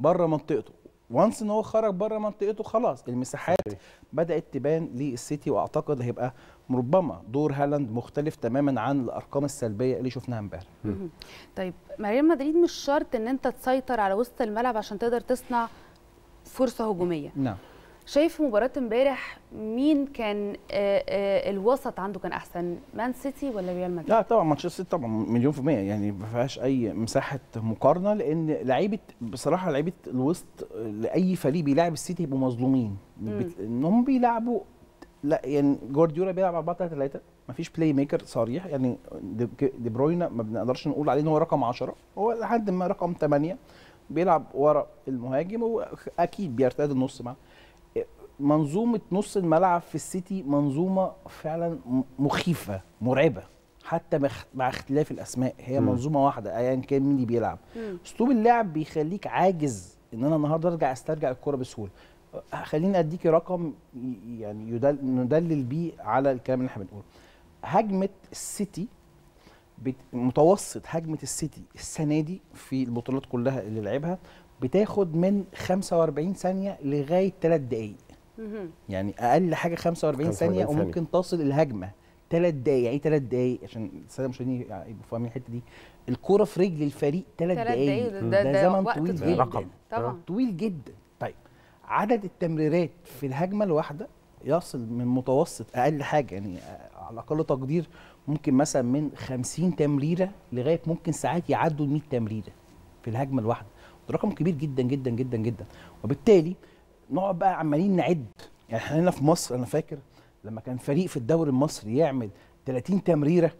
بره منطقته وانس ان هو خرج بره منطقته خلاص المساحات صحيح. بدات تبان للسيتي واعتقد هيبقى ربما دور هالاند مختلف تماما عن الارقام السلبيه اللي شفناها امبارح طيب ريال مدريد مش شرط ان انت تسيطر على وسط الملعب عشان تقدر تصنع فرصه هجوميه نعم شايف مباراة امبارح مين كان آه، آه، الوسط عنده كان احسن مان سيتي ولا ريال مدريد؟ لا طبعا مانشستر سيتي طبعا مليون في المية يعني ما فيهاش اي مساحة مقارنة لان لعيبة بصراحة لعيبة الوسط لاي فريق بيلاعب السيتي يبقوا مظلومين ان هم بيلعبوا لا يعني جوارديولا بيلعب 4 3 3 مفيش بلاي ميكر صريح يعني دي بروين ما بنقدرش نقول عليه ان هو رقم 10 هو لحد ما رقم 8 بيلعب ورا المهاجم واكيد بيرتاد النص معاه منظومه نص الملعب في السيتي منظومه فعلا مخيفه مرعبه حتى مع اختلاف الاسماء هي م. منظومه واحده ايا كان مين اللي بيلعب اسلوب اللعب بيخليك عاجز ان انا النهارده ارجع استرجع الكره بسهوله خليني اديكي رقم يعني يدل ندلل بيه على الكلام اللي احنا بنقوله هجمه السيتي متوسط هجمه السيتي السنه دي في البطولات كلها اللي لعبها بتاخد من 45 ثانيه لغايه 3 دقائق يعني اقل حاجه 45 ثانيه وممكن تصل الهجمه ثلاث دقايق يعني ثلاث إيه دقايق عشان الساده مش يعني يبقوا فاهمين الحته دي الكوره في رجل الفريق ثلاث دقايق ده, ده, ده زمن طويل جدا رقم. طبعا طويل جدا طيب عدد التمريرات في الهجمه الواحده يصل من متوسط اقل حاجه يعني على اقل تقدير ممكن مثلا من 50 تمريره لغايه ممكن ساعات يعدوا ال 100 تمريره في الهجمه الواحده ده رقم كبير جدا جدا جدا جدا وبالتالي نقعد بقى عمالين نعد يعني احنا هنا في مصر انا فاكر لما كان فريق في الدوري المصري يعمل 30 تمريره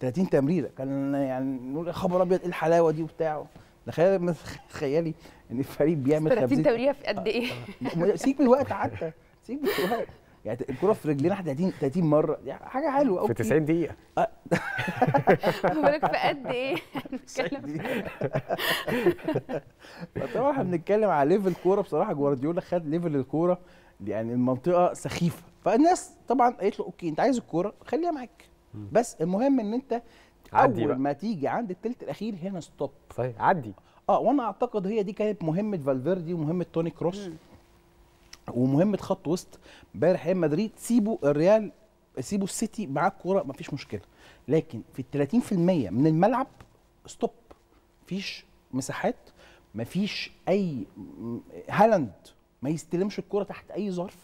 30 تمريره كان يعني نقول خبر ابيض ايه الحلاوه دي وبتاع تخيل تخيلي ان الفريق بيعمل 30 تمريره في قد ايه؟ سيب الوقت حتى سيب الوقت يعني الكره في رجلينا احنا 30 30 مره يعني حاجه حلوه قوي في 90 دقيقه بالك آه. في قد ايه بنتكلم فطبعا احنا بنتكلم على ليفل كوره بصراحه جوارديولا خد ليفل الكوره يعني المنطقه سخيفه فالناس طبعا قالت له اوكي انت عايز الكوره خليها معاك بس المهم ان انت عدي اول ما تيجي عند الثلث الاخير هنا ستوب طيب عدي اه وانا اعتقد هي دي كانت مهمه فالفيردي ومهمه توني كروس ومهمه خط وسط امبارح ريال مدريد سيبوا الريال سيبوا السيتي معاه الكوره مفيش مشكله لكن في ال 30% من الملعب ستوب مفيش مساحات مفيش اي هالاند ما يستلمش الكوره تحت اي ظرف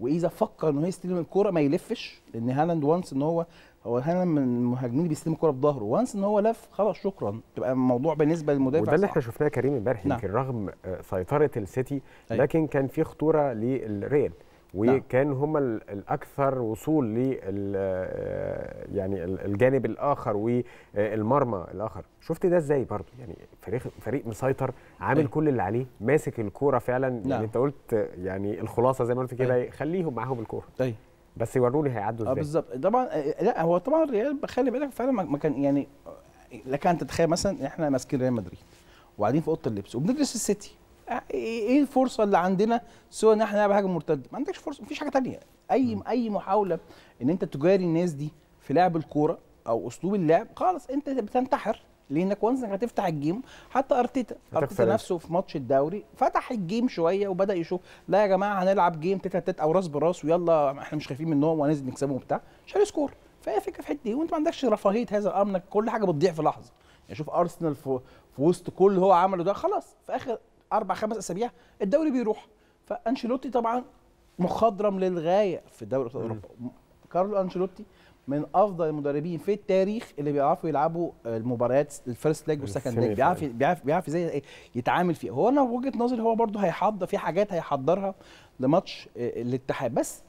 واذا فكر انه يستلم الكوره ما يلفش لان هالاند وانس ان هو هو احيانا من المهاجمين اللي بيستلم الكره بظهره وانس ان هو لف خلاص شكرا تبقى الموضوع بالنسبه للمدافع وده اللي احنا شفناه كريم امبارح نعم. يمكن رغم آه، سيطره السيتي أيوه. لكن كان في خطوره للريال نعم. وكان هم الاكثر وصول ل آه، يعني الجانب الاخر والمرمى آه، الاخر شفت ده ازاي برضو يعني فريق فريق مسيطر عامل أيه. كل اللي عليه ماسك الكوره فعلا يعني نعم. يعني انت قلت يعني الخلاصه زي ما قلت كده أيه. خليهم معاهم الكوره أيه. بس يوروني هيعدوا آه، ازاي اه بالظبط طبعا آه، لا هو طبعا الريال خلي بالك فعلا ما كان يعني لك ان تتخيل مثلا احنا ماسكين ريال مدريد وقاعدين في اوضه اللبس وبندرس السيتي آه، ايه الفرصه اللي عندنا سوى ان احنا نلعب حاجه مرتده ما عندكش فرصه مفيش حاجه تانية اي م. اي محاوله ان انت تجاري الناس دي في لعب الكوره او اسلوب اللعب خالص انت بتنتحر لانك وانس انك هتفتح الجيم حتى ارتيتا ارتيتا نفسه في ماتش الدوري فتح الجيم شويه وبدا يشوف لا يا جماعه هنلعب جيم تيتا تيت او راس براس ويلا احنا مش خايفين منهم وننزل نكسبهم وبتاع شال سكور فهي فكره في حته دي وانت ما عندكش رفاهيه هذا الامر انك كل حاجه بتضيع في لحظه يعني شوف ارسنال في, في وسط كل اللي هو عمله ده خلاص في اخر اربع خمس اسابيع الدوري بيروح فانشيلوتي طبعا مخضرم للغايه في دوري ابطال اوروبا كارلو انشيلوتي من افضل المدربين في التاريخ اللي بيعرفوا يلعبوا آه، المباريات الفيرست ليج والسكند ليج بيعرف بيعرف بيعرف ازاي آه، يتعامل فيها هو انا وجهه نظري هو برده هيحضر في حاجات هيحضرها لماتش آه، الاتحاد بس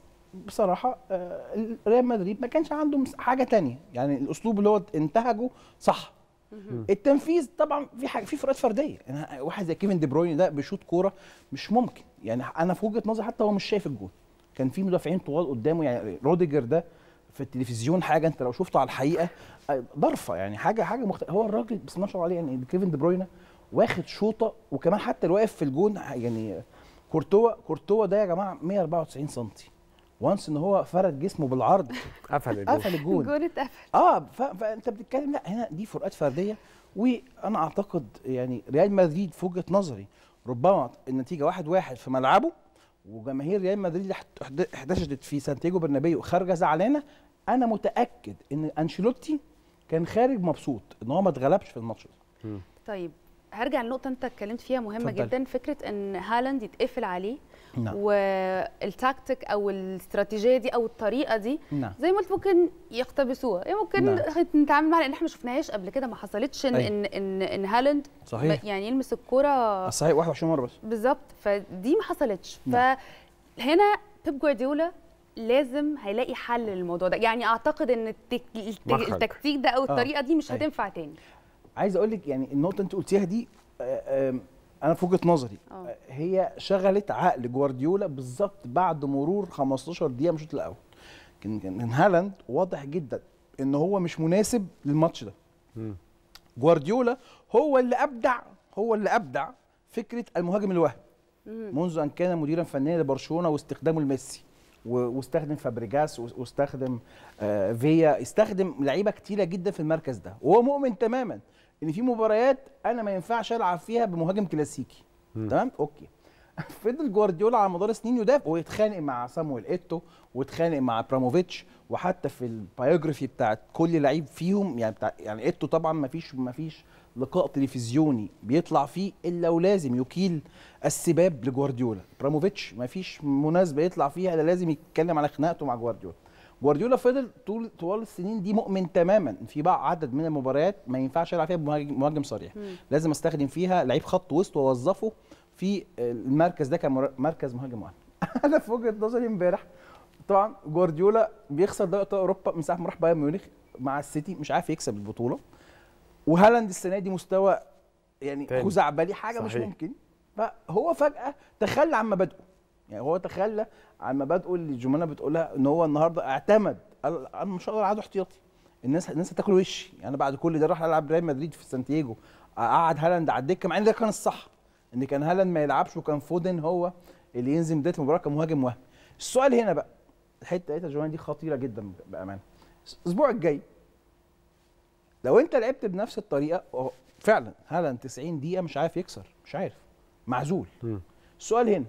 بصراحه ريال مدريد ما كانش عنده حاجه تانية يعني الاسلوب اللي هو انتهجه صح التنفيذ طبعا في حاجه في فروقات فرديه يعني واحد زي كيفن دي بروين ده بيشوط كوره مش ممكن يعني انا في وجهه نظري حتى هو مش شايف الجول كان في مدافعين طوال قدامه يعني روديجر ده في التلفزيون حاجه انت لو شفته على الحقيقه ضرفه آه، يعني حاجه حاجه مخت... هو الراجل بس ما شاء الله عليه يعني كيفن دي بروينا واخد شوطه وكمان حتى اللي واقف في الجون يعني كورتوا كورتوا ده يا جماعه 194 سم وانس ان هو فرد جسمه بالعرض قفل الجون قفل الجون الجون اتقفل اه فانت بتتكلم لا هنا دي فروقات فرديه وانا اعتقد يعني ريال مدريد في وجهه نظري ربما النتيجه 1-1 واحد واحد في ملعبه وجماهير ريال مدريد احتشدت في سانتياغو برنابيو خارجه زعلانه انا متاكد ان انشيلوتي كان خارج مبسوط ان هو ما اتغلبش في الماتش ده طيب هرجع للنقطه انت اتكلمت فيها مهمه فضل. جدا فكره ان هالاند يتقفل عليه نعم. والتاكتيك او الاستراتيجيه دي او الطريقه دي نعم. زي ما قلت ممكن يقتبسوها يعني ممكن نعم. نتعامل معاها لان احنا ما شفناهاش قبل كده ما حصلتش ان أي. ان ان, إن هالاند صحيح يعني يلمس الكوره صحيح 21 مره بس بالظبط فدي ما حصلتش نعم. فهنا بيب جوارديولا لازم هيلاقي حل للموضوع ده يعني اعتقد ان التك... التكتيك ده او الطريقه آه. دي مش هتنفع أي. تاني عايز اقول لك يعني النقطه انت قلتيها دي آه، انا في وجهه نظري أوه. هي شغلت عقل جوارديولا بالظبط بعد مرور 15 دقيقه من الشوط الاول كان هالاند واضح جدا ان هو مش مناسب للماتش ده جوارديولا هو اللي ابدع هو اللي ابدع فكره المهاجم الوهمي منذ ان كان مديرا فنيا لبرشلونه واستخدامه لميسي واستخدم فابريجاس واستخدم آه، فيا استخدم لعيبه كتيره جدا في المركز ده وهو مؤمن تماما ان في مباريات انا ما ينفعش العب فيها بمهاجم كلاسيكي تمام اوكي فضل جوارديولا على مدار سنين يدافع ويتخانق مع سامويل ايتو ويتخانق مع ابراموفيتش وحتى في البايوجرافي بتاعت كل لعيب فيهم يعني بتاع يعني ايتو طبعا ما فيش ما فيش لقاء تلفزيوني بيطلع فيه الا ولازم يكيل السباب لجوارديولا ابراموفيتش ما فيش مناسبه يطلع فيها الا لازم يتكلم على خناقته مع جوارديولا جوارديولا فضل طول طوال السنين دي مؤمن تماما في بقى عدد من المباريات ما ينفعش العب فيها بمهاجم صريح مم. لازم استخدم فيها لعيب خط وسط واوظفه في المركز ده كمركز مهاجم واحد انا في وجهه نظري امبارح طبعا جوارديولا بيخسر دوري ابطال اوروبا من ساعه ما راح بايرن ميونخ مع السيتي مش عارف يكسب البطوله وهالاند السنه دي مستوى يعني خزعبلي حاجه صحيح. مش ممكن فهو فجاه تخلى عن مبادئه يعني هو تخلى عن مبادئه اللي جمانه بتقولها ان هو النهارده اعتمد قال انا مش هقدر اقعد احتياطي الناس الناس هتاكل وشي انا يعني بعد كل ده راح العب ريال مدريد في سانتياجو اقعد هالاند على الدكه مع ان ده كان الصح ان كان هالاند ما يلعبش وكان فودن هو اللي ينزل بدايه المباراه كمهاجم وهمي السؤال هنا بقى الحته بتاعت جوان دي خطيره جدا بامانه الاسبوع الجاي لو انت لعبت بنفس الطريقه فعلا هالاند 90 دقيقه مش عارف يكسر مش عارف معزول السؤال هنا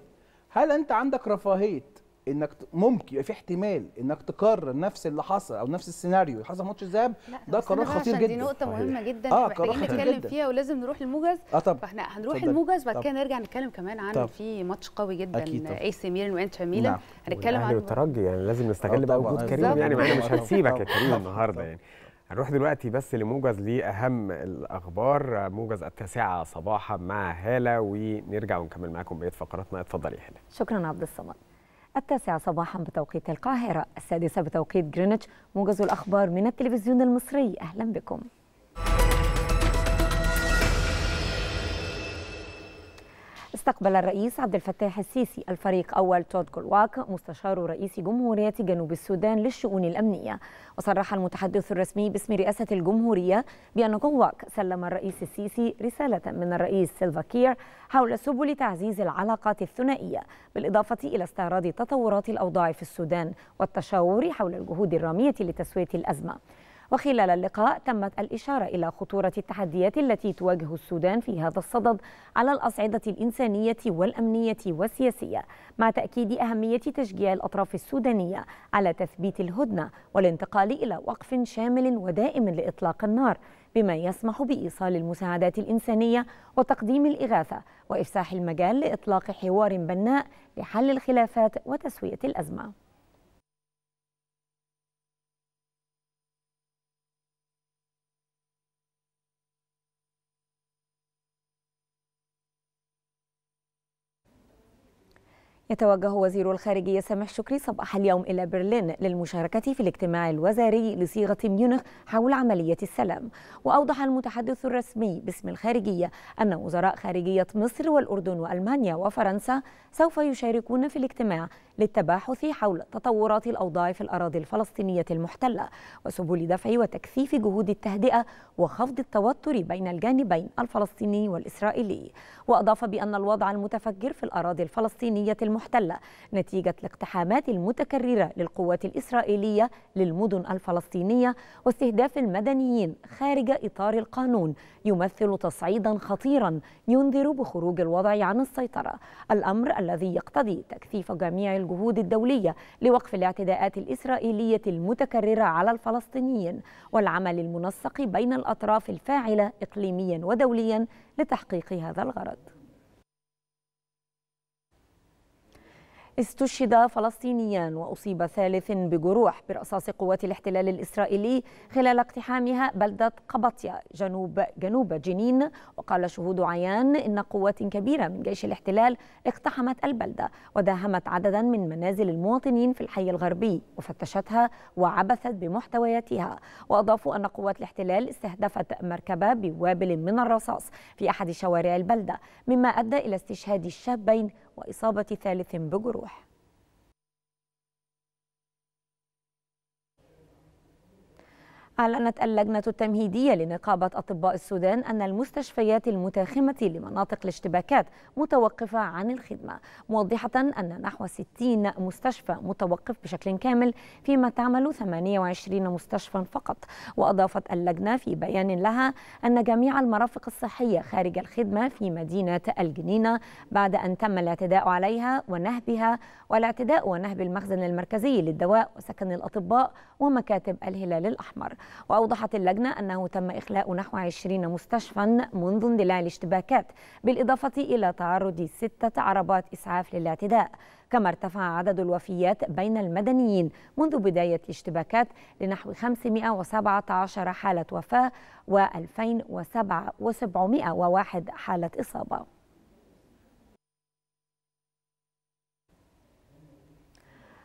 هل انت عندك رفاهيه انك ممكن يبقى في احتمال انك تكرر نفس اللي حصل او نفس السيناريو اللي حصل ماتش الذهاب ده قرار خطير جدا دي نقطه مهمه جدا آه محتاجين نتكلم جداً. فيها ولازم نروح للموجز آه طب فاحنا هنروح صدق. الموجز بعد كده نرجع نتكلم كمان عن طب. في ماتش قوي جدا اي سي ميلان وانتر ميلان نعم. هنتكلم عن الترجي يعني لازم نستغل آه، بقى وجود كريم يعني ما احنا مش آه، هنسيبك يا كريم النهارده يعني هنروح دلوقتي بس لموجز لأهم الأخبار موجز التاسعة صباحا مع هالة ونرجع ونكمل معاكم بقية فقراتنا اتفضلي هالة شكرا عبد الصمد التاسعة صباحا بتوقيت القاهرة السادسة بتوقيت جرينتش موجز الأخبار من التلفزيون المصري أهلا بكم استقبل الرئيس عبد الفتاح السيسي الفريق أول تود كولواك مستشار رئيس جمهورية جنوب السودان للشؤون الأمنية وصرح المتحدث الرسمي باسم رئاسة الجمهورية بأن كولواك سلم الرئيس السيسي رسالة من الرئيس سيلفا كير حول سبل تعزيز العلاقات الثنائية بالإضافة إلى استعراض تطورات الأوضاع في السودان والتشاور حول الجهود الرامية لتسوية الأزمة وخلال اللقاء تمت الإشارة إلى خطورة التحديات التي تواجه السودان في هذا الصدد على الأصعدة الإنسانية والأمنية والسياسية مع تأكيد أهمية تشجيع الأطراف السودانية على تثبيت الهدنة والانتقال إلى وقف شامل ودائم لإطلاق النار بما يسمح بإيصال المساعدات الإنسانية وتقديم الإغاثة وإفساح المجال لإطلاق حوار بناء لحل الخلافات وتسوية الأزمة يتوجه وزير الخارجية سامح شكري صباح اليوم إلى برلين للمشاركة في الاجتماع الوزاري لصيغة ميونخ حول عملية السلام وأوضح المتحدث الرسمي باسم الخارجية أن وزراء خارجية مصر والأردن وألمانيا وفرنسا سوف يشاركون في الاجتماع للتباحث حول تطورات الأوضاع في الأراضي الفلسطينية المحتلة وسبل دفع وتكثيف جهود التهدئة وخفض التوتر بين الجانبين الفلسطيني والإسرائيلي وأضاف بأن الوضع المتفجر في الأراضي الفلسطينية المحتلة المحتلة نتيجة الاقتحامات المتكررة للقوات الإسرائيلية للمدن الفلسطينية واستهداف المدنيين خارج إطار القانون يمثل تصعيدا خطيرا ينذر بخروج الوضع عن السيطرة الأمر الذي يقتضي تكثيف جميع الجهود الدولية لوقف الاعتداءات الإسرائيلية المتكررة على الفلسطينيين والعمل المنسق بين الأطراف الفاعلة إقليميا ودوليا لتحقيق هذا الغرض استشهد فلسطينيان وأصيب ثالث بجروح برصاص قوات الاحتلال الإسرائيلي خلال اقتحامها بلدة قبطيا جنوب جنوب جنين وقال شهود عيان إن قوات كبيرة من جيش الاحتلال اقتحمت البلدة وداهمت عددا من منازل المواطنين في الحي الغربي وفتشتها وعبثت بمحتوياتها وأضافوا أن قوات الاحتلال استهدفت مركبة بوابل من الرصاص في أحد شوارع البلدة مما أدى إلى استشهاد الشابين وإصابة ثالث بجروح أعلنت اللجنة التمهيدية لنقابة أطباء السودان أن المستشفيات المتاخمة لمناطق الاشتباكات متوقفة عن الخدمة موضحة أن نحو 60 مستشفى متوقف بشكل كامل فيما تعمل 28 مستشفى فقط وأضافت اللجنة في بيان لها أن جميع المرافق الصحية خارج الخدمة في مدينة الجنينة بعد أن تم الاعتداء عليها ونهبها والاعتداء ونهب المخزن المركزي للدواء وسكن الأطباء ومكاتب الهلال الأحمر وأوضحت اللجنة أنه تم إخلاء نحو 20 مستشفى منذ اندلاع الاشتباكات بالإضافة إلى تعرض ستة عربات إسعاف للاعتداء كما ارتفع عدد الوفيات بين المدنيين منذ بداية الاشتباكات لنحو 517 حالة وفاة و 2701 حالة إصابة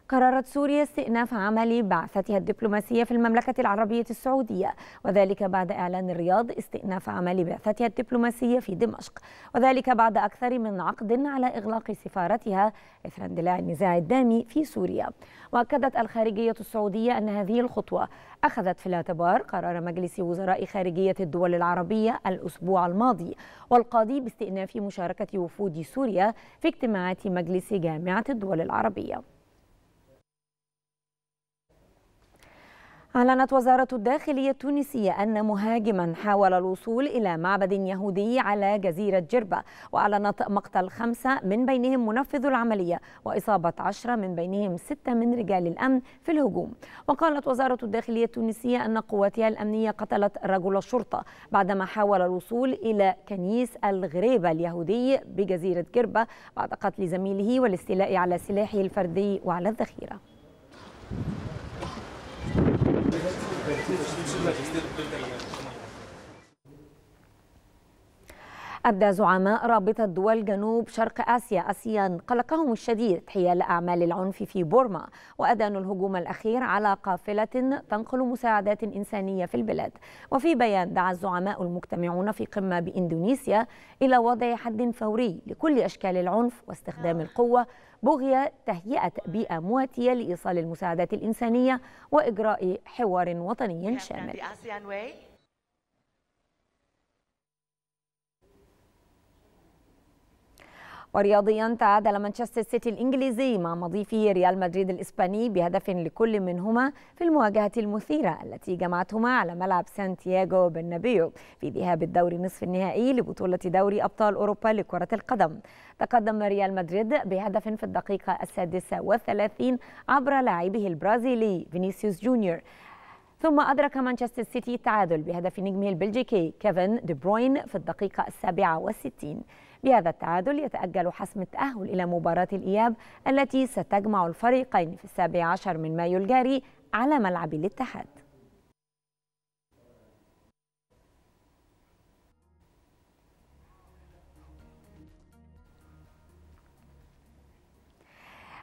قررت سوريا استئناف عمل بعثتها الدبلوماسية في المملكة العربية السعودية وذلك بعد إعلان الرياض استئناف عمل بعثتها الدبلوماسية في دمشق وذلك بعد أكثر من عقد على إغلاق سفارتها إثر اندلاع النزاع الدامي في سوريا وأكدت الخارجية السعودية أن هذه الخطوة أخذت في الاعتبار قرار مجلس وزراء خارجية الدول العربية الأسبوع الماضي والقاضي باستئناف مشاركة وفود سوريا في اجتماعات مجلس جامعة الدول العربية أعلنت وزارة الداخلية التونسية أن مهاجما حاول الوصول إلى معبد يهودي على جزيرة جربة وأعلنت مقتل خمسة من بينهم منفذ العملية وإصابة عشرة من بينهم ستة من رجال الأمن في الهجوم وقالت وزارة الداخلية التونسية أن قواتها الأمنية قتلت رجل الشرطة بعدما حاول الوصول إلى كنيس الغريبة اليهودي بجزيرة جربة بعد قتل زميله والاستيلاء على سلاحه الفردي وعلى الذخيرة Gracias. أبدى زعماء رابطة دول جنوب شرق آسيا أسيان قلقهم الشديد حيال أعمال العنف في بورما وأدانوا الهجوم الأخير على قافلة تنقل مساعدات إنسانية في البلاد وفي بيان دعا الزعماء المجتمعون في قمة بإندونيسيا إلى وضع حد فوري لكل أشكال العنف واستخدام القوة بغية تهيئة بيئة مواتية لإيصال المساعدات الإنسانية وإجراء حوار وطني شامل ورياضيا تعادل مانشستر سيتي الإنجليزي مع مضيفه ريال مدريد الإسباني بهدف لكل منهما في المواجهة المثيرة التي جمعتهما على ملعب سانتياغو برنابيو في ذهاب الدوري نصف النهائي لبطولة دوري أبطال أوروبا لكرة القدم تقدم ريال مدريد بهدف في الدقيقة السادسة والثلاثين عبر لاعبه البرازيلي فينيسيوس جونيور ثم أدرك مانشستر سيتي التعادل بهدف نجمه البلجيكي كيفن دي بروين في الدقيقة السابعة والستين بهذا التعادل يتأجل حسم التأهل إلى مباراة الإياب التي ستجمع الفريقين في السابع عشر من مايو الجاري على ملعب الاتحاد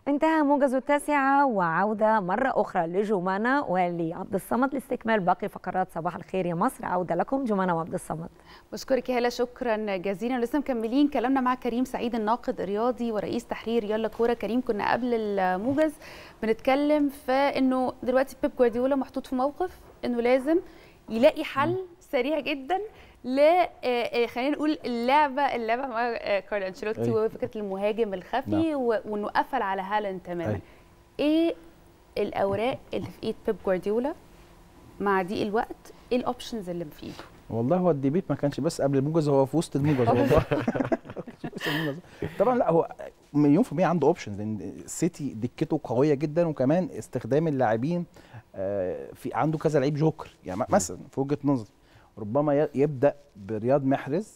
انتهى موجز التاسعة وعودة مرة أخرى لجمانة عبد الصمد لاستكمال باقي فقرات صباح الخير يا مصر عودة لكم جمانة وعبد الصمد بشكرك هلا شكرا جزيلا لسه مكملين كلامنا مع كريم سعيد الناقد الرياضي ورئيس تحرير يلا كورة كريم كنا قبل الموجز بنتكلم في انه دلوقتي بيب جوارديولا محطوط في موقف انه لازم يلاقي حل سريع جدا ل آه، آه، خلينا نقول اللعبه اللعبه مع آه، كارل انشيلوتي أيه. وفكره المهاجم الخفي نعم. وانه قفل على هالاند تماما أيه. ايه الاوراق اللي في ايد بيب جوارديولا مع ضيق الوقت ايه الاوبشنز اللي في ايده والله هو الديبيت ما كانش بس قبل الموجز هو في وسط الموجز والله طبعا لا هو مليون في المية عنده اوبشنز لان السيتي دكته قوية جدا وكمان استخدام اللاعبين في عنده كذا لعيب جوكر يعني مثلا في وجهة نظري ربما يبدا برياض محرز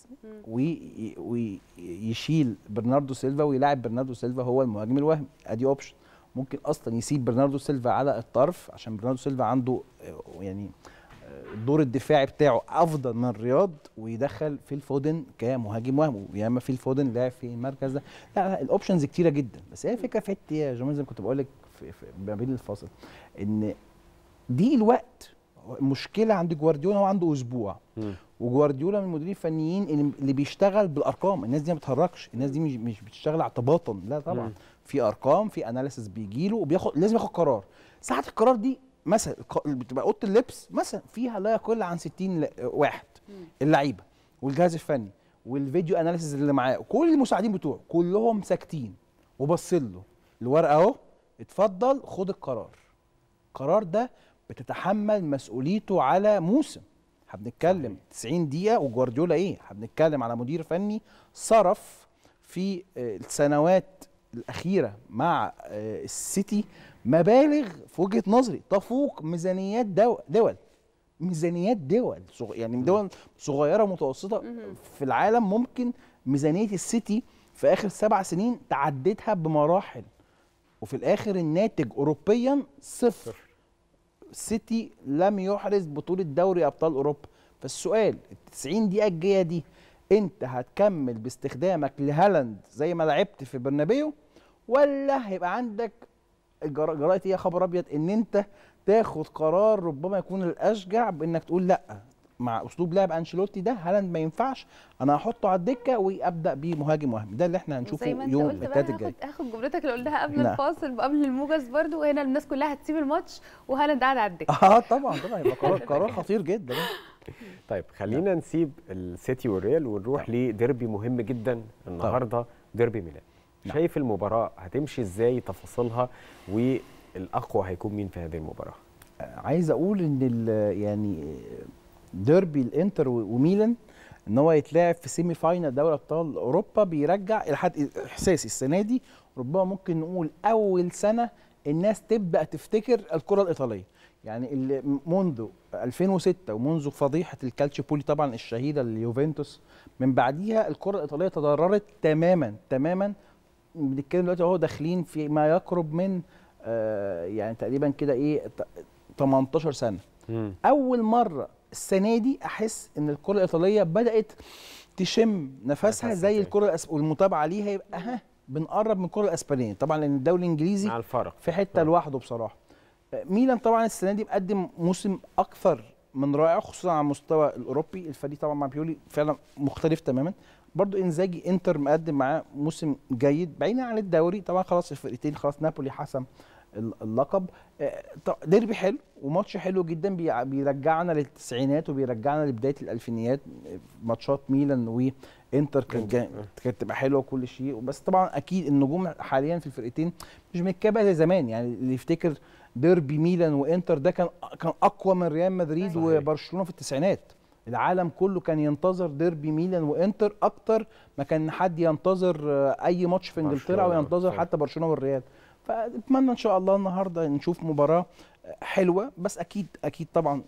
ويشيل برناردو سيلفا ويلاعب برناردو سيلفا هو المهاجم الوهمي ادي اوبشن ممكن اصلا يسيب برناردو سيلفا على الطرف عشان برناردو سيلفا عنده آه، يعني الدور آه، الدفاعي بتاعه افضل من رياض ويدخل فيل فودن كمهاجم وهمي يا اما فيل فودن لاعب في المركز ده لا, لا الاوبشنز كتيره جدا بس هي الفكره في حته يا جمال زي ما كنت بقول لك ما بين الفاصل ان دي الوقت مشكله عند جوارديولا هو عنده اسبوع وجوارديولا من المديرين الفنيين اللي بيشتغل بالارقام الناس دي ما بتهرجش الناس دي مش بتشتغل اعتباطا لا طبعا مم. في ارقام في اناليسيس بيجي له وبياخد لازم ياخد قرار ساعه القرار دي مثلا بتبقى اوضه اللبس مثلا فيها لا يقل عن 60 واحد اللعيبه والجهاز الفني والفيديو اناليسيس اللي معاه كل المساعدين بتوعه كلهم ساكتين وباصين له الورقه اهو اتفضل خد القرار القرار ده بتتحمل مسؤوليته على موسم هنتكلم 90 دقيقه وجوارديولا ايه هنتكلم على مدير فني صرف في آه، السنوات الاخيره مع آه، السيتي مبالغ في وجهه نظري تفوق ميزانيات دول, ميزانيات دول صغ... يعني دول صغيره متوسطه في العالم ممكن ميزانيه السيتي في اخر سبع سنين تعدتها بمراحل وفي الاخر الناتج اوروبيا صفر سيتي لم يحرز بطوله دوري ابطال اوروبا فالسؤال التسعين دقيقه الجايه دي انت هتكمل باستخدامك لهالاند زي ما لعبت في برنابيو ولا هيبقى عندك جرايه يا خبر ابيض ان انت تاخد قرار ربما يكون الاشجع بانك تقول لا مع اسلوب لعب انشيلوتي ده هالاند ما ينفعش انا هحطه على الدكه وابدا بيه مهاجم وهمي ده اللي احنا هنشوفه يوم الثلاث الجاي هاخد جملتك اللي قلتها قبل نعم. الفاصل وقبل الموجز برضو وهنا الناس كلها هتسيب الماتش وهالاند قاعد على الدكه اه طبعا طبعا يبقى قرار قرار خطير جدا طيب خلينا نسيب السيتي والريال ونروح نعم. لديربي مهم جدا النهارده ديربي ميلان نعم. شايف المباراه هتمشي ازاي تفاصيلها والاقوى هيكون مين في هذه المباراه آه، عايز اقول ان يعني ديربي الانتر وميلان ان هو يتلاعب في سيمي فاينال دوري ابطال اوروبا بيرجع لحد احساسي السنه دي ربما ممكن نقول اول سنه الناس تبدا تفتكر الكره الايطاليه يعني اللي منذ 2006 ومنذ فضيحه الكالتشيو بولي طبعا الشهيره لليوفنتوس من بعديها الكره الايطاليه تضررت تماما تماما بنتكلم دلوقتي اهو داخلين في ما يقرب من آه يعني تقريبا كده ايه 18 سنه م. اول مره السنه دي احس ان الكره الايطاليه بدات تشم نفسها زي الكره والمتابعه ليها يبقى ها بنقرب من الكره الاسبانيه طبعا لان الدوري الانجليزي مع الفرق في حته نعم. لوحده بصراحه ميلان طبعا السنه دي مقدم موسم اكثر من رائع خصوصا على المستوى الاوروبي الفريق طبعا مع بيولي فعلا مختلف تماما برضو انزاجي انتر مقدم معاه موسم جيد بعيدا عن الدوري طبعا خلاص الفرقتين خلاص نابولي حسم اللقب آه، ديربي حلو وماتش حلو جدا بيرجعنا للتسعينات وبيرجعنا لبدايه الالفينيات ماتشات ميلان وانتر كانت كانت تبقى حلوه وكل شيء بس طبعا اكيد النجوم حاليا في الفرقتين مش متكابه زي زمان يعني اللي يفتكر ديربي ميلان وانتر ده كان كان اقوى من ريال مدريد وبرشلونه في التسعينات العالم كله كان ينتظر ديربي ميلان وانتر اكتر ما كان حد ينتظر آه، اي ماتش في انجلترا وينتظر حتى برشلونه والريال فاتمنى ان شاء الله النهارده نشوف مباراه حلوه بس اكيد اكيد طبعا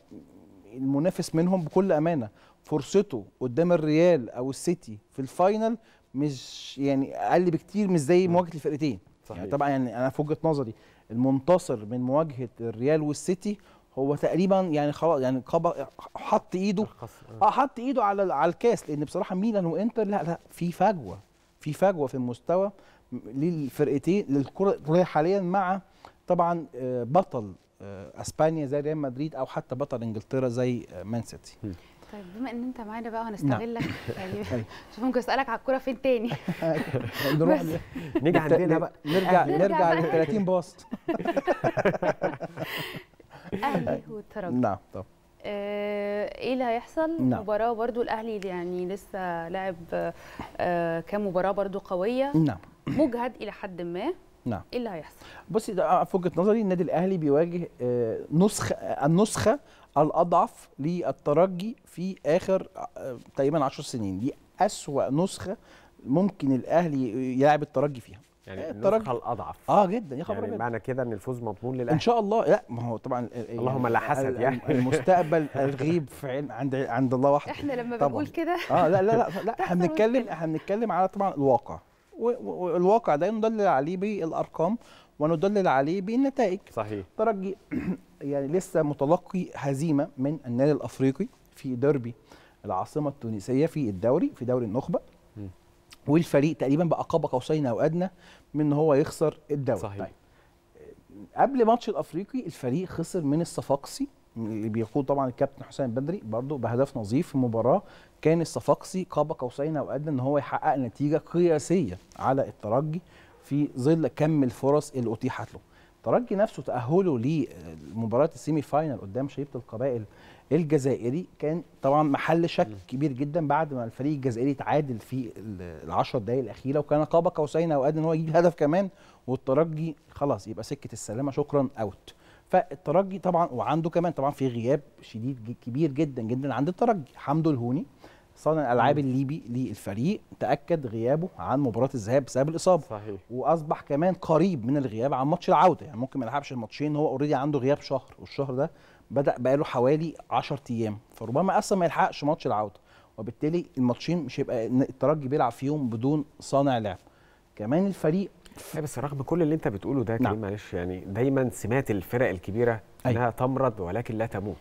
المنافس منهم بكل امانه فرصته قدام الريال او السيتي في الفاينل مش يعني اقل بكتير مش زي مواجهه الفرقتين يعني صحيح. يعني طبعا يعني انا في وجهه نظري المنتصر من مواجهه الريال والسيتي هو تقريبا يعني خلاص يعني حط ايده آه. اه حط ايده على على الكاس لان بصراحه ميلان وانتر لا لا في فجوه في فجوه في المستوى للفرقتين للكره حاليا مع طبعا آه، بطل آه، اسبانيا زي ريال مدريد او حتى بطل انجلترا زي آه، مان سيتي طيب بما ان انت معانا بقى نعم. وهنستغلك يعني طيب. شوف ممكن اسالك على الكوره فين تاني نروح نرجع عندنا بقى نرجع نرجع لل 30 باص اهلي والترجي نعم طب آه، ايه اللي هيحصل نعم. مباراه برضو الاهلي يعني لسه لاعب آه، كام مباراه برضو قويه نعم مجهد الى حد ما نعم ايه اللي هيحصل بصي ده في وجهه نظري النادي الاهلي بيواجه آه، نسخه النسخه الاضعف للترجي في اخر تقريبا 10 سنين دي اسوا نسخه ممكن الاهلي يلعب الترجي فيها يعني إيه، النسخه الاضعف اه جدا يا خبر يعني معنى كده ان الفوز مضمون للاهلي ان شاء الله لا ما هو طبعا اللهم لا حسد يعني المستقبل الغيب في عين عند عند الله وحده احنا لما بنقول كده اه لا لا لا لا احنا بنتكلم احنا بنتكلم على طبعا الواقع والواقع ده ندلل عليه بالارقام وندلل عليه بالنتائج صحيح ترجي يعني لسه متلقي هزيمه من النادي الافريقي في ديربي العاصمه التونسيه في الدوري في دوري النخبه والفريق تقريبا بقى قاب قوسين او ادنى من ان هو يخسر الدوري صحيح. طيب قبل ماتش الافريقي الفريق خسر من الصفاقسي اللي بيقود طبعا الكابتن حسام بدري برضه بهدف نظيف في مباراه كان الصفاقسي قاب قوسين او ادنى ان هو يحقق نتيجه قياسيه على الترجي في ظل كم الفرص اللي اتيحت له الترجي نفسه تاهله لمباراه السيمي فاينل قدام شيبه القبائل الجزائري كان طبعا محل شك كبير جدا بعد ما الفريق الجزائري تعادل في العشر دقائق الاخيره وكان قاب قوسين او ادنى ان هو يجيب هدف كمان والترجي خلاص يبقى سكه السلامه شكرا اوت فالترجي طبعا وعنده كمان طبعا في غياب شديد كبير جدا جدا عند الترجي حمدو الهوني صانع الالعاب الليبي للفريق تاكد غيابه عن مباراه الذهاب بسبب الاصابه صحيح. واصبح كمان قريب من الغياب عن ماتش العوده يعني ممكن ما يلعبش الماتشين هو اوريدي عنده غياب شهر والشهر ده بدا بقاله حوالي 10 ايام فربما اصلا ما يلحقش ماتش العوده وبالتالي الماتشين مش هيبقى الترجي بيلعب فيهم بدون صانع لعب كمان الفريق بس رغم كل اللي انت بتقوله ده نعم. معلش يعني دايما سمات الفرق الكبيره أيوه. انها أي. تمرض ولكن لا تموت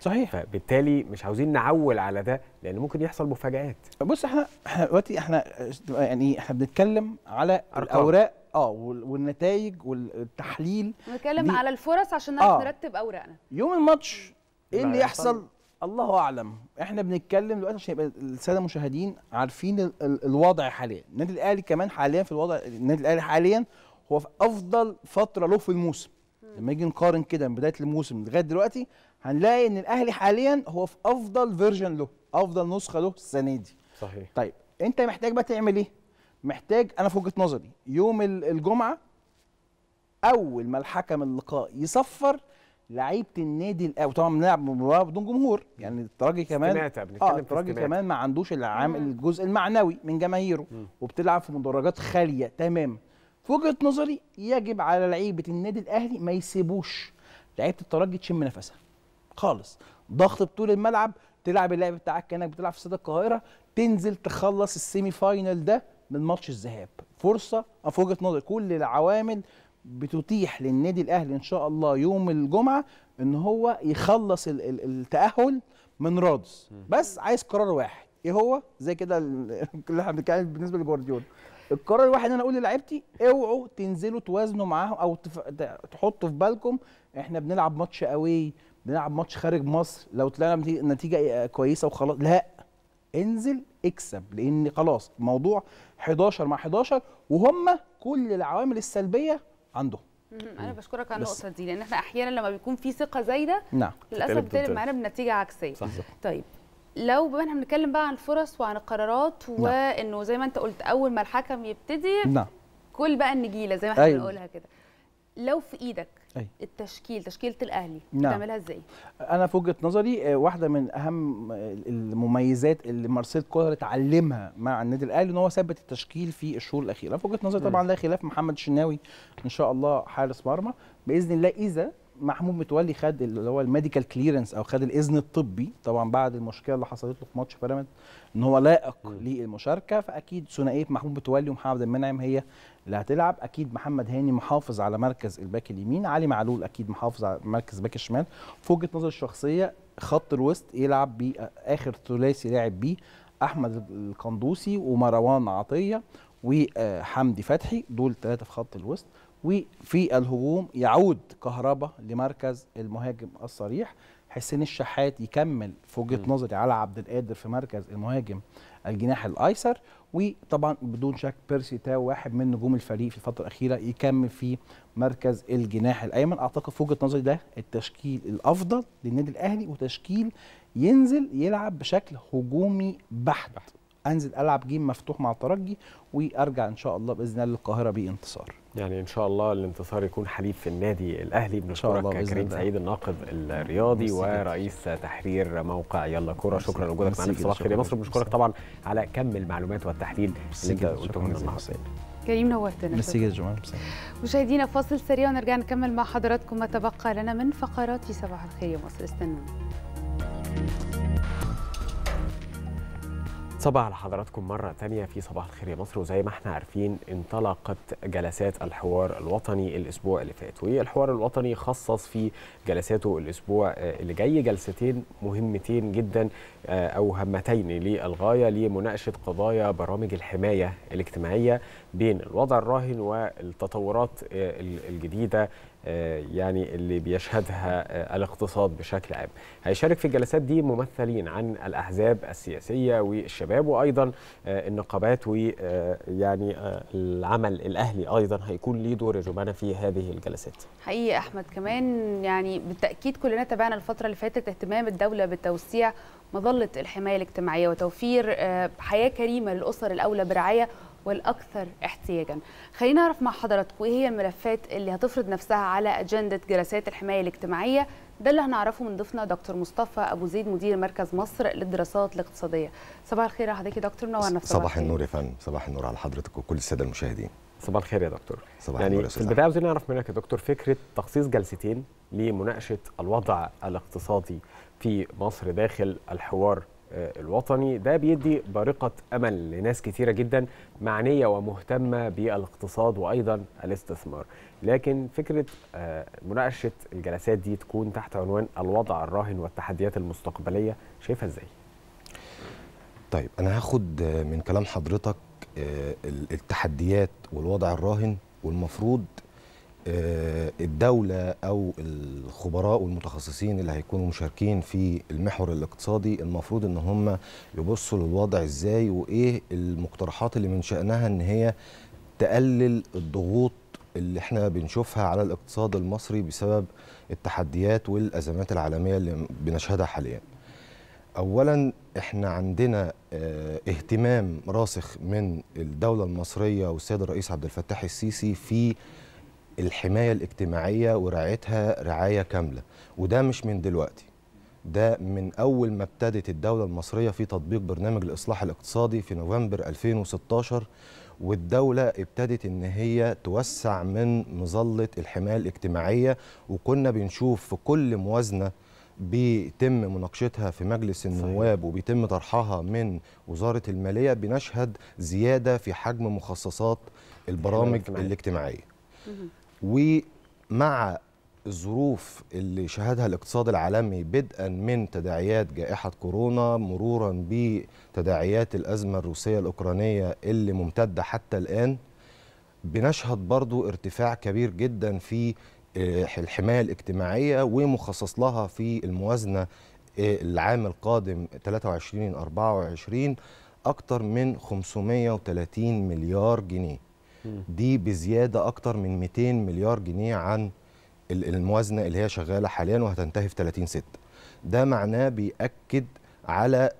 صحيح فبالتالي مش عاوزين نعول على ده لان ممكن يحصل مفاجات بص احنا احنا دلوقتي احنا يعني احنا بنتكلم على أرقام. الاوراق اه والنتائج والتحليل نتكلم على الفرص عشان نعرف آه. نرتب اوراقنا يوم الماتش ايه اللي يحصل الله اعلم احنا بنتكلم دلوقتي عشان يبقى الساده المشاهدين عارفين الـ الـ الوضع حاليا النادي الاهلي كمان حاليا في الوضع النادي الاهلي حاليا هو في افضل فتره له في الموسم لما نيجي نقارن كده من بدايه الموسم لغايه دلوقتي هنلاقي ان الاهلي حاليا هو في افضل فيرجن له افضل نسخه له السنه دي صحيح طيب انت محتاج بقى تعمل ايه محتاج انا في وجهه نظري يوم الجمعه اول ما الحكم اللقاء يصفر لعيبه النادي الاهلي طبعا بنلعب مباراه بدون جمهور يعني الترجي كمان اه الترجي كمان ما عندوش العامل الجزء المعنوي من جماهيره وبتلعب في مدرجات خاليه تماما في وجهه نظري يجب على لعيبه النادي الاهلي ما يسيبوش لعيبه الترجي تشم نفسها خالص ضغط بطول الملعب تلعب اللعب بتاعك كانك بتلعب في استاد القاهره تنزل تخلص السيمي فاينل ده من ماتش الذهاب فرصه في وجهه نظري كل العوامل بتتيح للنادي الاهلي ان شاء الله يوم الجمعه ان هو يخلص التاهل من رادس بس عايز قرار واحد ايه هو زي كده اللي احنا بنتكلم بالنسبه لجوارديولا القرار الواحد ان انا اقول للاعيبتي اوعوا تنزلوا توازنوا معاهم او تحطوا في بالكم احنا بنلعب ماتش قوي بنلعب ماتش خارج مصر لو طلعنا نتيجه آه، كويسه وخلاص لا انزل اكسب لان خلاص موضوع 11 مع 11 وهم كل العوامل السلبيه عندهم انا بشكرك على النقطه دي لان احنا احيانا لما بيكون في ثقه زايده نعم للاسف بتقلب معانا بنتيجه عكسيه صح. طيب لو بما احنا بنتكلم بقى عن الفرص وعن القرارات نعم. وانه زي ما انت قلت اول ما الحكم يبتدي نعم كل بقى النجيله زي ما احنا أيوه. بنقولها كده لو في ايدك أي. التشكيل تشكيله الاهلي نعم. بتعملها ازاي انا في وجهه نظري آه، واحده من اهم المميزات اللي مارسيل كولر اتعلمها مع النادي الاهلي ان هو ثبت التشكيل في الشهور الاخيره في وجهه نظري طبعا لا خلاف محمد الشناوي ان شاء الله حارس مرمى باذن الله اذا محمود متولي خد اللي هو الميديكال كليرنس او خد الاذن الطبي طبعا بعد المشكله اللي حصلت له في ماتش بيراميدز ان هو لائق للمشاركه فاكيد ثنائيه محمود متولي ومحمد المنعم هي اللي هتلعب اكيد محمد هاني محافظ على مركز الباك اليمين علي معلول اكيد محافظ على مركز باك الشمال في وجهه نظري الشخصيه خط الوسط يلعب باخر ثلاثي لاعب بيه احمد القندوسي ومروان عطيه وحمدي فتحي دول ثلاثه في خط الوسط وفي الهجوم يعود كهربا لمركز المهاجم الصريح حسين الشحات يكمل في وجهه نظري على عبد القادر في مركز المهاجم الجناح الايسر وطبعا بدون شك بيرسي تاو واحد من نجوم الفريق في الفتره الاخيره يكمل في مركز الجناح الايمن اعتقد في وجهه نظري ده التشكيل الافضل للنادي الاهلي وتشكيل ينزل يلعب بشكل هجومي بحت, بحت. انزل العب جيم مفتوح مع الترجي وارجع ان شاء الله باذن الله للقاهره بانتصار يعني ان شاء الله الانتصار يكون حليف في النادي الاهلي ان شاء بنشكرك كريم سعيد الناقد الرياضي ورئيس تحرير موقع يلا كوره شكرا لوجودك معانا في صباح الخير يا مصر بنشكرك طبعا على كم المعلومات والتحليل اللي انت قلتهم النهارده كريم نورتنا ميرسي يا جمال مشاهدينا فاصل سريع ونرجع نكمل مع حضراتكم ما تبقى لنا من فقرات في صباح الخير يا مصر استنونا صباح على حضراتكم مرة تانية في صباح الخير يا مصر وزي ما احنا عارفين انطلقت جلسات الحوار الوطني الأسبوع اللي فات والحوار الوطني خصص في جلساته الأسبوع آه، اللي جاي جلستين مهمتين جدا آه، أو هامتين للغاية لمناقشة قضايا برامج الحماية الاجتماعية بين الوضع الراهن والتطورات آه، الجديدة آه، يعني اللي بيشهدها آه، الاقتصاد بشكل عام هيشارك في الجلسات دي ممثلين عن الأحزاب السياسية والشباب وأيضا آه، النقابات ويعني العمل الأهلي أيضا هيكون ليه دور جمانة في هذه الجلسات حقيقي أحمد كمان يعني بالتأكيد كلنا تابعنا الفترة اللي فاتت اهتمام الدولة بالتوسيع مظلة الحماية الاجتماعية وتوفير حياة كريمة للأسر الأولى برعاية والاكثر احتياجا خلينا نعرف مع حضراتكم ايه هي الملفات اللي هتفرض نفسها على اجنده جلسات الحمايه الاجتماعيه ده اللي هنعرفه من ضيفنا دكتور مصطفى ابو زيد مدير مركز مصر للدراسات الاقتصاديه صباح الخير حضرتك يا دكتور منور نفسك صباح النور يا فندم صباح النور على حضرتك وكل الساده المشاهدين صباح الخير يا دكتور صباح يعني في البدايه عاوزين نعرف منك يا دكتور فكره تخصيص جلستين لمناقشه الوضع الاقتصادي في مصر داخل الحوار الوطني ده بيدي بارقة أمل لناس كثيرة جدا معنية ومهتمة بالاقتصاد وأيضا الاستثمار لكن فكرة آه، مناقشة الجلسات دي تكون تحت عنوان الوضع الراهن والتحديات المستقبلية شايفها إزاي؟ طيب أنا هاخد آه، من كلام حضرتك آه، التحديات والوضع الراهن والمفروض آه، الدولة أو الخبراء والمتخصصين اللي هيكونوا مشاركين في المحور الاقتصادي المفروض إن هم يبصوا للوضع إزاي وإيه المقترحات اللي من شأنها إن هي تقلل الضغوط اللي احنا بنشوفها على الاقتصاد المصري بسبب التحديات والأزمات العالمية اللي بنشهدها حالياً اولا احنا عندنا آه، اهتمام راسخ من الدوله المصريه والسيد الرئيس عبد الفتاح السيسي في الحماية الاجتماعية ورعايتها رعاية كاملة وده مش من دلوقتي ده من أول ما ابتدت الدولة المصرية في تطبيق برنامج الإصلاح الاقتصادي في نوفمبر 2016 والدولة ابتدت إن هي توسع من مظلة الحماية الاجتماعية وكنا بنشوف في كل موازنة بيتم مناقشتها في مجلس النواب وبيتم طرحها من وزارة المالية بنشهد زيادة في حجم مخصصات البرامج الاجتماعية ومع الظروف اللي شهدها الاقتصاد العالمي بدءا من تداعيات جائحة كورونا مرورا بتداعيات الأزمة الروسية الأوكرانية اللي ممتدة حتى الآن بنشهد برضو ارتفاع كبير جدا في آه، الحماية الاجتماعية ومخصص لها في الموازنة آه، العام القادم 23 24 أكثر من 530 مليار جنيه دي بزياده اكتر من 200 مليار جنيه عن الموازنه اللي هي شغاله حاليا وهتنتهي في 30 6 ده معناه بيأكد على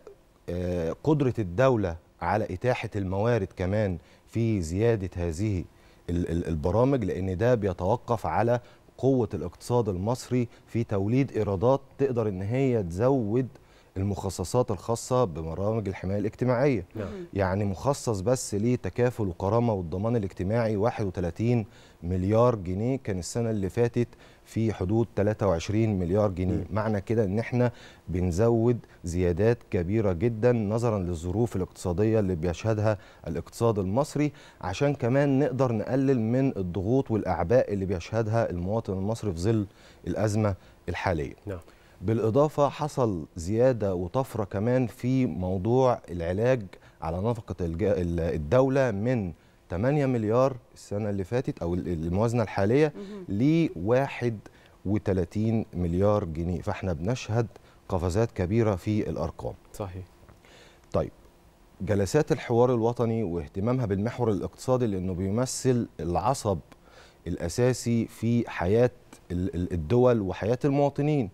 آه، قدره الدوله على اتاحه الموارد كمان في زياده هذه البرامج لان ده بيتوقف على قوه الاقتصاد المصري في توليد ايرادات تقدر ان هي تزود المخصصات الخاصة ببرامج الحماية الاجتماعية نعم. يعني مخصص بس لتكافل وكرامة والضمان الاجتماعي 31 مليار جنيه كان السنة اللي فاتت في حدود 23 مليار جنيه م. معنى كده ان احنا بنزود زيادات كبيره جدا نظرا للظروف الاقتصاديه اللي بيشهدها الاقتصاد المصري عشان كمان نقدر نقلل من الضغوط والاعباء اللي بيشهدها المواطن المصري في ظل الازمه الحاليه نعم. بالإضافة حصل زيادة وطفرة كمان في موضوع العلاج على نفقة الدولة من 8 مليار السنة اللي فاتت أو الموازنة الحالية ل 31 مليار جنيه فاحنا بنشهد قفزات كبيرة في الأرقام صحيح طيب جلسات الحوار الوطني واهتمامها بالمحور الاقتصادي لأنه بيمثل العصب الأساسي في حياة الدول وحياة المواطنين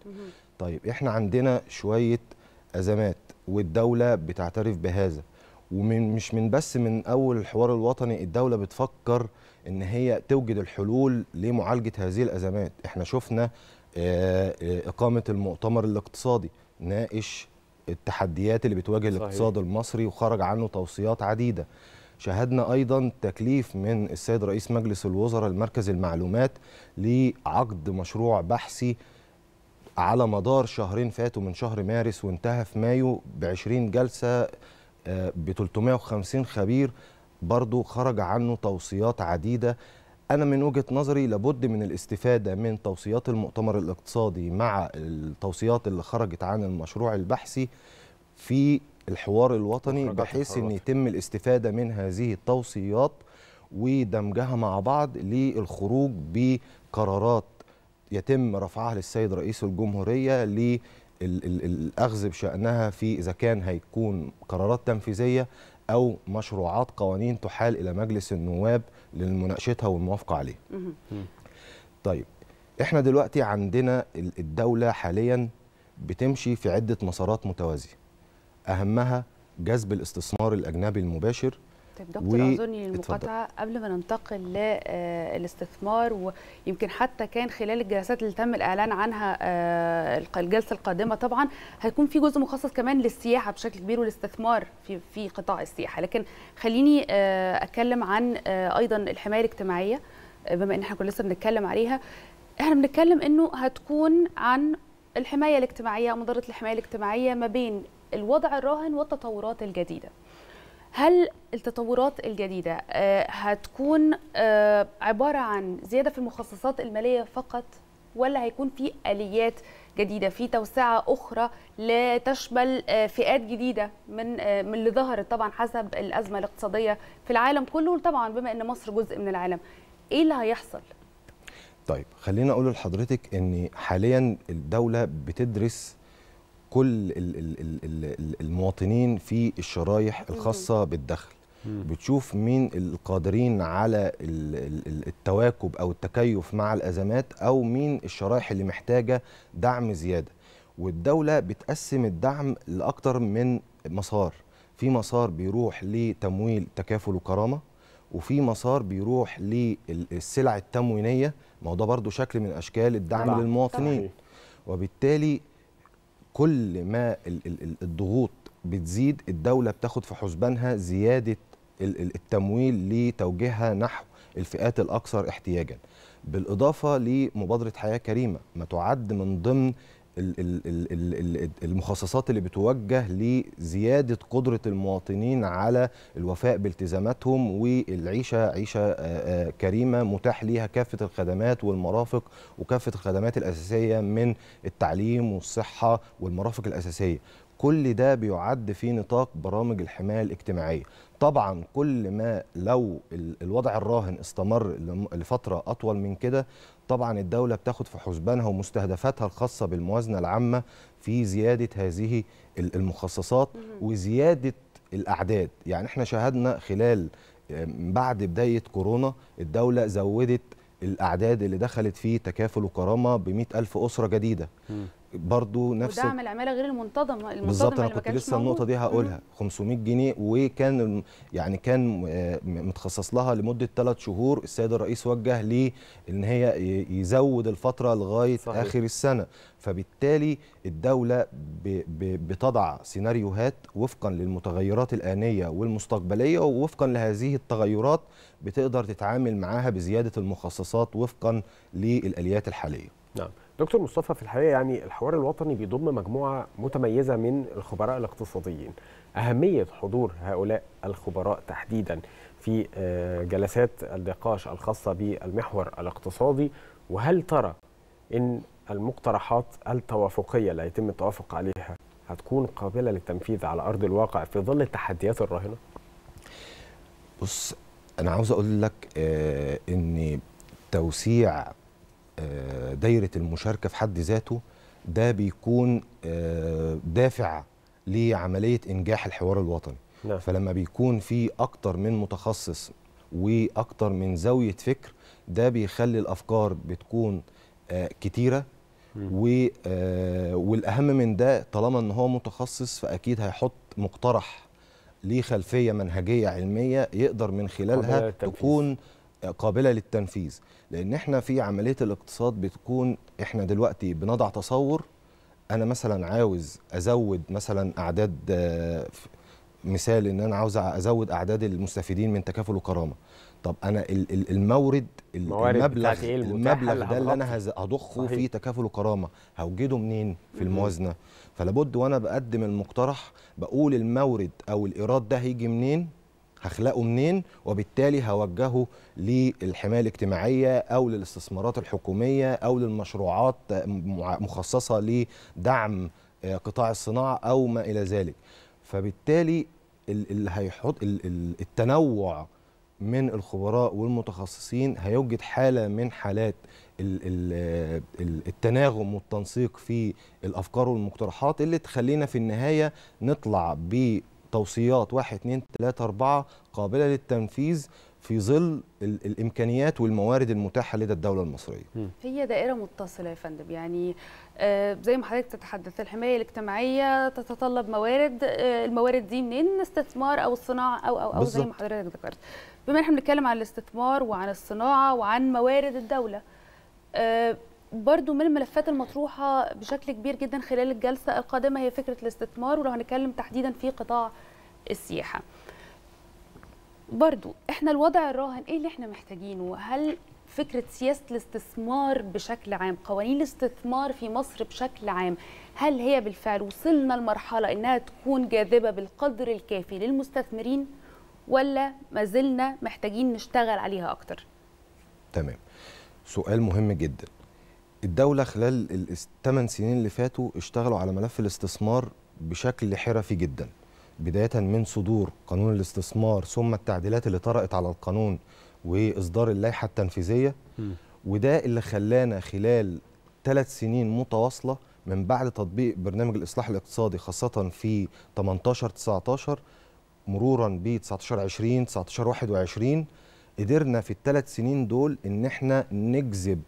طيب احنا عندنا شويه ازمات والدوله بتعترف بهذا ومن مش من بس من اول الحوار الوطني الدوله بتفكر ان هي توجد الحلول لمعالجه هذه الازمات احنا شفنا آه، آه، اقامه المؤتمر الاقتصادي ناقش التحديات اللي بتواجه صحيح. الاقتصاد المصري وخرج عنه توصيات عديده شهدنا ايضا تكليف من السيد رئيس مجلس الوزراء المركز المعلومات لعقد مشروع بحثي على مدار شهرين فاتوا من شهر مارس وانتهى في مايو ب 20 جلسه آه، ب 350 خبير برضو خرج عنه توصيات عديده أنا من وجهة نظري لابد من الاستفادة من توصيات المؤتمر الاقتصادي مع التوصيات اللي خرجت عن المشروع البحثي في الحوار الوطني بحيث أن يتم الاستفادة من هذه التوصيات ودمجها مع بعض للخروج بقرارات يتم رفعها للسيد رئيس الجمهوريه للاخذ بشانها في اذا كان هيكون قرارات تنفيذيه او مشروعات قوانين تحال الى مجلس النواب لمناقشتها والموافقه عليها. طيب احنا دلوقتي عندنا الدوله حاليا بتمشي في عده مسارات متوازيه. اهمها جذب الاستثمار الاجنبي المباشر طيب دكتور و... اعذرني للمقاطعه قبل ما ننتقل للاستثمار آه، ويمكن حتى كان خلال الجلسات اللي تم الاعلان عنها آه، الجلسه القادمه طبعا هيكون في جزء مخصص كمان للسياحه بشكل كبير والاستثمار في في قطاع السياحه لكن خليني آه، اتكلم عن ايضا الحمايه الاجتماعيه بما ان احنا كنا لسه بنتكلم عليها احنا بنتكلم انه هتكون عن الحمايه الاجتماعيه مداره الحمايه الاجتماعيه ما بين الوضع الراهن والتطورات الجديده هل التطورات الجديدة آه، هتكون آه، عبارة عن زيادة في المخصصات المالية فقط ولا هيكون في آليات جديدة في توسعة أخرى لا تشمل آه، فئات جديدة من من اللي ظهرت طبعا حسب الأزمة الاقتصادية في العالم كله طبعا بما أن مصر جزء من العالم إيه اللي هيحصل؟ طيب خلينا أقول لحضرتك أن حاليا الدولة بتدرس كل المواطنين في الشرايح الخاصه بالدخل بتشوف مين القادرين على التواكب او التكيف مع الازمات او مين الشرائح اللي محتاجه دعم زياده والدوله بتقسم الدعم لاكثر من مسار في مسار بيروح لتمويل تكافل وكرامه وفي مسار بيروح للسلع التموينيه ما هو ده برضه شكل من اشكال الدعم للمواطنين وبالتالي كل ما الضغوط بتزيد الدولة بتاخد في حسبانها زيادة التمويل لتوجيهها نحو الفئات الأكثر احتياجا بالإضافة لمبادرة حياة كريمة ما تعد من ضمن المخصصات اللي بتوجه لزياده قدره المواطنين على الوفاء بالتزاماتهم والعيشه عيشه كريمه متاح ليها كافه الخدمات والمرافق وكافه الخدمات الاساسيه من التعليم والصحه والمرافق الاساسيه كل ده بيعد في نطاق برامج الحمايه الاجتماعيه طبعا كل ما لو الوضع الراهن استمر لفتره اطول من كده طبعا الدولة بتاخد في حسبانها ومستهدفاتها الخاصة بالموازنة العامة في زيادة هذه المخصصات وزيادة الأعداد يعني احنا شاهدنا خلال آه، بعد بداية كورونا الدولة زودت الأعداد اللي دخلت فيه تكافل وكرامة ب ألف أسرة جديدة برضو نفس ودعم العماله غير المنتظمه المنتظمه بالظبط انا كنت لسه النقطه دي هقولها 500 جنيه وكان يعني كان آه، متخصص لها لمده ثلاث شهور السيد الرئيس وجه لي ان هي يزود الفتره لغايه صحيح. اخر السنه فبالتالي الدوله بتضع سيناريوهات وفقا للمتغيرات الانيه والمستقبليه ووفقا لهذه التغيرات بتقدر تتعامل معاها بزياده المخصصات وفقا للاليات الحاليه نعم دكتور مصطفى في الحقيقه يعني الحوار الوطني بيضم مجموعه متميزه من الخبراء الاقتصاديين اهميه حضور هؤلاء الخبراء تحديدا في آه، جلسات النقاش الخاصه بالمحور الاقتصادي وهل ترى ان المقترحات التوافقيه اللي هيتم التوافق عليها هتكون قابله للتنفيذ على ارض الواقع في ظل التحديات الراهنه بص انا عاوز اقول لك آه، ان توسيع آه، دايره المشاركه في حد ذاته ده بيكون آه، دافع لعمليه انجاح الحوار الوطني نعم. فلما بيكون في اكتر من متخصص واكتر من زاويه فكر ده بيخلي الافكار بتكون آه، كتيره و والاهم من ده طالما ان هو متخصص فاكيد هيحط مقترح ليه خلفيه منهجيه علميه يقدر من خلالها تكون قابله للتنفيذ لان احنا في عمليه الاقتصاد بتكون احنا دلوقتي بنضع تصور انا مثلا عاوز ازود مثلا اعداد آه، مثال ان انا عاوز ازود اعداد المستفيدين من تكافل وكرامه طب انا المورد المبلغ إيه؟ المبلغ ده اللي انا هضخه في تكافل وكرامه هوجده منين في الموازنه فلابد وانا بقدم المقترح بقول المورد او الايراد ده هيجي منين هخلقه منين وبالتالي هوجهه للحمايه الاجتماعيه او للاستثمارات الحكوميه او للمشروعات مخصصه لدعم آه، قطاع الصناعه او ما الى ذلك فبالتالي اللي هيحط التنوع من الخبراء والمتخصصين هيوجد حاله من حالات التناغم والتنسيق في الافكار والمقترحات اللي تخلينا في النهايه نطلع ب توصيات 1 2 3 4 قابله للتنفيذ في ظل الامكانيات والموارد المتاحه لدى الدوله المصريه. هي دائره متصله يا فندم يعني آه، زي ما حضرتك تتحدث الحمايه الاجتماعيه تتطلب موارد آه، الموارد دي منين؟ استثمار او الصناعه او او او زي ما حضرتك ذكرت. بما ان احنا بنتكلم عن الاستثمار وعن الصناعه وعن موارد الدوله آه، برضو من الملفات المطروحة بشكل كبير جدا خلال الجلسة القادمة هي فكرة الاستثمار ولو هنتكلم تحديدا في قطاع السياحة برضو احنا الوضع الراهن ايه اللي احنا محتاجينه هل فكرة سياسة الاستثمار بشكل عام قوانين الاستثمار في مصر بشكل عام هل هي بالفعل وصلنا لمرحلة انها تكون جاذبة بالقدر الكافي للمستثمرين ولا ما زلنا محتاجين نشتغل عليها اكتر تمام سؤال مهم جدا الدولة خلال الثمان سنين اللي فاتوا اشتغلوا على ملف الاستثمار بشكل حرفي جدا بداية من صدور قانون الاستثمار ثم التعديلات اللي طرأت على القانون وإصدار اللائحة التنفيذية م. وده اللي خلانا خلال ثلاث سنين متواصلة من بعد تطبيق برنامج الإصلاح الاقتصادي خاصة في 18 19 مرورا ب 19 20 19 21 قدرنا في الثلاث سنين دول ان احنا نجذب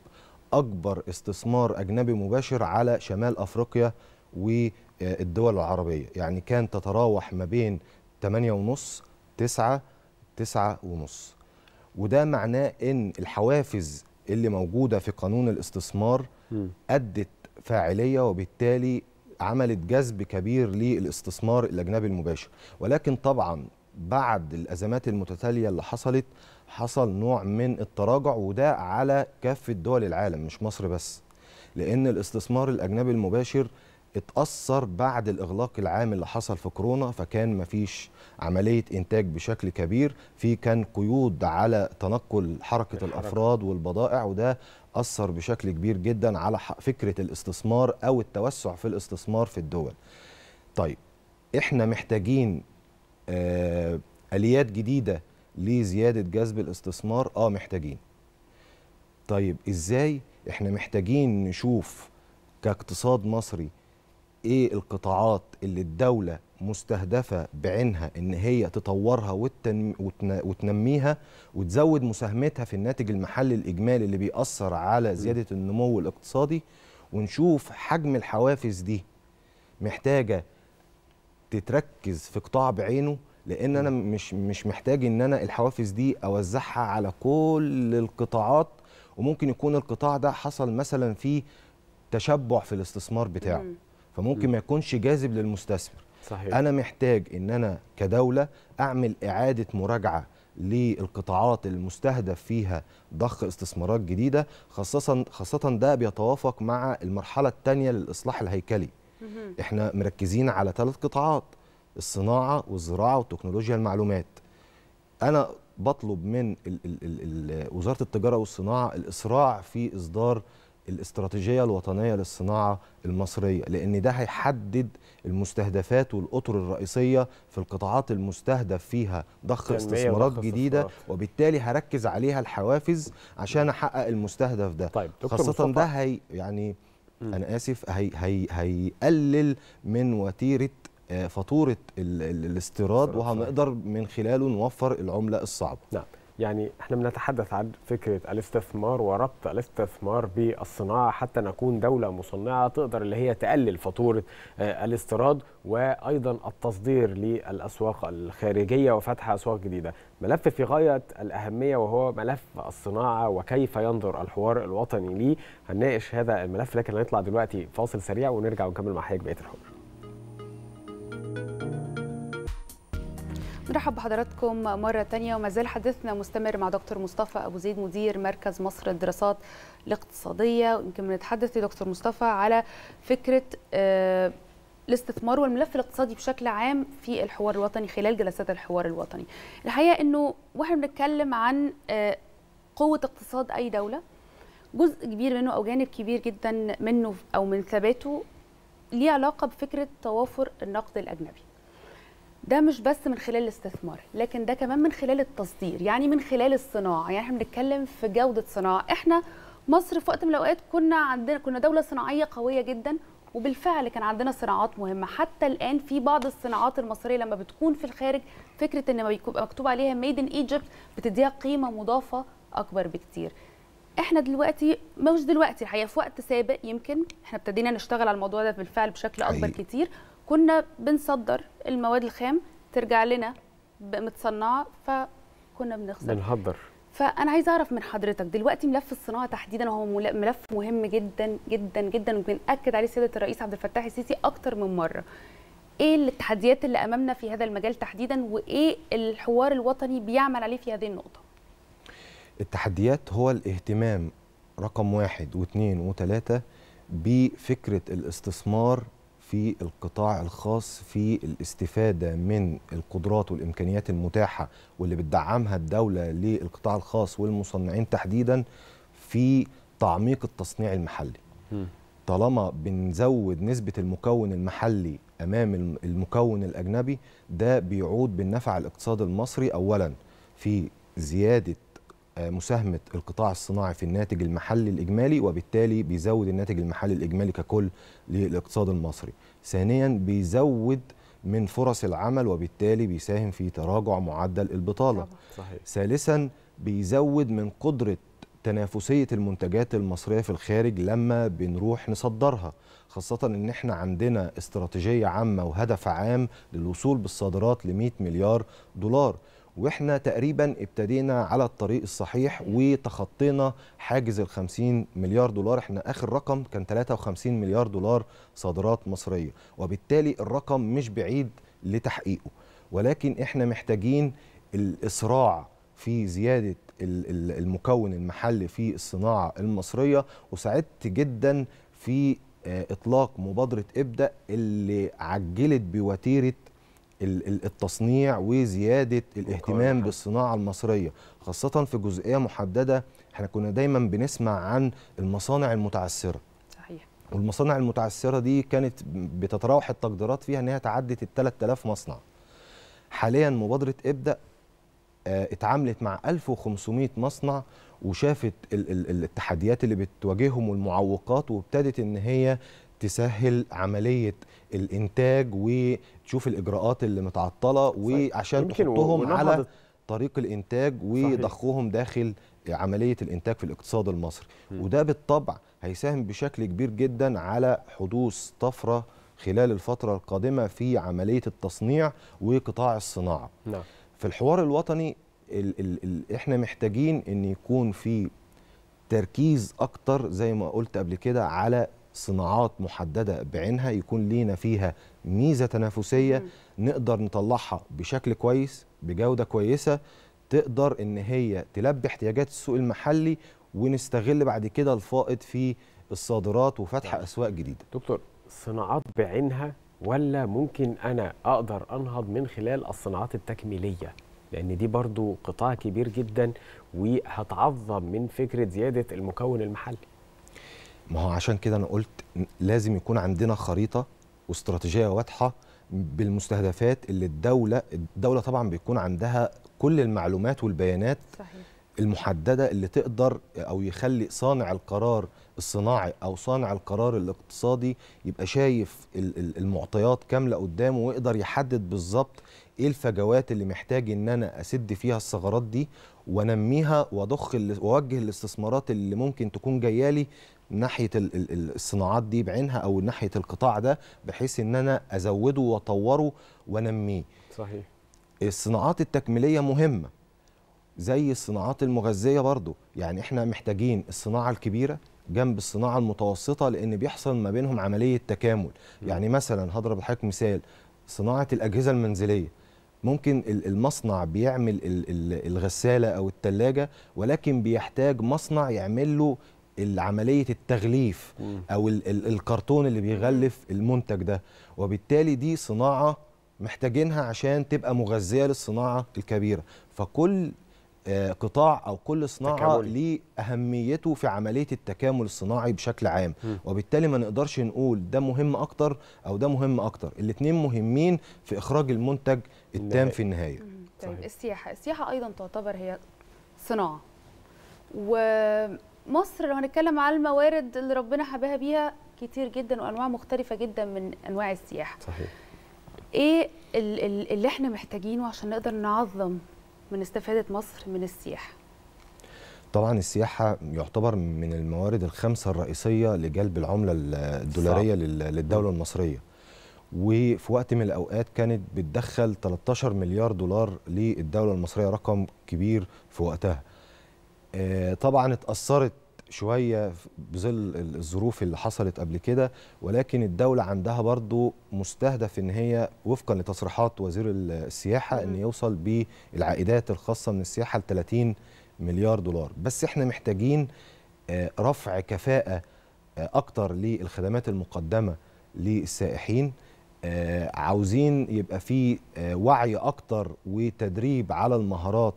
اكبر استثمار اجنبي مباشر على شمال افريقيا والدول العربيه يعني كان تتراوح ما بين 8.5 9 9.5 ونص وده معناه ان الحوافز اللي موجوده في قانون الاستثمار ادت فاعليه وبالتالي عملت جذب كبير للاستثمار الاجنبي المباشر ولكن طبعا بعد الازمات المتتاليه اللي حصلت حصل نوع من التراجع وده على كافة دول العالم مش مصر بس لأن الاستثمار الأجنبي المباشر اتأثر بعد الإغلاق العام اللي حصل في كورونا فكان مفيش عملية إنتاج بشكل كبير في كان قيود على تنقل حركة الحركة. الأفراد والبضائع وده أثر بشكل كبير جدا على فكرة الاستثمار أو التوسع في الاستثمار في الدول طيب إحنا محتاجين آه، آليات جديدة لزياده جذب الاستثمار اه محتاجين طيب ازاي احنا محتاجين نشوف كاقتصاد مصري ايه القطاعات اللي الدوله مستهدفه بعينها ان هي تطورها وتنميها وتزود مساهمتها في الناتج المحلي الاجمالي اللي بيأثر على زياده النمو الاقتصادي ونشوف حجم الحوافز دي محتاجه تتركز في قطاع بعينه لان انا مش مش محتاج ان انا الحوافز دي اوزعها على كل القطاعات وممكن يكون القطاع ده حصل مثلا فيه تشبع في الاستثمار بتاعه مم. فممكن مم. ما يكونش جاذب للمستثمر صحيح. انا محتاج ان انا كدوله اعمل اعاده مراجعه للقطاعات المستهدف فيها ضخ استثمارات جديده خاصه خاصه ده بيتوافق مع المرحله الثانيه للاصلاح الهيكلي مم. احنا مركزين على ثلاث قطاعات الصناعه والزراعه وتكنولوجيا المعلومات انا بطلب من الـ الـ الـ وزاره التجاره والصناعه الاسراع في اصدار الاستراتيجيه الوطنيه للصناعه المصريه لان ده هيحدد المستهدفات والاطر الرئيسيه في القطاعات المستهدف فيها ضخ استثمارات جديده استثمارات. وبالتالي هركز عليها الحوافز عشان احقق المستهدف ده طيب. خاصه مصطفى. ده هي يعني انا اسف هي هي هيقلل من وتيره آه، فاتوره الاستيراد وهنقدر من خلاله نوفر العمله الصعبه. نعم يعني احنا بنتحدث عن فكره الاستثمار وربط الاستثمار بالصناعه حتى نكون دوله مصنعه تقدر اللي هي تقلل فاتوره آه، الاستيراد وايضا التصدير للاسواق الخارجيه وفتح اسواق جديده. ملف في غايه الاهميه وهو ملف الصناعه وكيف ينظر الحوار الوطني ليه. هنناقش هذا الملف لكن هنطلع دلوقتي فاصل سريع ونرجع ونكمل مع حضرتك بقيه الحوار. نرحب بحضراتكم مرة تانية وما زال حديثنا مستمر مع دكتور مصطفى أبو زيد مدير مركز مصر للدراسات الاقتصادية ويمكن بنتحدث دكتور مصطفى على فكرة آه، الاستثمار والملف الاقتصادي بشكل عام في الحوار الوطني خلال جلسات الحوار الوطني الحقيقة أنه واحنا بنتكلم عن آه، قوة اقتصاد أي دولة جزء كبير منه أو جانب كبير جدا منه أو من ثباته ليه علاقة بفكرة توافر النقد الأجنبي ده مش بس من خلال الاستثمار لكن ده كمان من خلال التصدير يعني من خلال الصناعه يعني احنا بنتكلم في جوده صناعه احنا مصر في وقت من الاوقات كنا عندنا كنا دوله صناعيه قويه جدا وبالفعل كان عندنا صناعات مهمه حتى الان في بعض الصناعات المصريه لما بتكون في الخارج فكره ان ما مكتوب عليها ميد ان ايجيبت بتديها قيمه مضافه اكبر بكتير احنا دلوقتي مش دلوقتي الحقيقه في وقت سابق يمكن احنا ابتدينا نشتغل على الموضوع ده بالفعل بشكل اكبر كتير كنا بنصدر المواد الخام ترجع لنا متصنعه فكنا بنخسر بنهدر فانا عايزه اعرف من حضرتك دلوقتي ملف الصناعه تحديدا هو ملف مهم جدا جدا جدا وبنأكد عليه سياده الرئيس عبد الفتاح السيسي اكتر من مره ايه التحديات اللي امامنا في هذا المجال تحديدا وايه الحوار الوطني بيعمل عليه في هذه النقطه التحديات هو الاهتمام رقم واحد واثنين وثلاثة بفكرة الاستثمار في القطاع الخاص في الاستفادة من القدرات والإمكانيات المتاحة واللي بتدعمها الدولة للقطاع الخاص والمصنعين تحديدا في تعميق التصنيع المحلي طالما بنزود نسبة المكون المحلي أمام المكون الأجنبي ده بيعود بالنفع الاقتصاد المصري أولا في زيادة آه، مساهمة القطاع الصناعي في الناتج المحلي الإجمالي وبالتالي بيزود الناتج المحلي الإجمالي ككل للاقتصاد المصري ثانيا بيزود من فرص العمل وبالتالي بيساهم في تراجع معدل البطالة صحيح. ثالثا بيزود من قدرة تنافسية المنتجات المصرية في الخارج لما بنروح نصدرها خاصة ان احنا عندنا استراتيجية عامة وهدف عام للوصول بالصادرات ل 100 مليار دولار واحنا تقريبا ابتدينا على الطريق الصحيح وتخطينا حاجز ال 50 مليار دولار احنا اخر رقم كان 53 مليار دولار صادرات مصريه وبالتالي الرقم مش بعيد لتحقيقه ولكن احنا محتاجين الاسراع في زياده المكون المحلي في الصناعه المصريه وسعدت جدا في آه، اطلاق مبادره ابدا اللي عجلت بوتيره التصنيع وزياده الاهتمام بالصناعه المصريه خاصه في جزئيه محدده احنا كنا دايما بنسمع عن المصانع المتعثره صحيح والمصانع المتعثره دي كانت بتتراوح التقديرات فيها انها تعدت ال 3000 مصنع حاليا مبادره ابدا آه، اتعاملت مع 1500 مصنع وشافت التحديات اللي بتواجههم والمعوقات وابتدت ان هي تسهل عمليه الانتاج تشوف الاجراءات اللي متعطله وعشان تحطهم على طريق الانتاج وضخهم داخل عمليه الانتاج في الاقتصاد المصري وده بالطبع هيساهم بشكل كبير جدا على حدوث طفره خلال الفتره القادمه في عمليه التصنيع وقطاع الصناعه نعم. في الحوار الوطني الـ الـ الـ احنا محتاجين ان يكون في تركيز اكتر زي ما قلت قبل كده على صناعات محدده بعينها يكون لينا فيها ميزه تنافسيه نقدر نطلعها بشكل كويس بجوده كويسه تقدر ان هي تلبي احتياجات السوق المحلي ونستغل بعد كده الفائض في الصادرات وفتح طيب. اسواق جديده. دكتور صناعات بعينها ولا ممكن انا اقدر انهض من خلال الصناعات التكميليه؟ لان دي برضو قطاع كبير جدا وهتعظم من فكره زياده المكون المحلي. ما هو عشان كده انا قلت لازم يكون عندنا خريطه واستراتيجيه واضحه بالمستهدفات اللي الدوله الدوله طبعا بيكون عندها كل المعلومات والبيانات صحيح. المحدده اللي تقدر او يخلي صانع القرار الصناعي او صانع القرار الاقتصادي يبقى شايف المعطيات كامله قدامه ويقدر يحدد بالظبط ايه الفجوات اللي محتاج ان انا اسد فيها الثغرات دي وانميها واضخ واوجه الاستثمارات اللي ممكن تكون جايه لي ناحيه الصناعات دي بعينها او ناحيه القطاع ده بحيث ان انا ازوده واطوره وانميه صحيح الصناعات التكميليه مهمه زي الصناعات المغذيه برضو يعني احنا محتاجين الصناعه الكبيره جنب الصناعه المتوسطه لان بيحصل ما بينهم عمليه تكامل م. يعني مثلا هضرب لحضرتك مثال صناعه الاجهزه المنزليه ممكن المصنع بيعمل الغساله او الثلاجه ولكن بيحتاج مصنع يعمل له العملية التغليف او الكرتون اللي بيغلف المنتج ده وبالتالي دي صناعه محتاجينها عشان تبقى مغذيه للصناعه الكبيره فكل آه، قطاع او كل صناعه ليه اهميته في عمليه التكامل الصناعي بشكل عام م. وبالتالي ما نقدرش نقول ده مهم اكتر او ده مهم اكتر الاثنين مهمين في اخراج المنتج التام في النهايه طيب السياحه السياحه ايضا تعتبر هي صناعه و مصر لو هنتكلم على الموارد اللي ربنا حباها بيها كتير جدا وانواع مختلفه جدا من انواع السياحه صحيح ايه اللي احنا محتاجينه عشان نقدر نعظم من استفاده مصر من السياحه طبعا السياحة يعتبر من الموارد الخمسة الرئيسية لجلب العملة الدولارية صح. للدولة المصرية وفي وقت من الأوقات كانت بتدخل 13 مليار دولار للدولة المصرية رقم كبير في وقتها آه، طبعا اتأثرت شوية بظل الظروف اللي حصلت قبل كده ولكن الدولة عندها برضو مستهدف ان هي وفقا لتصريحات وزير السياحة ان يوصل بالعائدات الخاصة من السياحة ل 30 مليار دولار بس احنا محتاجين آه، رفع كفاءة آه، اكتر للخدمات المقدمة للسائحين عاوزين يبقى في وعي اكتر وتدريب على المهارات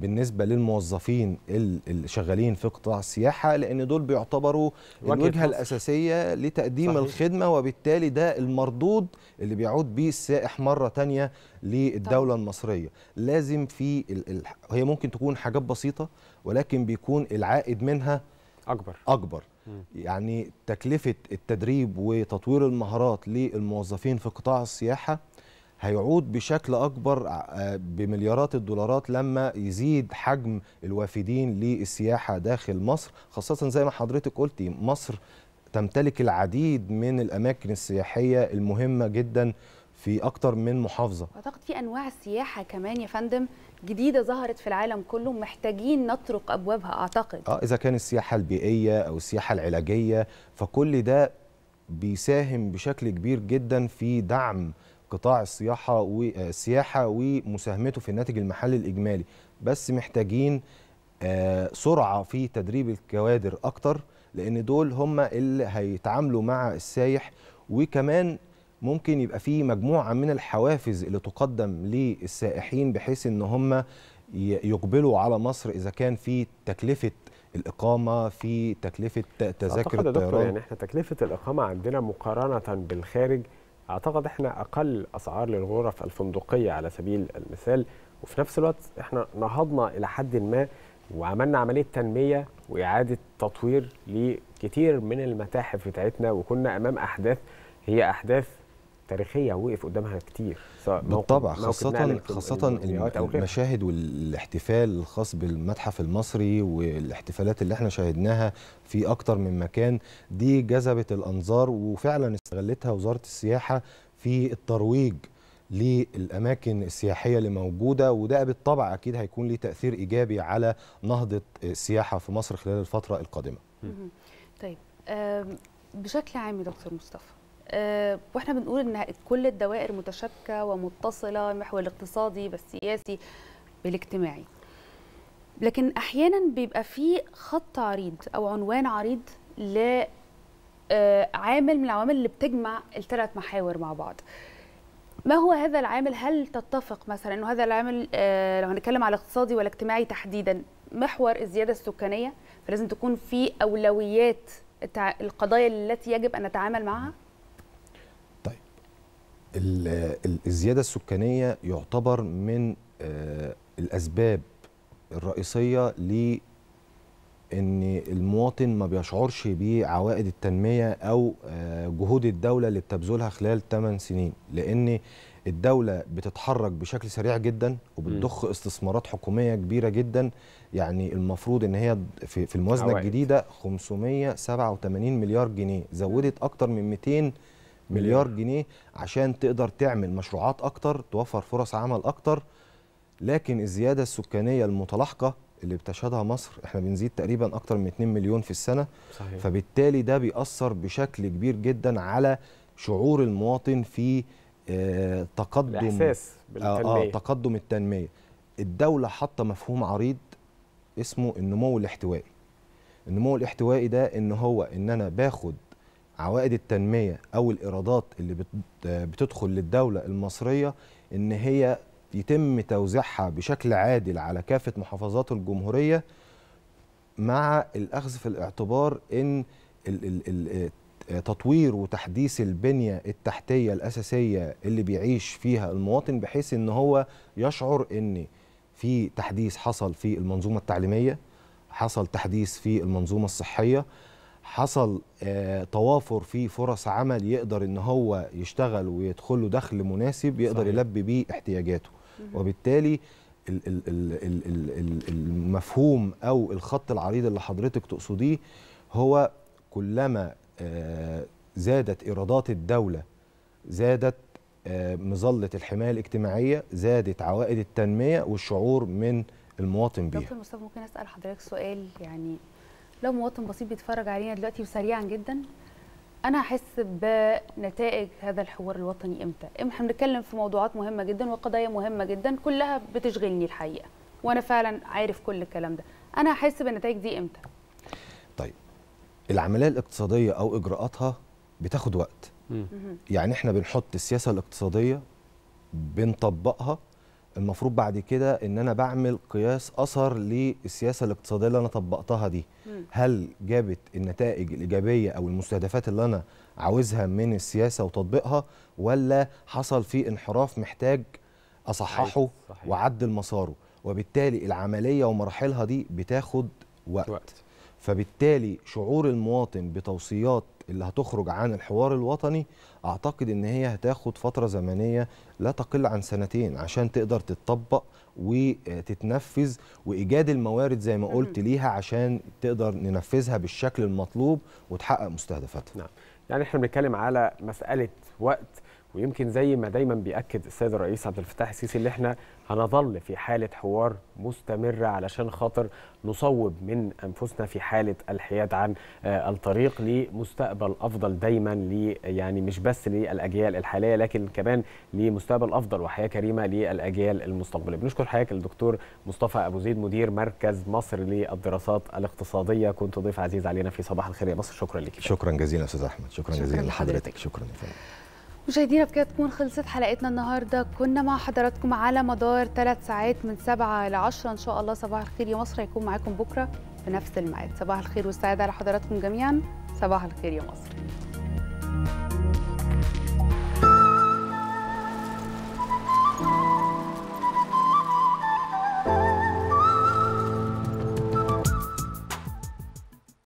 بالنسبه للموظفين اللي شغالين في قطاع السياحه لان دول بيعتبروا الوجهه الاساسيه لتقديم صحيح. الخدمه وبالتالي ده المردود اللي بيعود به السائح مره تانية للدوله طيب. المصريه لازم في ال... هي ممكن تكون حاجات بسيطه ولكن بيكون العائد منها اكبر اكبر يعني تكلفه التدريب وتطوير المهارات للموظفين في قطاع السياحه هيعود بشكل اكبر آه، بمليارات الدولارات لما يزيد حجم الوافدين للسياحه داخل مصر خاصه زي ما حضرتك قلتي مصر تمتلك العديد من الاماكن السياحيه المهمه جدا في اكتر من محافظه اعتقد في انواع سياحه كمان يا فندم جديده ظهرت في العالم كله محتاجين نطرق ابوابها اعتقد اه اذا كان السياحه البيئيه او السياحه العلاجيه فكل ده بيساهم بشكل كبير جدا في دعم قطاع السياحه والسياحه آه، ومساهمته في الناتج المحلي الاجمالي بس محتاجين آه، سرعه في تدريب الكوادر اكتر لان دول هم اللي هيتعاملوا مع السايح وكمان ممكن يبقى في مجموعه من الحوافز اللي تقدم للسائحين بحيث ان هم يقبلوا على مصر اذا كان في تكلفه الاقامه في تكلفه تذاكر الطيران يعني احنا تكلفه الاقامه عندنا مقارنه بالخارج اعتقد احنا اقل اسعار للغرف الفندقيه على سبيل المثال وفي نفس الوقت احنا نهضنا الى حد ما وعملنا عمليه تنميه واعاده تطوير لكتير من المتاحف بتاعتنا وكنا امام احداث هي احداث تاريخيه وقف قدامها كتير بالطبع خاصه خاصه المشاهد والاحتفال الخاص بالمتحف المصري والاحتفالات اللي احنا شاهدناها في اكتر من مكان دي جذبت الانظار وفعلا استغلتها وزاره السياحه في الترويج للاماكن السياحيه اللي موجوده وده بالطبع اكيد هيكون ليه تاثير ايجابي على نهضه السياحه في مصر خلال الفتره القادمه. طيب بشكل عام دكتور مصطفى آه، واحنا بنقول ان كل الدوائر متشابكه ومتصله المحور الاقتصادي بالسياسي بالاجتماعي لكن احيانا بيبقى في خط عريض او عنوان عريض ل آه، عامل من العوامل اللي بتجمع الثلاث محاور مع بعض ما هو هذا العامل هل تتفق مثلا انه هذا العامل آه، لو هنتكلم على الاقتصادي والاجتماعي تحديدا محور الزياده السكانيه فلازم تكون في اولويات القضايا التي يجب ان نتعامل معها الزياده السكانيه يعتبر من آه، الاسباب الرئيسيه ل ان المواطن ما بيشعرش بعوائد التنميه او آه، جهود الدوله اللي بتبذلها خلال 8 سنين لان الدوله بتتحرك بشكل سريع جدا وبتضخ استثمارات حكوميه كبيره جدا يعني المفروض ان هي في الموازنه الجديده 587 مليار جنيه زودت اكتر من 200 مليار جنيه عشان تقدر تعمل مشروعات اكتر توفر فرص عمل اكتر لكن الزياده السكانيه المتلاحقه اللي بتشهدها مصر احنا بنزيد تقريبا اكتر من 2 مليون في السنه صحيح. فبالتالي ده بيأثر بشكل كبير جدا على شعور المواطن في آه، تقدم الاحساس بالتنميه آه, آه تقدم التنميه الدوله حاطه مفهوم عريض اسمه النمو الاحتوائي النمو الاحتوائي ده ان هو ان انا باخد عوائد التنميه او الايرادات اللي بتدخل للدوله المصريه ان هي يتم توزيعها بشكل عادل على كافه محافظات الجمهوريه مع الاخذ في الاعتبار ان تطوير وتحديث البنيه التحتيه الاساسيه اللي بيعيش فيها المواطن بحيث ان هو يشعر ان في تحديث حصل في المنظومه التعليميه حصل تحديث في المنظومه الصحيه حصل آه، توافر في فرص عمل يقدر ان هو يشتغل ويدخل له دخل مناسب يقدر صحيح. يلبي بيه احتياجاته وبالتالي المفهوم او الخط العريض اللي حضرتك تقصديه هو كلما آه، زادت ايرادات الدوله زادت آه، مظله الحمايه الاجتماعيه زادت عوائد التنميه والشعور من المواطن بيها دكتور مصطفى ممكن اسال حضرتك سؤال يعني لو مواطن بسيط بيتفرج علينا دلوقتي وسريعا جدا انا هحس بنتائج هذا الحوار الوطني امتى احنا بنتكلم في موضوعات مهمه جدا وقضايا مهمه جدا كلها بتشغلني الحقيقه وانا فعلا عارف كل الكلام ده انا هحس بالنتائج دي امتى طيب العمليه الاقتصاديه او اجراءاتها بتاخد وقت يعني احنا بنحط السياسه الاقتصاديه بنطبقها المفروض بعد كده ان انا بعمل قياس اثر للسياسه الاقتصاديه اللي انا طبقتها دي هل جابت النتائج الايجابيه او المستهدفات اللي انا عاوزها من السياسه وتطبيقها ولا حصل في انحراف محتاج اصححه واعدل مساره وبالتالي العمليه ومراحلها دي بتاخد وقت, وقت. فبالتالي شعور المواطن بتوصيات اللي هتخرج عن الحوار الوطني اعتقد ان هي هتاخد فتره زمنيه لا تقل عن سنتين عشان تقدر تتطبق وتتنفذ وايجاد الموارد زي ما قلت ليها عشان تقدر ننفذها بالشكل المطلوب وتحقق مستهدفاتها. نعم يعني احنا بنتكلم على مساله وقت ويمكن زي ما دايما بيأكد السيد الرئيس عبد الفتاح السيسي اللي احنا هنظل في حالة حوار مستمرة علشان خاطر نصوب من أنفسنا في حالة الحياد عن آه، الطريق لمستقبل أفضل دايما لي يعني مش بس للأجيال الحالية لكن كمان لمستقبل أفضل وحياة كريمة للأجيال المستقبلية بنشكر حضرتك الدكتور مصطفى أبو زيد مدير مركز مصر للدراسات الاقتصادية كنت ضيف عزيز علينا في صباح الخير يا مصر شكرا لك شكرا جزيلا أستاذ أحمد شكرا, شكرا جزيلا لحضرتك شكرا, شكرا. مشاهدينا بكده تكون خلصت حلقتنا النهارده كنا مع حضراتكم على مدار ثلاث ساعات من 7 ل 10 ان شاء الله صباح الخير يا مصر هيكون معاكم بكره في نفس الميعاد صباح الخير والسعاده على حضراتكم جميعا صباح الخير يا مصر